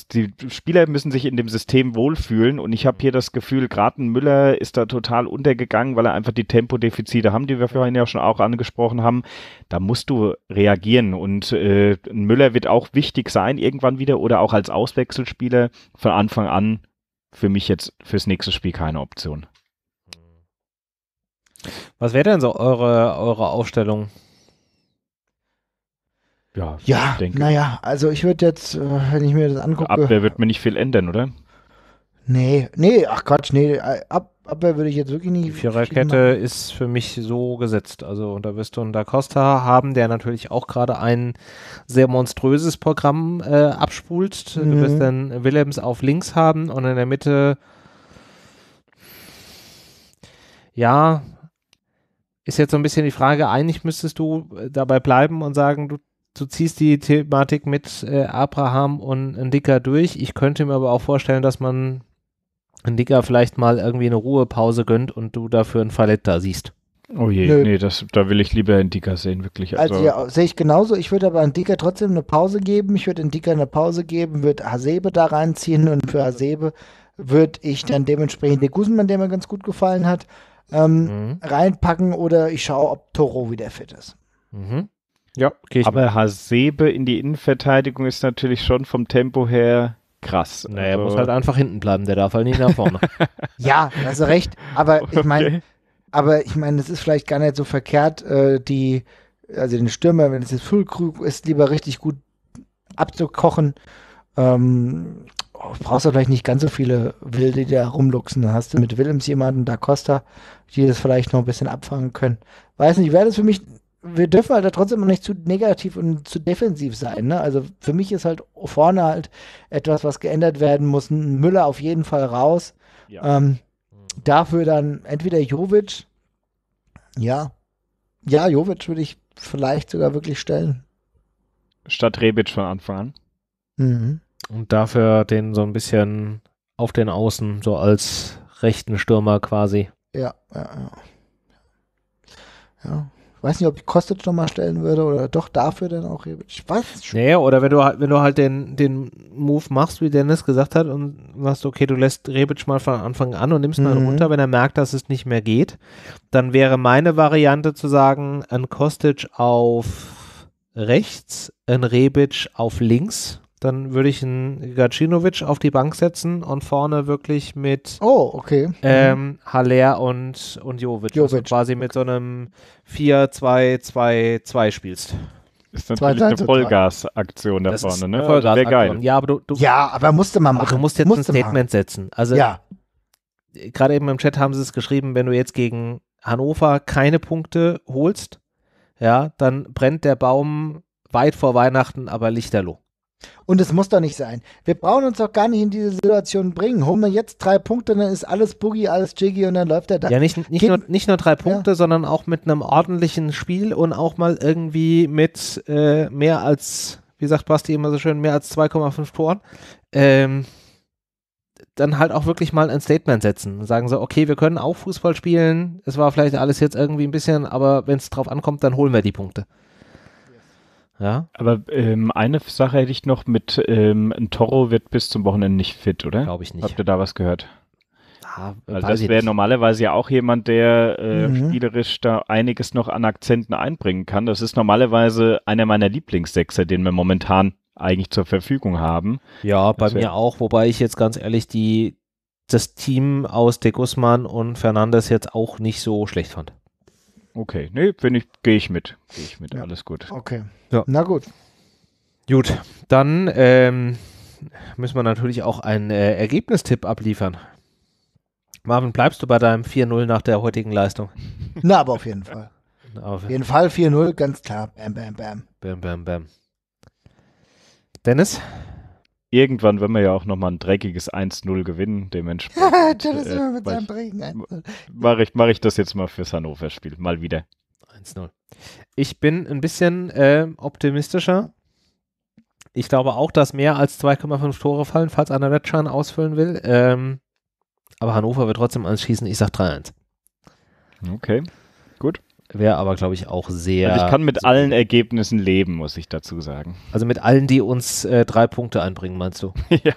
die Spieler müssen sich in dem System wohlfühlen und ich habe hier das Gefühl, Graten Müller ist da total untergegangen, weil er einfach die Tempodefizite haben, die wir vorhin ja schon auch angesprochen haben. Da musst du reagieren und äh, Müller wird auch wichtig sein irgendwann wieder oder auch als Auswechselspieler von Anfang an für mich jetzt fürs nächste Spiel keine Option. Was wäre denn so eure, eure Aufstellung? Ja, ja naja, also ich würde jetzt, äh, wenn ich mir das angucke. Abwehr wird mir nicht viel ändern, oder? Nee, nee, ach Quatsch, nee, äh, ab, Abwehr würde ich jetzt wirklich nicht. Die Viererkette ist für mich so gesetzt. Also da wirst du einen Da Costa haben, der natürlich auch gerade ein sehr monströses Programm äh, abspult. Mhm. Du wirst dann Willems auf links haben und in der Mitte. Ja, ist jetzt so ein bisschen die Frage, eigentlich müsstest du dabei bleiben und sagen, du du ziehst die Thematik mit äh, Abraham und Ndika durch. Ich könnte mir aber auch vorstellen, dass man Ndika vielleicht mal irgendwie eine Ruhepause gönnt und du dafür ein Falletta siehst. Oh je, Nö. nee, das, da will ich lieber Indika sehen, wirklich. Also, also ja, sehe ich genauso. Ich würde aber Indika trotzdem eine Pause geben. Ich würde Indika eine Pause geben, würde Hasebe da reinziehen und für Hasebe würde ich dann dementsprechend den Gusenmann, der mir ganz gut gefallen hat, ähm, mhm. reinpacken oder ich schaue, ob Toro wieder fit ist. Mhm. Ja, okay. Aber Hasebe in die Innenverteidigung ist natürlich schon vom Tempo her krass. Naja, also, er muss halt einfach hinten bleiben, der darf halt nicht nach vorne. ja, hast du recht. Aber ich meine, okay. ich meine, es ist vielleicht gar nicht so verkehrt, äh, die, also den Stürmer, wenn es jetzt Füllkrug ist, lieber richtig gut abzukochen. Ähm, oh, brauchst du vielleicht nicht ganz so viele Wilde, die da rumluchsen. Dann hast du mit Willems jemanden, Da Costa, die das vielleicht noch ein bisschen abfangen können. Weiß nicht, wäre das für mich wir dürfen halt trotzdem noch nicht zu negativ und zu defensiv sein. Ne? Also für mich ist halt vorne halt etwas, was geändert werden muss. Müller auf jeden Fall raus. Ja. Ähm, mhm. dafür dann entweder Jovic. Ja. Ja, Jovic würde ich vielleicht sogar wirklich stellen. Statt Rebic von Anfang an. Mhm. Und dafür den so ein bisschen auf den Außen, so als rechten Stürmer quasi. Ja, ja, ja. Ja, weiß nicht, ob ich Kostic nochmal stellen würde oder doch dafür dann auch. Ich weiß es schon. Nee, oder wenn du halt, wenn du halt den, den Move machst, wie Dennis gesagt hat, und sagst, okay, du lässt Rebic mal von Anfang an und nimmst mhm. mal runter, wenn er merkt, dass es nicht mehr geht, dann wäre meine Variante zu sagen, ein Kostic auf rechts, ein Rebic auf links dann würde ich einen Gacinovic auf die Bank setzen und vorne wirklich mit oh, okay. ähm, mhm. Haller und, und Jovic, Jovic. Also quasi okay. mit so einem 4-2-2-2 spielst. Ist natürlich eine Vollgas-Aktion da vorne, ne? Vollgas also Wäre geil. Ja aber, du, du, ja, aber musste man machen. Du musst jetzt musste ein Statement machen. setzen. Also, ja. gerade eben im Chat haben sie es geschrieben, wenn du jetzt gegen Hannover keine Punkte holst, ja, dann brennt der Baum weit vor Weihnachten, aber lichterloh. Und es muss doch nicht sein. Wir brauchen uns doch gar nicht in diese Situation bringen. Holen wir jetzt drei Punkte, dann ist alles Boogie, alles Jiggy und dann läuft er da. Ja, nicht, nicht, nur, nicht nur drei Punkte, ja. sondern auch mit einem ordentlichen Spiel und auch mal irgendwie mit äh, mehr als, wie sagt Basti immer so schön, mehr als 2,5 Toren. Ähm, dann halt auch wirklich mal ein Statement setzen. Sagen so, okay, wir können auch Fußball spielen. Es war vielleicht alles jetzt irgendwie ein bisschen, aber wenn es drauf ankommt, dann holen wir die Punkte. Ja? Aber ähm, eine Sache hätte ich noch mit ähm, Toro wird bis zum Wochenende nicht fit, oder? Glaube ich nicht. Habt ihr da was gehört? Ah, also das wäre normalerweise ja auch jemand, der äh, mhm. spielerisch da einiges noch an Akzenten einbringen kann. Das ist normalerweise einer meiner Lieblingssechser, den wir momentan eigentlich zur Verfügung haben. Ja, bei also mir auch, wobei ich jetzt ganz ehrlich die das Team aus De Guzman und Fernandes jetzt auch nicht so schlecht fand. Okay, nee, bin ich, gehe ich mit. Gehe ich mit, ja. alles gut. Okay. Ja. Na gut. Gut, dann ähm, müssen wir natürlich auch einen äh, Ergebnistipp abliefern. Marvin, bleibst du bei deinem 4-0 nach der heutigen Leistung? Na, aber auf jeden Fall. auf jeden Fall 4-0, ganz klar. Bam, bam, bam. Bam, bam, bam. Dennis? irgendwann werden wir ja auch nochmal ein dreckiges 1-0 gewinnen, dementsprechend. das ist äh, immer mit äh, seinem dreckigen 1-0. Mache ich, mach ich das jetzt mal fürs Hannover-Spiel, mal wieder. 1-0. Ich bin ein bisschen äh, optimistischer. Ich glaube auch, dass mehr als 2,5 Tore fallen, falls einer Redschan ausfüllen will. Ähm, aber Hannover wird trotzdem alles schießen. Ich sage 3-1. Okay, gut. Wäre aber, glaube ich, auch sehr. Also ich kann mit so allen Ergebnissen leben, muss ich dazu sagen. Also mit allen, die uns äh, drei Punkte einbringen, meinst du? ja,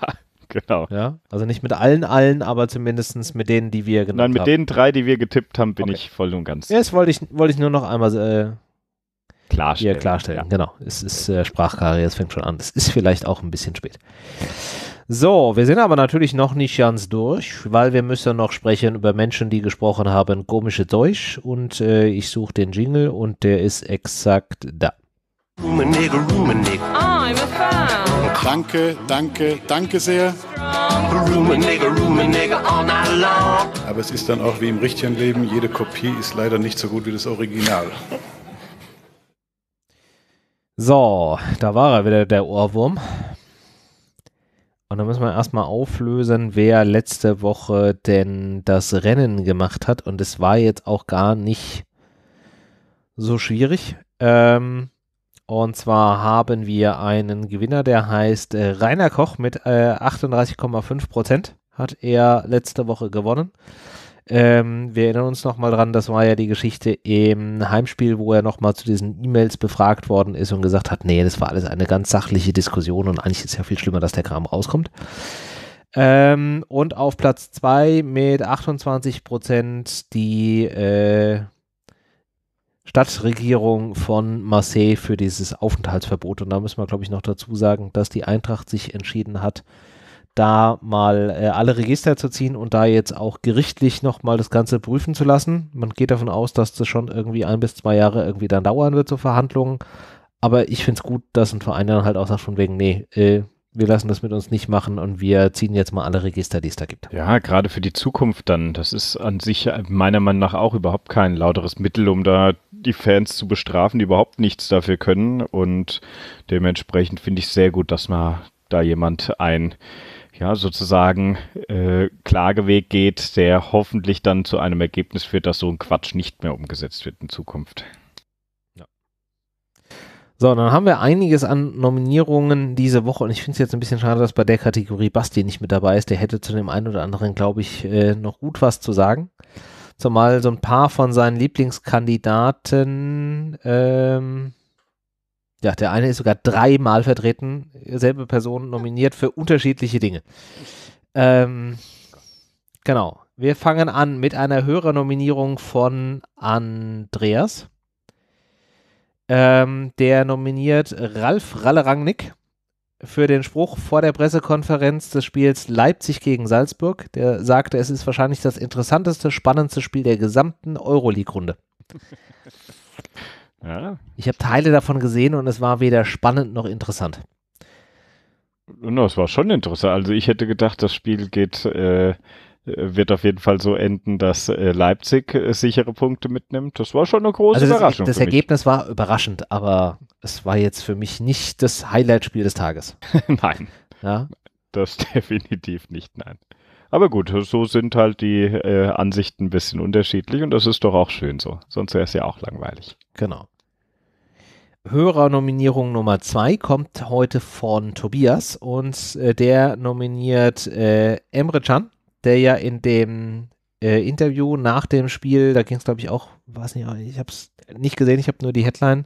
genau. Ja? Also nicht mit allen, allen, aber zumindest mit denen, die wir genannt haben. Nein, mit den drei, die wir getippt haben, bin okay. ich voll und ganz. Ja, das wollte ich, wollte ich nur noch einmal äh, klarstellen. klarstellen. Ja. Genau. Es ist äh, Sprachkarriere, es fängt schon an. Es ist vielleicht auch ein bisschen spät. So, wir sind aber natürlich noch nicht ganz durch, weil wir müssen noch sprechen über Menschen, die gesprochen haben komische Deutsch und äh, ich suche den Jingle und der ist exakt da. Rumenig, rumenig. Ah, I'm a fan. Danke, danke, danke sehr. Rumenig, rumenig, all night long. Aber es ist dann auch wie im richtigen Leben, jede Kopie ist leider nicht so gut wie das Original. So, da war er wieder, der Ohrwurm. Und dann müssen wir erstmal auflösen, wer letzte Woche denn das Rennen gemacht hat. Und es war jetzt auch gar nicht so schwierig. Ähm, und zwar haben wir einen Gewinner, der heißt äh, Rainer Koch mit äh, 38,5 Prozent. Hat er letzte Woche gewonnen. Ähm, wir erinnern uns nochmal dran, das war ja die Geschichte im Heimspiel, wo er nochmal zu diesen E-Mails befragt worden ist und gesagt hat, nee, das war alles eine ganz sachliche Diskussion und eigentlich ist ja viel schlimmer, dass der Kram rauskommt. Ähm, und auf Platz 2 mit 28 Prozent die äh, Stadtregierung von Marseille für dieses Aufenthaltsverbot. Und da müssen wir, glaube ich, noch dazu sagen, dass die Eintracht sich entschieden hat, da mal äh, alle Register zu ziehen und da jetzt auch gerichtlich nochmal das Ganze prüfen zu lassen. Man geht davon aus, dass das schon irgendwie ein bis zwei Jahre irgendwie dann dauern wird, so Verhandlungen. Aber ich finde es gut, dass ein Verein dann halt auch sagt, von wegen, nee, äh, wir lassen das mit uns nicht machen und wir ziehen jetzt mal alle Register, die es da gibt. Ja, gerade für die Zukunft dann. Das ist an sich meiner Meinung nach auch überhaupt kein lauteres Mittel, um da die Fans zu bestrafen, die überhaupt nichts dafür können. Und dementsprechend finde ich sehr gut, dass man da jemand ein ja, sozusagen äh, Klageweg geht, der hoffentlich dann zu einem Ergebnis führt, dass so ein Quatsch nicht mehr umgesetzt wird in Zukunft. Ja. So, dann haben wir einiges an Nominierungen diese Woche und ich finde es jetzt ein bisschen schade, dass bei der Kategorie Basti nicht mit dabei ist. Der hätte zu dem einen oder anderen, glaube ich, äh, noch gut was zu sagen. Zumal so ein paar von seinen Lieblingskandidaten ähm, ja, der eine ist sogar dreimal vertreten, selbe Person nominiert für unterschiedliche Dinge. Ähm, genau. Wir fangen an mit einer höheren Nominierung von Andreas. Ähm, der nominiert Ralf Rallerangnick für den Spruch vor der Pressekonferenz des Spiels Leipzig gegen Salzburg. Der sagte, es ist wahrscheinlich das interessanteste, spannendste Spiel der gesamten Euroleague-Runde. Ja. Ich habe Teile davon gesehen und es war weder spannend noch interessant. No, es war schon interessant. Also ich hätte gedacht, das Spiel geht, äh, wird auf jeden Fall so enden, dass äh, Leipzig äh, sichere Punkte mitnimmt. Das war schon eine große also das, Überraschung. Das Ergebnis war überraschend, aber es war jetzt für mich nicht das Highlight-Spiel des Tages. nein. Ja? Das definitiv nicht, nein. Aber gut, so sind halt die äh, Ansichten ein bisschen unterschiedlich und das ist doch auch schön so. Sonst wäre es ja auch langweilig. Genau. Hörernominierung Nummer zwei kommt heute von Tobias und äh, der nominiert äh, Emre Can, der ja in dem äh, Interview nach dem Spiel, da ging es glaube ich auch, weiß nicht, ich habe es nicht gesehen, ich habe nur die Headline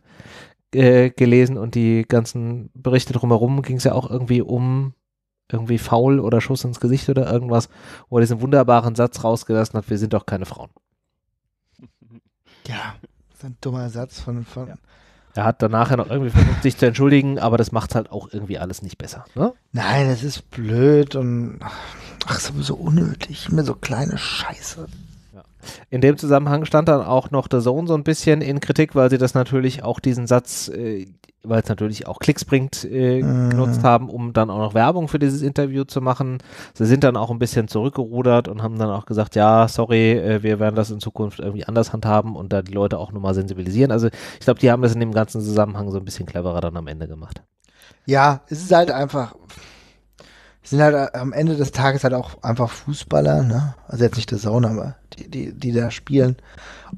äh, gelesen und die ganzen Berichte drumherum ging es ja auch irgendwie um irgendwie faul oder Schuss ins Gesicht oder irgendwas, wo er diesen wunderbaren Satz rausgelassen hat, wir sind doch keine Frauen. Ja, das ist ein dummer Satz von, von ja. Er hat danach ja noch irgendwie versucht, sich zu entschuldigen, aber das macht halt auch irgendwie alles nicht besser. Ne? Nein, das ist blöd und ach, sowieso unnötig. Immer so kleine Scheiße. In dem Zusammenhang stand dann auch noch The Zone so ein bisschen in Kritik, weil sie das natürlich auch diesen Satz, äh, weil es natürlich auch Klicks bringt, äh, mhm. genutzt haben, um dann auch noch Werbung für dieses Interview zu machen. Sie sind dann auch ein bisschen zurückgerudert und haben dann auch gesagt, ja, sorry, äh, wir werden das in Zukunft irgendwie anders handhaben und da die Leute auch nochmal sensibilisieren. Also ich glaube, die haben das in dem ganzen Zusammenhang so ein bisschen cleverer dann am Ende gemacht. Ja, es ist halt einfach sind halt äh, am Ende des Tages halt auch einfach Fußballer, ne? Also jetzt nicht der Sauna, aber die, die, die da spielen.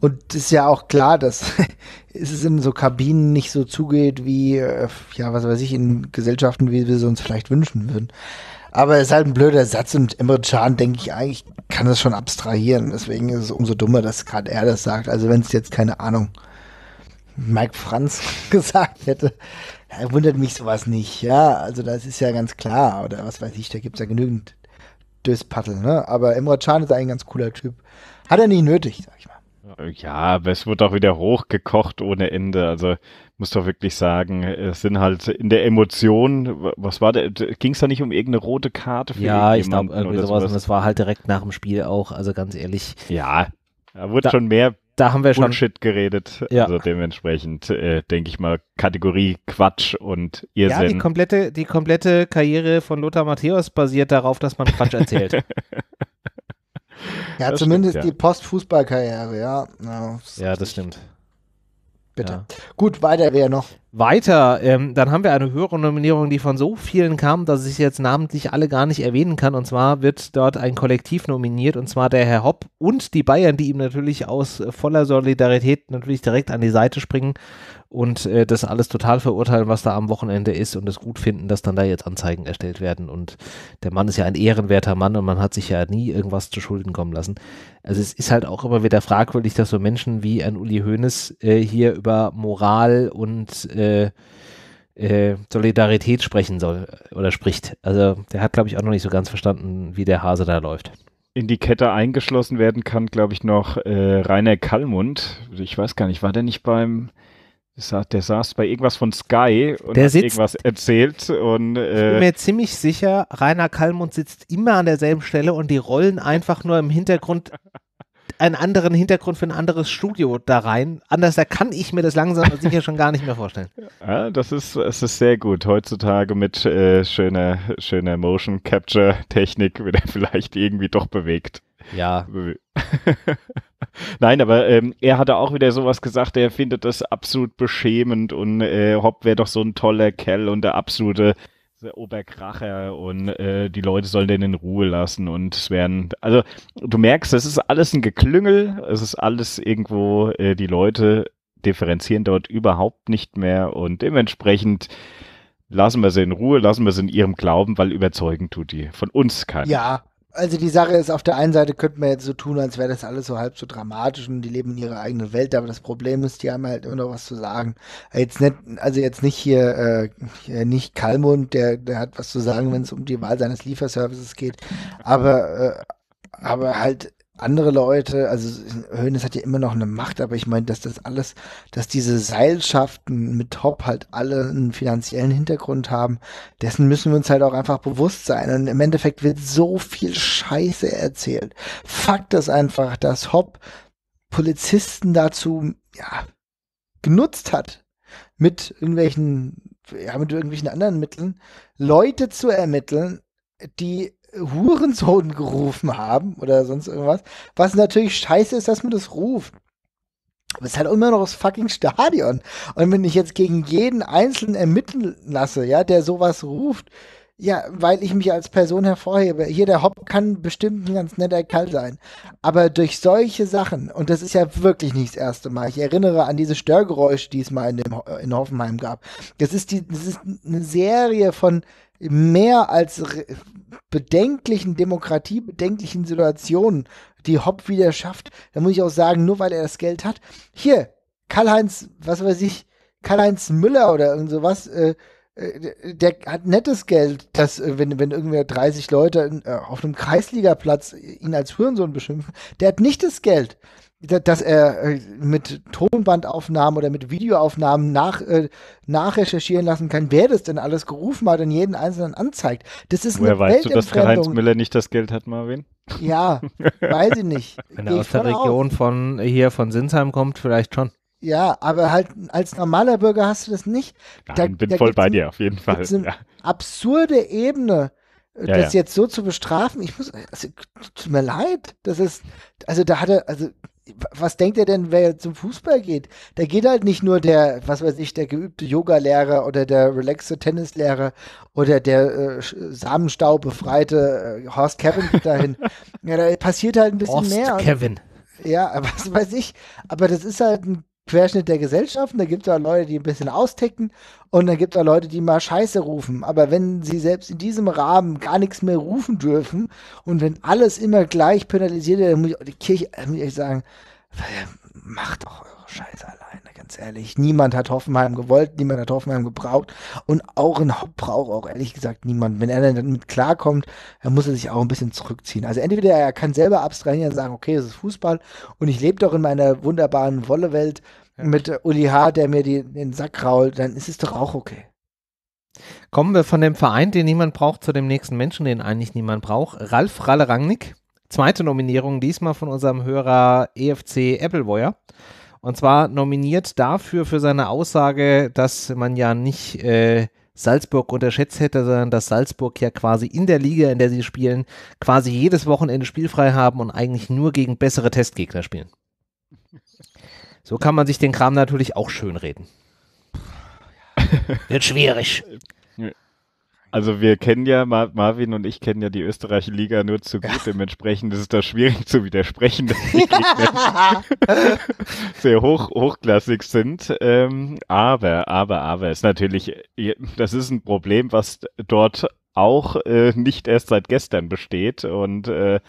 Und ist ja auch klar, dass es in so Kabinen nicht so zugeht wie, äh, ja, was weiß ich, in Gesellschaften, wie wir es uns vielleicht wünschen würden. Aber es ist halt ein blöder Satz und Emre Can, denke ich, eigentlich kann das schon abstrahieren. Deswegen ist es umso dummer, dass gerade er das sagt. Also wenn es jetzt, keine Ahnung, Mike Franz gesagt hätte, da wundert mich sowas nicht, ja. Also das ist ja ganz klar, oder was weiß ich, da gibt es ja genügend Döspattel, ne? Aber Emre Can ist ein ganz cooler Typ. Hat er nicht nötig, sag ich mal. Ja, aber es wird auch wieder hochgekocht ohne Ende. Also muss doch wirklich sagen, es sind halt in der Emotion, was war da, ging es da nicht um irgendeine rote Karte für Ja, ich glaube, irgendwie sowas. sowas. Und das war halt direkt nach dem Spiel auch, also ganz ehrlich. Ja, da wurde da, schon mehr da haben wir schon Bullshit geredet. Ja. Also dementsprechend äh, denke ich mal Kategorie Quatsch und Irrsinn. Ja, die komplette, die komplette Karriere von Lothar Matthäus basiert darauf, dass man Quatsch erzählt. ja, das zumindest stimmt, ja. die Postfußballkarriere, ja. Ja, das, ja, das stimmt. Bitte. Gut, weiter wäre noch? Weiter, ähm, dann haben wir eine höhere Nominierung, die von so vielen kam, dass ich jetzt namentlich alle gar nicht erwähnen kann. Und zwar wird dort ein Kollektiv nominiert, und zwar der Herr Hopp und die Bayern, die ihm natürlich aus voller Solidarität natürlich direkt an die Seite springen und äh, das alles total verurteilen, was da am Wochenende ist und es gut finden, dass dann da jetzt Anzeigen erstellt werden. Und der Mann ist ja ein ehrenwerter Mann und man hat sich ja nie irgendwas zu Schulden kommen lassen. Also es ist halt auch immer wieder fragwürdig, dass so Menschen wie ein Uli Hoeneß äh, hier über Moral und äh, äh, äh, Solidarität sprechen soll äh, oder spricht. Also der hat, glaube ich, auch noch nicht so ganz verstanden, wie der Hase da läuft. In die Kette eingeschlossen werden kann, glaube ich, noch äh, Rainer Kallmund. Ich weiß gar nicht, war der nicht beim der saß bei irgendwas von Sky und der hat sitzt, irgendwas erzählt. Und, äh, ich bin mir ziemlich sicher, Rainer Kallmund sitzt immer an derselben Stelle und die rollen einfach nur im Hintergrund einen anderen Hintergrund für ein anderes Studio da rein. Anders da kann ich mir das langsam und sicher schon gar nicht mehr vorstellen. Ja, das ist, es ist sehr gut. Heutzutage mit äh, schöner, schöner Motion Capture Technik wird er vielleicht irgendwie doch bewegt. Ja. Nein, aber ähm, er hatte auch wieder sowas gesagt, er findet das absolut beschämend und äh, Hopp wäre doch so ein toller Kerl und der absolute der Oberkracher und äh, die Leute sollen den in Ruhe lassen und es werden, also du merkst, das ist alles ein Geklüngel, es ist alles irgendwo, äh, die Leute differenzieren dort überhaupt nicht mehr und dementsprechend lassen wir sie in Ruhe, lassen wir sie in ihrem Glauben, weil überzeugen tut die von uns keiner. Ja, also die Sache ist, auf der einen Seite könnte man jetzt so tun, als wäre das alles so halb so dramatisch und die leben in ihrer eigenen Welt, aber das Problem ist, die haben halt immer noch was zu sagen. Jetzt nicht, also jetzt nicht hier, äh, hier nicht Kalmund, der, der hat was zu sagen, wenn es um die Wahl seines Lieferservices geht, aber, äh, aber halt andere Leute, also Höhnes hat ja immer noch eine Macht, aber ich meine, dass das alles, dass diese Seilschaften mit Top halt alle einen finanziellen Hintergrund haben, dessen müssen wir uns halt auch einfach bewusst sein. Und im Endeffekt wird so viel Scheiße erzählt. Fakt ist einfach, dass Hop Polizisten dazu, ja, genutzt hat, mit irgendwelchen, ja, mit irgendwelchen anderen Mitteln, Leute zu ermitteln, die Hurensohn gerufen haben oder sonst irgendwas. Was natürlich scheiße ist, dass man das ruft. Aber es ist halt immer noch das fucking Stadion. Und wenn ich jetzt gegen jeden Einzelnen ermitteln lasse, ja, der sowas ruft, ja, weil ich mich als Person hervorhebe. Hier, der Hopp kann bestimmt ein ganz netter Kerl sein. Aber durch solche Sachen, und das ist ja wirklich nicht das erste Mal, ich erinnere an diese Störgeräusche, die es mal in, dem, in Hoffenheim gab. Das ist, die, das ist eine Serie von mehr als bedenklichen, demokratiebedenklichen Situationen, die Hopp wieder schafft, da muss ich auch sagen, nur weil er das Geld hat. Hier, Karl-Heinz, was weiß ich, Karl-Heinz Müller oder irgend sowas, äh, äh der hat nettes Geld, dass, äh, wenn, wenn irgendwer 30 Leute in, äh, auf einem Kreisligaplatz ihn als Hurensohn beschimpfen, der hat nicht das Geld, dass er äh, mit Tonbandaufnahmen oder mit Videoaufnahmen nach, äh, nachrecherchieren lassen kann, wer das denn alles gerufen hat und jeden Einzelnen anzeigt. Das ist Woher eine weißt du, dass Karl-Heinz Müller nicht das Geld hat, Marvin? Ja, weiß ich nicht. Wenn er aus der Region auf. von hier von Sinsheim kommt, vielleicht schon. Ja, aber halt als normaler Bürger hast du das nicht. Ich da, bin da voll bei dir, auf jeden Fall. Eine ja. Absurde Ebene, äh, das ja, ja. jetzt so zu bestrafen. Ich muss, also, tut mir leid. Das ist, also da hat er, also was denkt er denn, wer zum Fußball geht? Da geht halt nicht nur der, was weiß ich, der geübte Yoga-Lehrer oder der relaxte Tennislehrer oder der äh, Samenstau-befreite äh, Horst Kevin dahin. ja, da passiert halt ein bisschen Horst mehr. Horst Kevin. Ja, was weiß ich. Aber das ist halt ein Querschnitt der Gesellschaften. Da gibt es auch Leute, die ein bisschen austicken und dann gibt es auch Leute, die mal Scheiße rufen. Aber wenn sie selbst in diesem Rahmen gar nichts mehr rufen dürfen und wenn alles immer gleich penalisiert wird, dann muss ich die Kirche, äh, muss ich sagen, äh, macht doch eure Scheiße allein ganz ehrlich. Niemand hat Hoffenheim gewollt, niemand hat Hoffenheim gebraucht und auch in Hopp braucht auch ehrlich gesagt niemand. Wenn er dann damit klarkommt, dann muss er sich auch ein bisschen zurückziehen. Also entweder er kann selber abstrahieren und sagen, okay, es ist Fußball und ich lebe doch in meiner wunderbaren Wollewelt ja. mit Uli H., der mir die, den Sack rault, dann ist es doch auch okay. Kommen wir von dem Verein, den niemand braucht, zu dem nächsten Menschen, den eigentlich niemand braucht. Ralf Ralle Rangnick. Zweite Nominierung diesmal von unserem Hörer EFC Applewire. Und zwar nominiert dafür für seine Aussage, dass man ja nicht äh, Salzburg unterschätzt hätte, sondern dass Salzburg ja quasi in der Liga, in der sie spielen, quasi jedes Wochenende spielfrei haben und eigentlich nur gegen bessere Testgegner spielen. So kann man sich den Kram natürlich auch schönreden. Wird schwierig. Also wir kennen ja, Mar Marvin und ich kennen ja die österreichische Liga nur zu gut, dementsprechend ist es da schwierig zu widersprechen, dass die Gegner sehr hoch, hochklassig sind. Ähm, aber, aber, aber ist natürlich, das ist ein Problem, was dort auch äh, nicht erst seit gestern besteht. Und äh,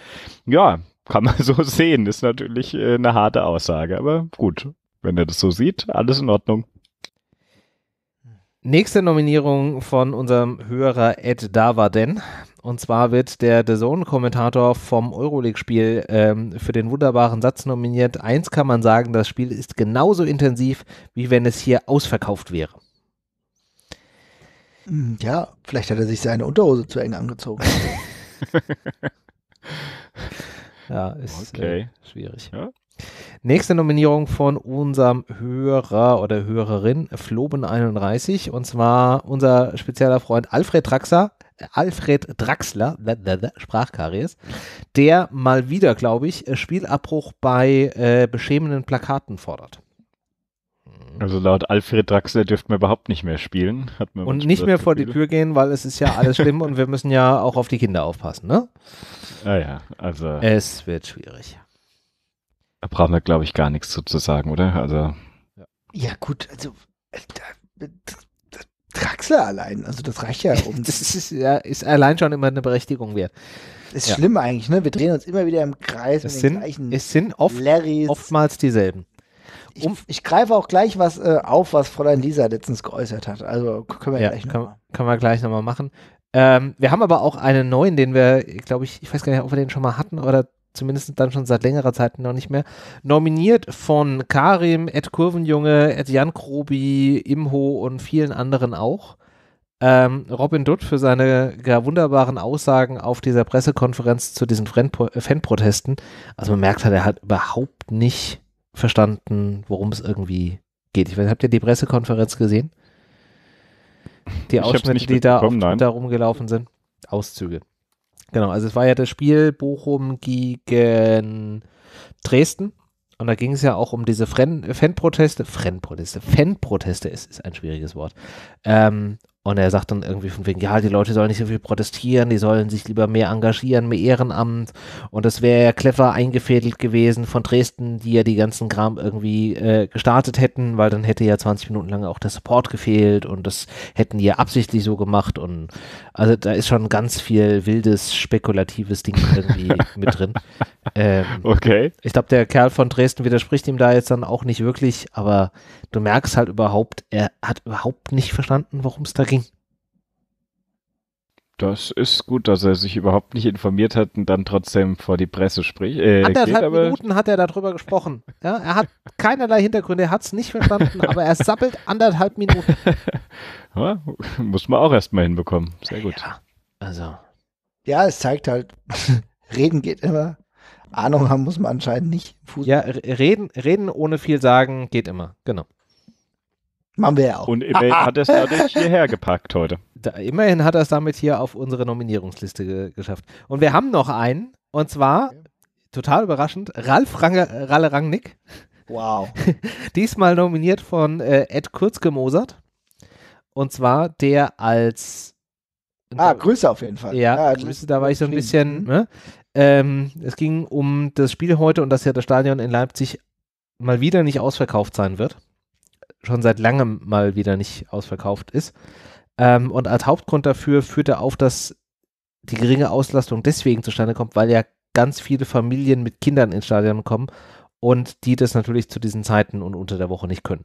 ja, kann man so sehen, ist natürlich äh, eine harte Aussage, aber gut, wenn er das so sieht, alles in Ordnung. Nächste Nominierung von unserem Hörer Ed Davaden. Und zwar wird der The Zone-Kommentator vom Euroleague-Spiel ähm, für den wunderbaren Satz nominiert. Eins kann man sagen, das Spiel ist genauso intensiv, wie wenn es hier ausverkauft wäre. Hm, ja, vielleicht hat er sich seine Unterhose zu eng angezogen. ja, ist äh, okay. äh, schwierig. Ja, Nächste Nominierung von unserem Hörer oder Hörerin Floben31 und zwar unser spezieller Freund Alfred Traxler. Alfred Draxler, Sprachkaries, der mal wieder, glaube ich, Spielabbruch bei äh, beschämenden Plakaten fordert. Also laut Alfred Draxler dürften wir überhaupt nicht mehr spielen. und nicht mehr vor Gefühl. die Tür gehen, weil es ist ja alles schlimm und wir müssen ja auch auf die Kinder aufpassen, ne? Naja, ah also. Es wird schwierig. Da brauchen wir, glaube ich, gar nichts zu, zu sagen, oder? Also. Ja, ja gut, also äh, da, äh, da, Draxler allein, also das reicht ja um. das ist, ja, ist allein schon immer eine Berechtigung wert. Ist ja. schlimm eigentlich, ne? Wir drehen uns immer wieder im Kreis es mit sind, den gleichen. Es sind oft, oftmals dieselben. Ich, ich, greife auch gleich was äh, auf, was Fräulein Lisa letztens geäußert hat. Also können wir ja, gleich nochmal. Können wir gleich nochmal machen. Ähm, wir haben aber auch einen neuen, den wir, glaube ich, ich weiß gar nicht, ob wir den schon mal hatten oder zumindest dann schon seit längerer Zeit noch nicht mehr, nominiert von Karim, Ed Kurvenjunge, Ed Jan Krobi, Imho und vielen anderen auch. Ähm, Robin Dutt für seine wunderbaren Aussagen auf dieser Pressekonferenz zu diesen äh, Fanprotesten. Also man merkt halt, er hat überhaupt nicht verstanden, worum es irgendwie geht. Ich weiß, habt ihr die Pressekonferenz gesehen? Die Ausschnitte, die da oft da rumgelaufen sind. Auszüge. Genau, also es war ja das Spiel Bochum gegen Dresden. Und da ging es ja auch um diese Fan Fanproteste, Fanproteste, Fanproteste ist, ist ein schwieriges Wort. Ähm, und er sagt dann irgendwie von wegen, ja, die Leute sollen nicht so viel protestieren, die sollen sich lieber mehr engagieren, mehr Ehrenamt. Und das wäre ja clever eingefädelt gewesen von Dresden, die ja die ganzen Kram irgendwie äh, gestartet hätten, weil dann hätte ja 20 Minuten lang auch der Support gefehlt und das hätten die ja absichtlich so gemacht. Und also da ist schon ganz viel wildes, spekulatives Ding irgendwie mit drin. Ähm, okay. Ich glaube, der Kerl von Dresden widerspricht ihm da jetzt dann auch nicht wirklich, aber du merkst halt überhaupt, er hat überhaupt nicht verstanden, worum es da ging. Das ist gut, dass er sich überhaupt nicht informiert hat und dann trotzdem vor die Presse spricht. Äh, Anderthalb geht, Minuten hat er darüber gesprochen. Ja, er hat keinerlei Hintergründe, er hat es nicht verstanden, aber er sappelt anderthalb Minuten. ja, muss man auch erstmal hinbekommen. Sehr gut. Ja, also. ja, es zeigt halt, reden geht immer. Ahnung haben muss man anscheinend nicht. Fußball. Ja, reden, reden ohne viel sagen geht immer. Genau. Machen wir ja auch. Und immerhin hat er es dadurch hierher gepackt heute. Da, immerhin hat er es damit hier auf unsere Nominierungsliste ge geschafft. Und wir haben noch einen, und zwar, total überraschend, Ralf Range, Ralle Rangnick. Wow. Diesmal nominiert von äh, Ed Kurzgemosert. Und zwar der als. Ah, Grüße auf jeden Fall. Ja, ja Grüße, da war ich so ein bisschen. Mhm. Ne? Ähm, es ging um das Spiel heute und dass ja das Stadion in Leipzig mal wieder nicht ausverkauft sein wird schon seit langem mal wieder nicht ausverkauft ist. Ähm, und als Hauptgrund dafür führt er auf, dass die geringe Auslastung deswegen zustande kommt, weil ja ganz viele Familien mit Kindern ins Stadion kommen und die das natürlich zu diesen Zeiten und unter der Woche nicht können.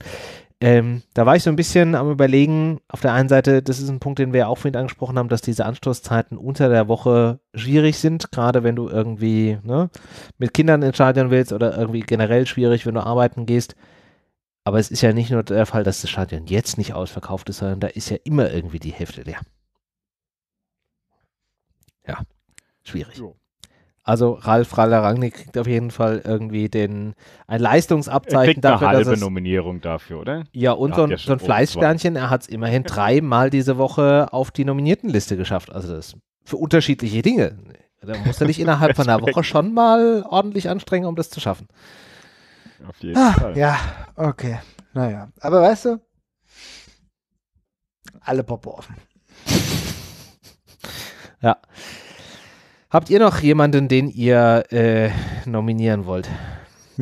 Ähm, da war ich so ein bisschen am Überlegen. Auf der einen Seite, das ist ein Punkt, den wir ja auch vorhin angesprochen haben, dass diese Anstoßzeiten unter der Woche schwierig sind, gerade wenn du irgendwie ne, mit Kindern ins Stadion willst oder irgendwie generell schwierig, wenn du arbeiten gehst. Aber es ist ja nicht nur der Fall, dass das Stadion jetzt nicht ausverkauft ist, sondern da ist ja immer irgendwie die Hälfte leer. Ja, schwierig. Jo. Also Ralf Raller kriegt auf jeden Fall irgendwie den ein Leistungsabzeichen er kriegt eine halbe dass es, Nominierung dafür, oder? Ja, und so ein, so ein Fleißsternchen, er hat es immerhin dreimal diese Woche auf die Nominiertenliste geschafft. Also das für unterschiedliche Dinge. Da muss er nicht innerhalb von einer Woche schon mal ordentlich anstrengen, um das zu schaffen auf jeden ah, Fall. Ja, okay. Naja, aber weißt du, alle Poppe offen. ja. Habt ihr noch jemanden, den ihr äh, nominieren wollt?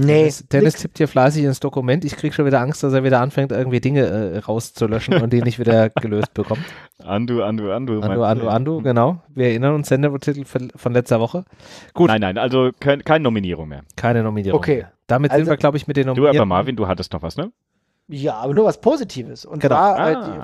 Nee. Dennis, Dennis tippt hier fleißig ins Dokument. Ich kriege schon wieder Angst, dass er wieder anfängt, irgendwie Dinge äh, rauszulöschen und die nicht wieder gelöst bekommt. Andu, Andu, Andu. Andu, Andu, Andu, genau. Wir erinnern uns Sendertitel von letzter Woche. Gut. Nein, nein, also kein, keine Nominierung mehr. Keine Nominierung. Okay. Mehr. Damit also, sind wir, glaube ich, mit den Nominierungen. Du aber, Marvin, du hattest noch was, ne? Ja, aber nur was Positives. Und genau. zwar ah. äh,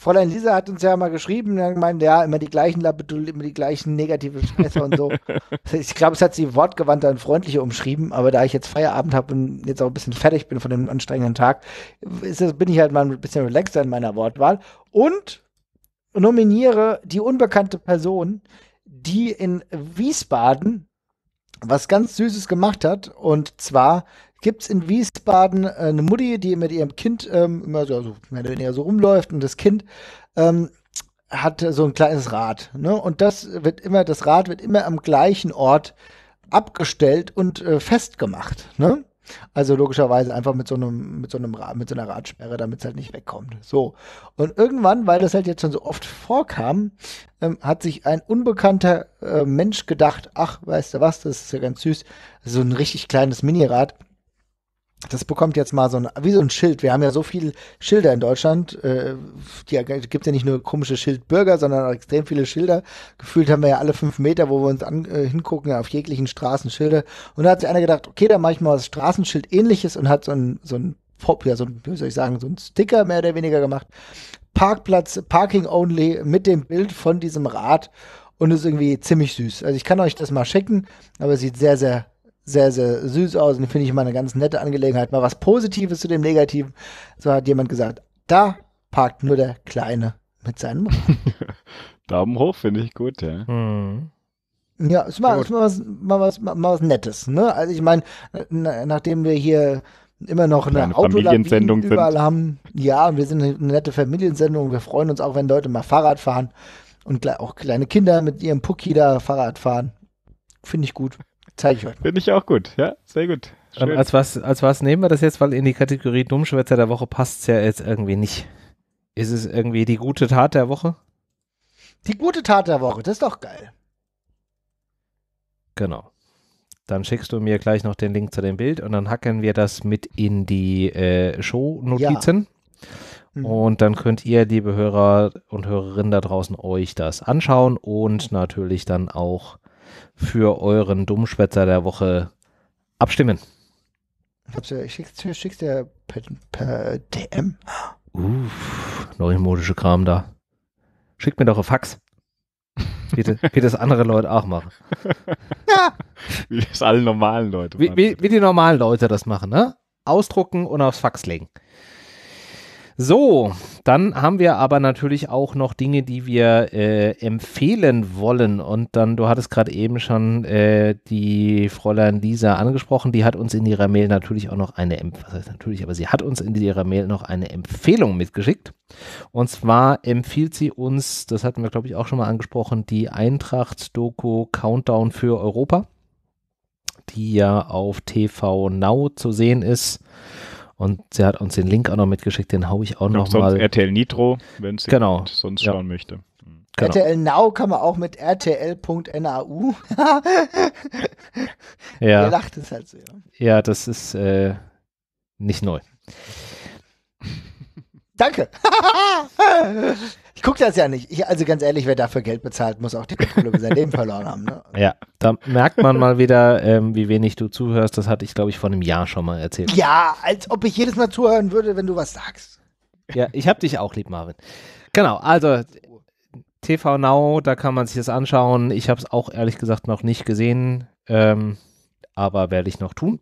Fräulein Lisa hat uns ja mal geschrieben, dann meinte ja immer die gleichen Labetul, immer die gleichen negativen Scheiße und so. Ich glaube, es hat sie wortgewandter und freundlicher umschrieben, aber da ich jetzt Feierabend habe und jetzt auch ein bisschen fertig bin von dem anstrengenden Tag, das, bin ich halt mal ein bisschen relaxter in meiner Wortwahl und nominiere die unbekannte Person, die in Wiesbaden was ganz Süßes gemacht hat und zwar gibt es in Wiesbaden äh, eine Mutti, die mit ihrem Kind ähm, immer so, also, mehr so rumläuft und das Kind ähm, hat so ein kleines Rad. Ne? Und das wird immer, das Rad wird immer am gleichen Ort abgestellt und äh, festgemacht. Ne? Also logischerweise einfach mit so einem, mit so einem Rad, mit so einer Radsperre, damit es halt nicht wegkommt. So. Und irgendwann, weil das halt jetzt schon so oft vorkam, ähm, hat sich ein unbekannter äh, Mensch gedacht, ach, weißt du was, das ist ja ganz süß, so ein richtig kleines Minirad das bekommt jetzt mal so ein, wie so ein Schild. Wir haben ja so viele Schilder in Deutschland. Äh, die gibt ja nicht nur komische Schildbürger, sondern auch extrem viele Schilder. Gefühlt haben wir ja alle fünf Meter, wo wir uns an, äh, hingucken, auf jeglichen Straßen Schilder. Und da hat sich einer gedacht, okay, da mache ich mal was Straßenschild ähnliches und hat so ein, so ein Pop, ja, so ein, wie soll ich sagen, so ein Sticker mehr oder weniger gemacht. Parkplatz, Parking Only mit dem Bild von diesem Rad und ist irgendwie ziemlich süß. Also ich kann euch das mal schicken, aber es sieht sehr, sehr sehr, sehr süß aus und finde ich mal eine ganz nette Angelegenheit. Mal was Positives zu dem Negativen. So hat jemand gesagt, da parkt nur der Kleine mit seinem Daumen hoch finde ich gut, ja. Hm. Ja, es war, es war was, mal, was, mal was Nettes. Ne? Also ich meine, nachdem wir hier immer noch eine, eine Familiensendung überall sind. haben, ja, wir sind eine nette Familiensendung. Wir freuen uns auch, wenn Leute mal Fahrrad fahren und auch kleine Kinder mit ihrem Pucki da Fahrrad fahren. Finde ich gut. Zeige ich euch. Finde ich auch gut. Ja, sehr gut. Ähm, Schön. als, was, als was nehmen wir das jetzt? Weil in die Kategorie Dummschwätzer der Woche passt es ja jetzt irgendwie nicht. Ist es irgendwie die gute Tat der Woche? Die gute Tat der Woche, das ist doch geil. Genau. Dann schickst du mir gleich noch den Link zu dem Bild und dann hacken wir das mit in die äh, Show-Notizen. Ja. Mhm. Und dann könnt ihr, liebe Hörer und Hörerinnen da draußen, euch das anschauen und natürlich dann auch für euren Dummschwätzer der Woche abstimmen. Ich schicke ich dir per, per DM. Uff, neumodische Kram da. Schickt mir doch ein Fax. Bitte, wie das andere Leute auch machen. Ja. Wie das alle normalen Leute machen. Wie, wie, wie die normalen Leute das machen, ne? Ausdrucken und aufs Fax legen. So, dann haben wir aber natürlich auch noch Dinge, die wir äh, empfehlen wollen. Und dann, du hattest gerade eben schon äh, die Fräulein Lisa angesprochen, die hat uns in ihrer Mail natürlich auch noch eine, was heißt natürlich, aber sie hat uns in ihrer Mail noch eine Empfehlung mitgeschickt. Und zwar empfiehlt sie uns, das hatten wir glaube ich auch schon mal angesprochen, die Eintracht-Doku Countdown für Europa, die ja auf TV Now zu sehen ist und sie hat uns den Link auch noch mitgeschickt, den haue ich auch nochmal. RTL Nitro, wenn sie genau. sonst ja. schauen möchte. Hm. Genau. RTL Now kann man auch mit rtl.nau. ja. Ihr lacht es halt so. Ja, ja das ist äh, nicht neu. Danke. Ich gucke das ja nicht. Ich, also ganz ehrlich, wer dafür Geld bezahlt, muss auch die Kontrolle über sein Leben verloren haben. Ne? Ja, da merkt man mal wieder, ähm, wie wenig du zuhörst. Das hatte ich, glaube ich, vor einem Jahr schon mal erzählt. Ja, als ob ich jedes Mal zuhören würde, wenn du was sagst. Ja, ich habe dich auch lieb, Marvin. Genau, also TV Now, da kann man sich das anschauen. Ich habe es auch ehrlich gesagt noch nicht gesehen, ähm, aber werde ich noch tun.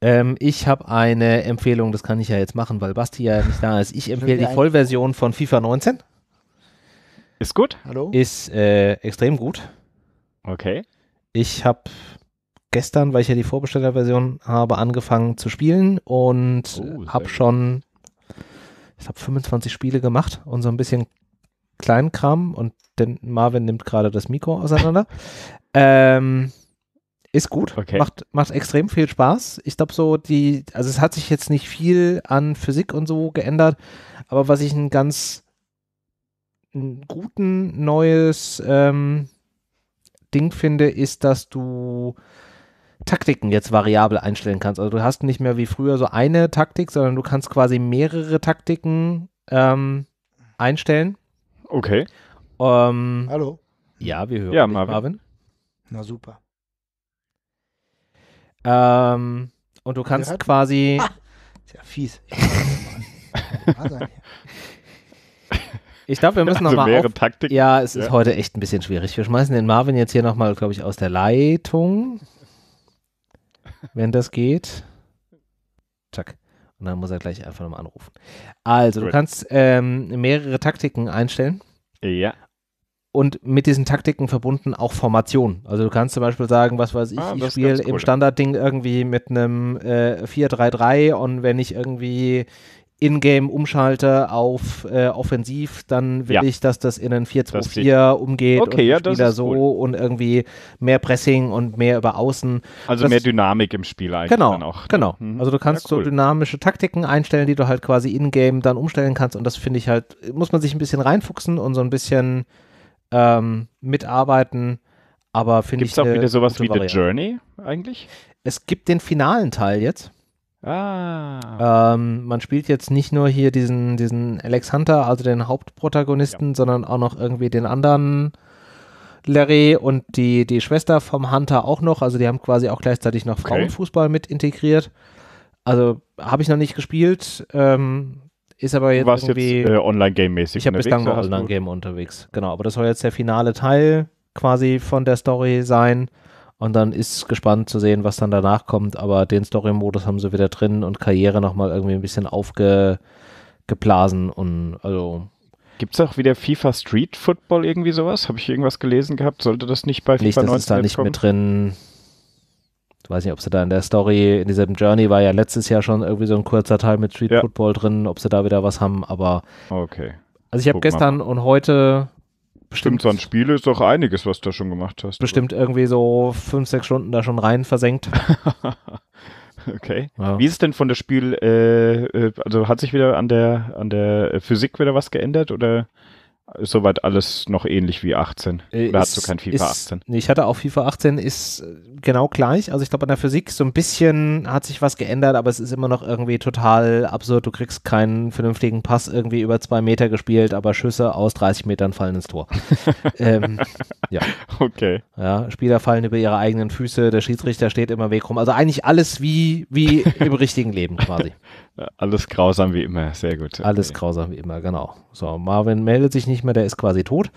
Ähm, ich habe eine Empfehlung, das kann ich ja jetzt machen, weil Basti ja nicht da ist. Ich empfehle die Vollversion von FIFA 19. Ist gut. Hallo. Ist äh, extrem gut. Okay. Ich habe gestern, weil ich ja die Vorbestellerversion habe, angefangen zu spielen und oh, habe schon, ich habe 25 Spiele gemacht und so ein bisschen Kleinkram und denn Marvin nimmt gerade das Mikro auseinander. ähm, ist gut, okay. macht, macht extrem viel Spaß. Ich glaube so, die, also es hat sich jetzt nicht viel an Physik und so geändert, aber was ich einen ganz einen guten neues ähm, Ding finde, ist, dass du Taktiken jetzt variabel einstellen kannst. Also du hast nicht mehr wie früher so eine Taktik, sondern du kannst quasi mehrere Taktiken ähm, einstellen. Okay. Ähm, Hallo. Ja, wir hören ja, Marvin. Marvin. Na super. Ähm, und du kannst ja, quasi. Ah. Ist ja fies. Ich glaube, wir müssen also nochmal. Auf Ja, es ja. ist heute echt ein bisschen schwierig. Wir schmeißen den Marvin jetzt hier nochmal, glaube ich, aus der Leitung. Wenn das geht. Zack. Und dann muss er gleich einfach nochmal anrufen. Also, Good. du kannst ähm, mehrere Taktiken einstellen. Ja und mit diesen Taktiken verbunden auch Formationen. Also du kannst zum Beispiel sagen, was weiß ich, ah, ich spiele cool. im Standardding irgendwie mit einem äh, 4-3-3 und wenn ich irgendwie in-game umschalte auf äh, offensiv, dann will ja. ich, dass das in ein 4-2-4 umgeht okay, und ja, Spieler so cool. und irgendwie mehr Pressing und mehr über außen. Also das mehr Dynamik im Spiel eigentlich genau, dann auch. Ne? Genau. Mhm. Also du kannst ja, cool. so dynamische Taktiken einstellen, die du halt quasi in-game dann umstellen kannst und das finde ich halt, muss man sich ein bisschen reinfuchsen und so ein bisschen ähm, mitarbeiten. Aber finde ich. Gibt es auch wieder sowas wie Variante. The Journey eigentlich? Es gibt den finalen Teil jetzt. Ah. Ähm, man spielt jetzt nicht nur hier diesen, diesen Alex Hunter, also den Hauptprotagonisten, ja. sondern auch noch irgendwie den anderen Larry und die, die Schwester vom Hunter auch noch. Also die haben quasi auch gleichzeitig noch okay. Frauenfußball mit integriert. Also habe ich noch nicht gespielt. Ähm, ist aber jetzt du warst irgendwie, jetzt äh, Online-Game-mäßig Ich habe bislang nur Online-Game unterwegs. Genau, aber das soll jetzt der finale Teil quasi von der Story sein. Und dann ist gespannt zu sehen, was dann danach kommt. Aber den Story-Modus haben sie wieder drin und Karriere nochmal irgendwie ein bisschen aufgeblasen. Und also. Gibt es auch wieder FIFA Street Football irgendwie sowas? Habe ich irgendwas gelesen gehabt? Sollte das nicht bei FIFA nicht, das ist da nicht kommen? mit drin ich weiß nicht, ob sie da in der Story, in diesem Journey war ja letztes Jahr schon irgendwie so ein kurzer Teil mit Street ja. Football drin, ob sie da wieder was haben, aber. Okay. Also ich habe gestern und heute bestimmt. so ein Spiele ist doch einiges, was du da schon gemacht hast. Bestimmt oder? irgendwie so fünf, sechs Stunden da schon rein versenkt. okay. Ja. Wie ist es denn von der Spiel, äh, äh, also hat sich wieder an der, an der Physik wieder was geändert oder? soweit alles noch ähnlich wie 18. Äh, hast du kein FIFA ist, 18? Nee, ich hatte auch FIFA 18, ist äh, genau gleich. Also ich glaube, an der Physik so ein bisschen hat sich was geändert, aber es ist immer noch irgendwie total absurd. Du kriegst keinen vernünftigen Pass irgendwie über zwei Meter gespielt, aber Schüsse aus 30 Metern fallen ins Tor. ähm, ja. Okay. Ja, Spieler fallen über ihre eigenen Füße, der Schiedsrichter steht immer Weg rum. Also eigentlich alles wie, wie im richtigen Leben quasi. Alles grausam wie immer, sehr gut. Okay. Alles grausam wie immer, genau. So, Marvin meldet sich nicht mehr, der ist quasi tot.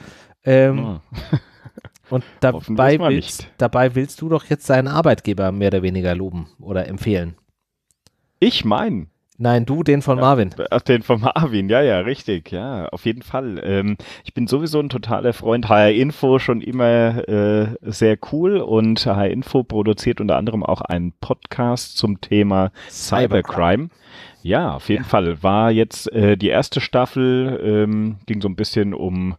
Ähm, oh. und dabei willst, dabei willst du doch jetzt deinen Arbeitgeber mehr oder weniger loben oder empfehlen. Ich mein. Nein, du, den von Marvin. Ach, den von Marvin, ja, ja, richtig, ja, auf jeden Fall. Ähm, ich bin sowieso ein totaler Freund. HR Info schon immer äh, sehr cool und HR Info produziert unter anderem auch einen Podcast zum Thema Cybercrime. Cybercrime. Ja, auf jeden ja. Fall. War jetzt äh, die erste Staffel, ähm, ging so ein bisschen um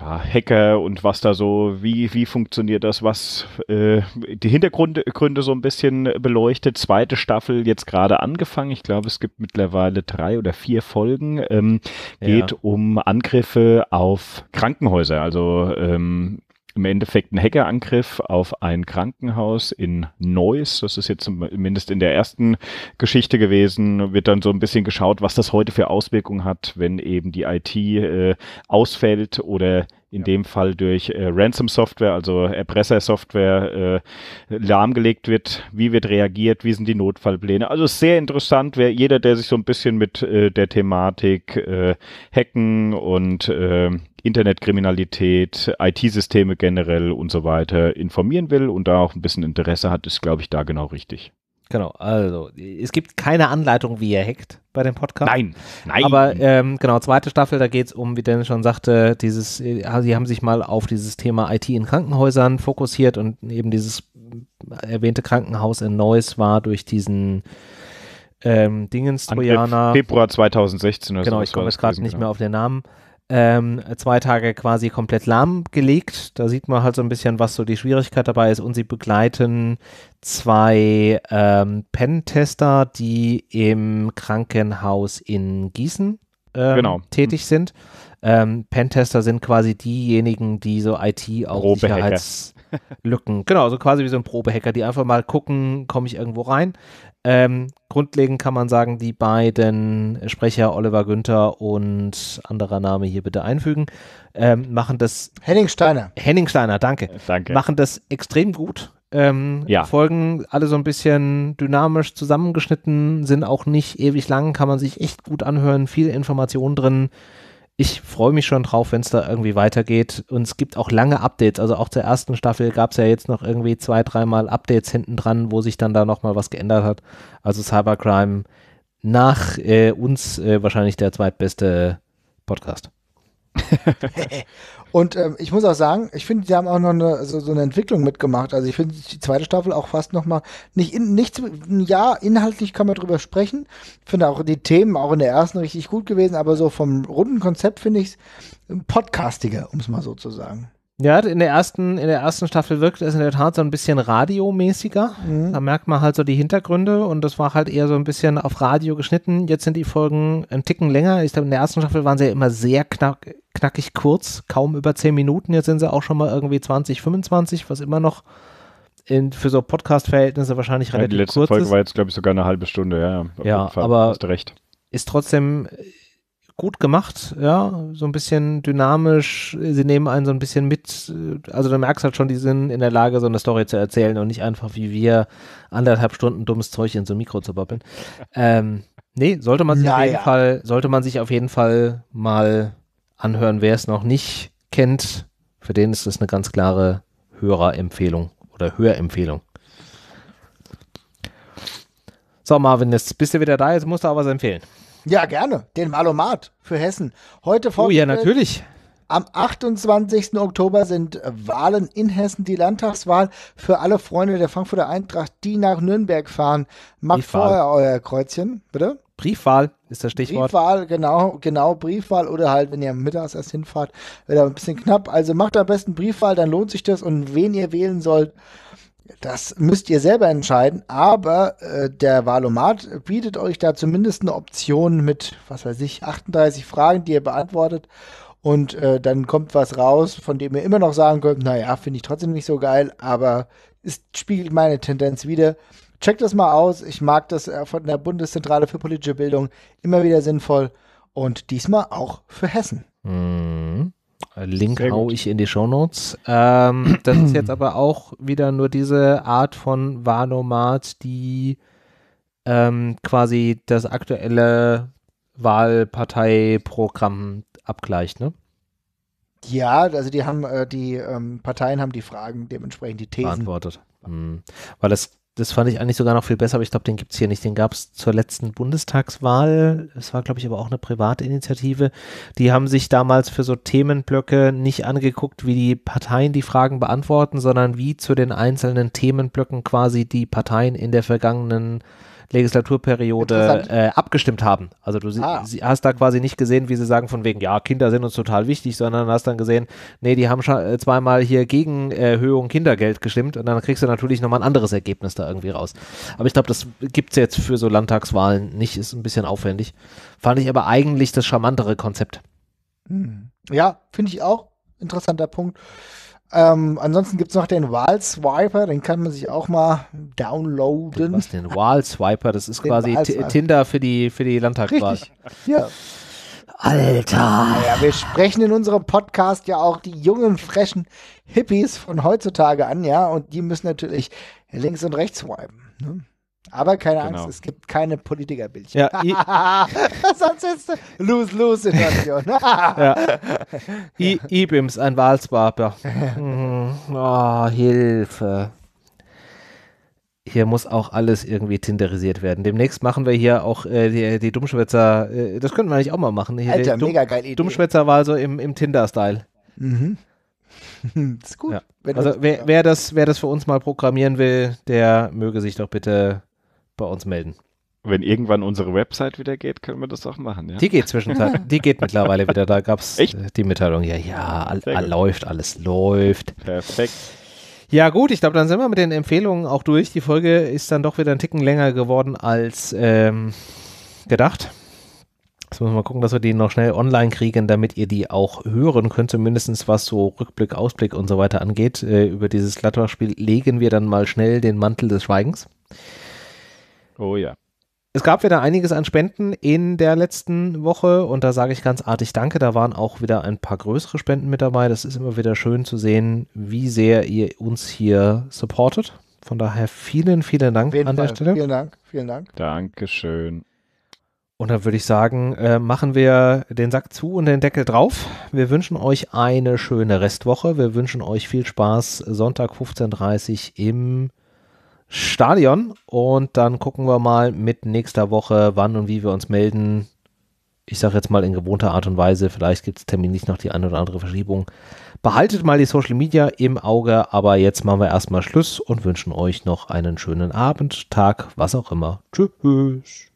ja, Hacker und was da so, wie, wie funktioniert das, was äh, die Hintergründe Gründe so ein bisschen beleuchtet. Zweite Staffel jetzt gerade angefangen. Ich glaube, es gibt mittlerweile drei oder vier Folgen. Ähm, geht ja. um Angriffe auf Krankenhäuser, also ähm, im Endeffekt ein Hackerangriff auf ein Krankenhaus in Neuss. Das ist jetzt zumindest in der ersten Geschichte gewesen. Wird dann so ein bisschen geschaut, was das heute für Auswirkungen hat, wenn eben die IT äh, ausfällt oder in ja. dem Fall durch äh, Ransom-Software, also Erpresser-Software, äh, lahmgelegt wird. Wie wird reagiert? Wie sind die Notfallpläne? Also sehr interessant. Wer jeder, der sich so ein bisschen mit äh, der Thematik äh, Hacken und äh, Internetkriminalität, IT-Systeme generell und so weiter informieren will und da auch ein bisschen Interesse hat, ist, glaube ich, da genau richtig. Genau, also es gibt keine Anleitung, wie ihr hackt bei dem Podcast. Nein, nein. Aber ähm, genau, zweite Staffel, da geht es um, wie Dennis schon sagte, dieses, äh, sie haben sich mal auf dieses Thema IT in Krankenhäusern fokussiert und eben dieses äh, erwähnte Krankenhaus in Neuss war durch diesen ähm, Dingens-Trojaner. Februar 2016 oder Genau, ich komme jetzt gerade nicht genau. mehr auf den Namen ähm, zwei Tage quasi komplett lahmgelegt. Da sieht man halt so ein bisschen, was so die Schwierigkeit dabei ist. Und sie begleiten zwei ähm, Pentester, die im Krankenhaus in Gießen ähm, genau. tätig hm. sind. Ähm, Pentester sind quasi diejenigen, die so IT auch Sicherheits Lücken. Genau, so quasi wie so ein Probehacker, die einfach mal gucken, komme ich irgendwo rein. Ähm, grundlegend kann man sagen, die beiden Sprecher Oliver Günther und anderer Name hier bitte einfügen, ähm, machen das. Henning Steiner. Äh, Henning Steiner, danke. Äh, danke. Machen das extrem gut. Ähm, ja. Folgen alle so ein bisschen dynamisch zusammengeschnitten, sind auch nicht ewig lang, kann man sich echt gut anhören, viel Information drin ich freue mich schon drauf, wenn es da irgendwie weitergeht. Und es gibt auch lange Updates. Also auch zur ersten Staffel gab es ja jetzt noch irgendwie zwei, dreimal Updates hinten dran, wo sich dann da nochmal was geändert hat. Also Cybercrime nach äh, uns äh, wahrscheinlich der zweitbeste Podcast. Und ähm, ich muss auch sagen, ich finde, sie haben auch noch eine, so, so eine Entwicklung mitgemacht. Also ich finde die zweite Staffel auch fast noch mal nicht in, nichts. Ja, inhaltlich kann man drüber sprechen. finde auch die Themen auch in der ersten richtig gut gewesen, aber so vom runden Konzept finde ich es ähm, podcastiger, um es mal so zu sagen. Ja, in der ersten, in der ersten Staffel wirkt es in der Tat so ein bisschen radiomäßiger. Mhm. Da merkt man halt so die Hintergründe und das war halt eher so ein bisschen auf Radio geschnitten. Jetzt sind die Folgen ein Ticken länger. Ich glaube, in der ersten Staffel waren sie ja immer sehr knack, knackig kurz, kaum über 10 Minuten. Jetzt sind sie auch schon mal irgendwie 20, 25, was immer noch in, für so Podcast-Verhältnisse wahrscheinlich ja, relativ kurz ist. Die letzte Folge ist. war jetzt, glaube ich, sogar eine halbe Stunde, ja. ja, ja aber hast recht. Ist trotzdem gut gemacht, ja, so ein bisschen dynamisch, sie nehmen einen so ein bisschen mit, äh, also du merkst halt schon, die sind in der Lage, so eine Story zu erzählen und nicht einfach wie wir anderthalb Stunden dummes Zeug in so ein Mikro zu boppeln. Ähm, nee, sollte man sich naja. auf jeden Fall, sollte man sich auf jeden Fall mal anhören, wer es noch nicht kennt, für den ist das eine ganz klare Hörerempfehlung oder Hörempfehlung. So, Marvin, jetzt bist du wieder da, jetzt musst du aber was empfehlen. Ja, gerne. Den Malomat für Hessen. Heute vor. Oh ja, natürlich. Am 28. Oktober sind Wahlen in Hessen, die Landtagswahl für alle Freunde der Frankfurter Eintracht, die nach Nürnberg fahren. Macht Briefwahl. vorher euer Kreuzchen, bitte. Briefwahl ist das Stichwort. Briefwahl, genau, genau, Briefwahl oder halt, wenn ihr mittags erst hinfahrt, wird ein bisschen knapp. Also macht am besten Briefwahl, dann lohnt sich das und wen ihr wählen sollt, das müsst ihr selber entscheiden, aber äh, der Valomat bietet euch da zumindest eine Option mit, was weiß ich, 38 Fragen, die ihr beantwortet. Und äh, dann kommt was raus, von dem ihr immer noch sagen könnt, naja, finde ich trotzdem nicht so geil, aber es spiegelt meine Tendenz wieder. Checkt das mal aus. Ich mag das äh, von der Bundeszentrale für politische Bildung immer wieder sinnvoll und diesmal auch für Hessen. Mhm. Äh, Link haue ich in die Shownotes. Ähm, das ist jetzt aber auch wieder nur diese Art von Wahlomat, die ähm, quasi das aktuelle Wahlparteiprogramm abgleicht, ne? Ja, also die haben äh, die ähm, Parteien haben die Fragen dementsprechend die Thesen beantwortet. Mhm. Weil es das fand ich eigentlich sogar noch viel besser, aber ich glaube, den gibt es hier nicht. Den gab es zur letzten Bundestagswahl. Es war, glaube ich, aber auch eine Privatinitiative. Die haben sich damals für so Themenblöcke nicht angeguckt, wie die Parteien die Fragen beantworten, sondern wie zu den einzelnen Themenblöcken quasi die Parteien in der vergangenen äh, Legislaturperiode äh, abgestimmt haben. Also du ah. hast da quasi nicht gesehen, wie sie sagen von wegen, ja, Kinder sind uns total wichtig, sondern hast dann gesehen, nee, die haben schon äh, zweimal hier gegen Erhöhung Kindergeld gestimmt und dann kriegst du natürlich nochmal ein anderes Ergebnis da irgendwie raus. Aber ich glaube, das gibt es jetzt für so Landtagswahlen nicht, ist ein bisschen aufwendig. Fand ich aber eigentlich das charmantere Konzept. Hm. Ja, finde ich auch. Interessanter Punkt. Ähm, ansonsten gibt es noch den Wall Swiper, den kann man sich auch mal downloaden. Was den Wall Swiper? Das ist den quasi Tinder für die, für die Landtagswahl. Ja. Alter. Ja, wir sprechen in unserem Podcast ja auch die jungen, frechen Hippies von heutzutage an, ja, und die müssen natürlich links und rechts swipen. Ne? Aber keine Angst, genau. es gibt keine Politikerbildchen. Ja, Sonst ist es lose lose Situation. ja. I Ibims, ein Wahlswaper. oh, mhm. ah, Hilfe. Hier muss auch alles irgendwie tinderisiert werden. Demnächst machen wir hier auch äh, die, die Dummschwätzer, äh, das könnten wir eigentlich auch mal machen. Hier, Alter, Dumm, mega geile Idee. Dummschwätzerwahl so im, im Tinder-Style. Mhm. ist gut. Ja. Also wer, wer, das, wer das für uns mal programmieren will, der möge sich doch bitte bei uns melden. Wenn irgendwann unsere Website wieder geht, können wir das auch machen. Ja? Die geht zwischenzeitlich, die geht mittlerweile wieder. Da gab es äh, die Mitteilung. Ja, ja, all, all läuft, alles läuft. Perfekt. Ja, gut, ich glaube, dann sind wir mit den Empfehlungen auch durch. Die Folge ist dann doch wieder einen Ticken länger geworden als ähm, gedacht. Jetzt müssen wir mal gucken, dass wir die noch schnell online kriegen, damit ihr die auch hören könnt, zumindest was so Rückblick, Ausblick und so weiter angeht. Äh, über dieses Gladbach-Spiel legen wir dann mal schnell den Mantel des Schweigens. Oh ja. Es gab wieder einiges an Spenden in der letzten Woche und da sage ich ganz artig Danke. Da waren auch wieder ein paar größere Spenden mit dabei. Das ist immer wieder schön zu sehen, wie sehr ihr uns hier supportet. Von daher vielen, vielen Dank an der Stelle. Vielen Dank, vielen Dank. Dankeschön. Und dann würde ich sagen, äh, machen wir den Sack zu und den Deckel drauf. Wir wünschen euch eine schöne Restwoche. Wir wünschen euch viel Spaß. Sonntag 15.30 Uhr im Stadion. Und dann gucken wir mal mit nächster Woche, wann und wie wir uns melden. Ich sage jetzt mal in gewohnter Art und Weise, vielleicht gibt es terminlich noch die eine oder andere Verschiebung. Behaltet mal die Social Media im Auge, aber jetzt machen wir erstmal Schluss und wünschen euch noch einen schönen Abend, Tag, was auch immer. Tschüss.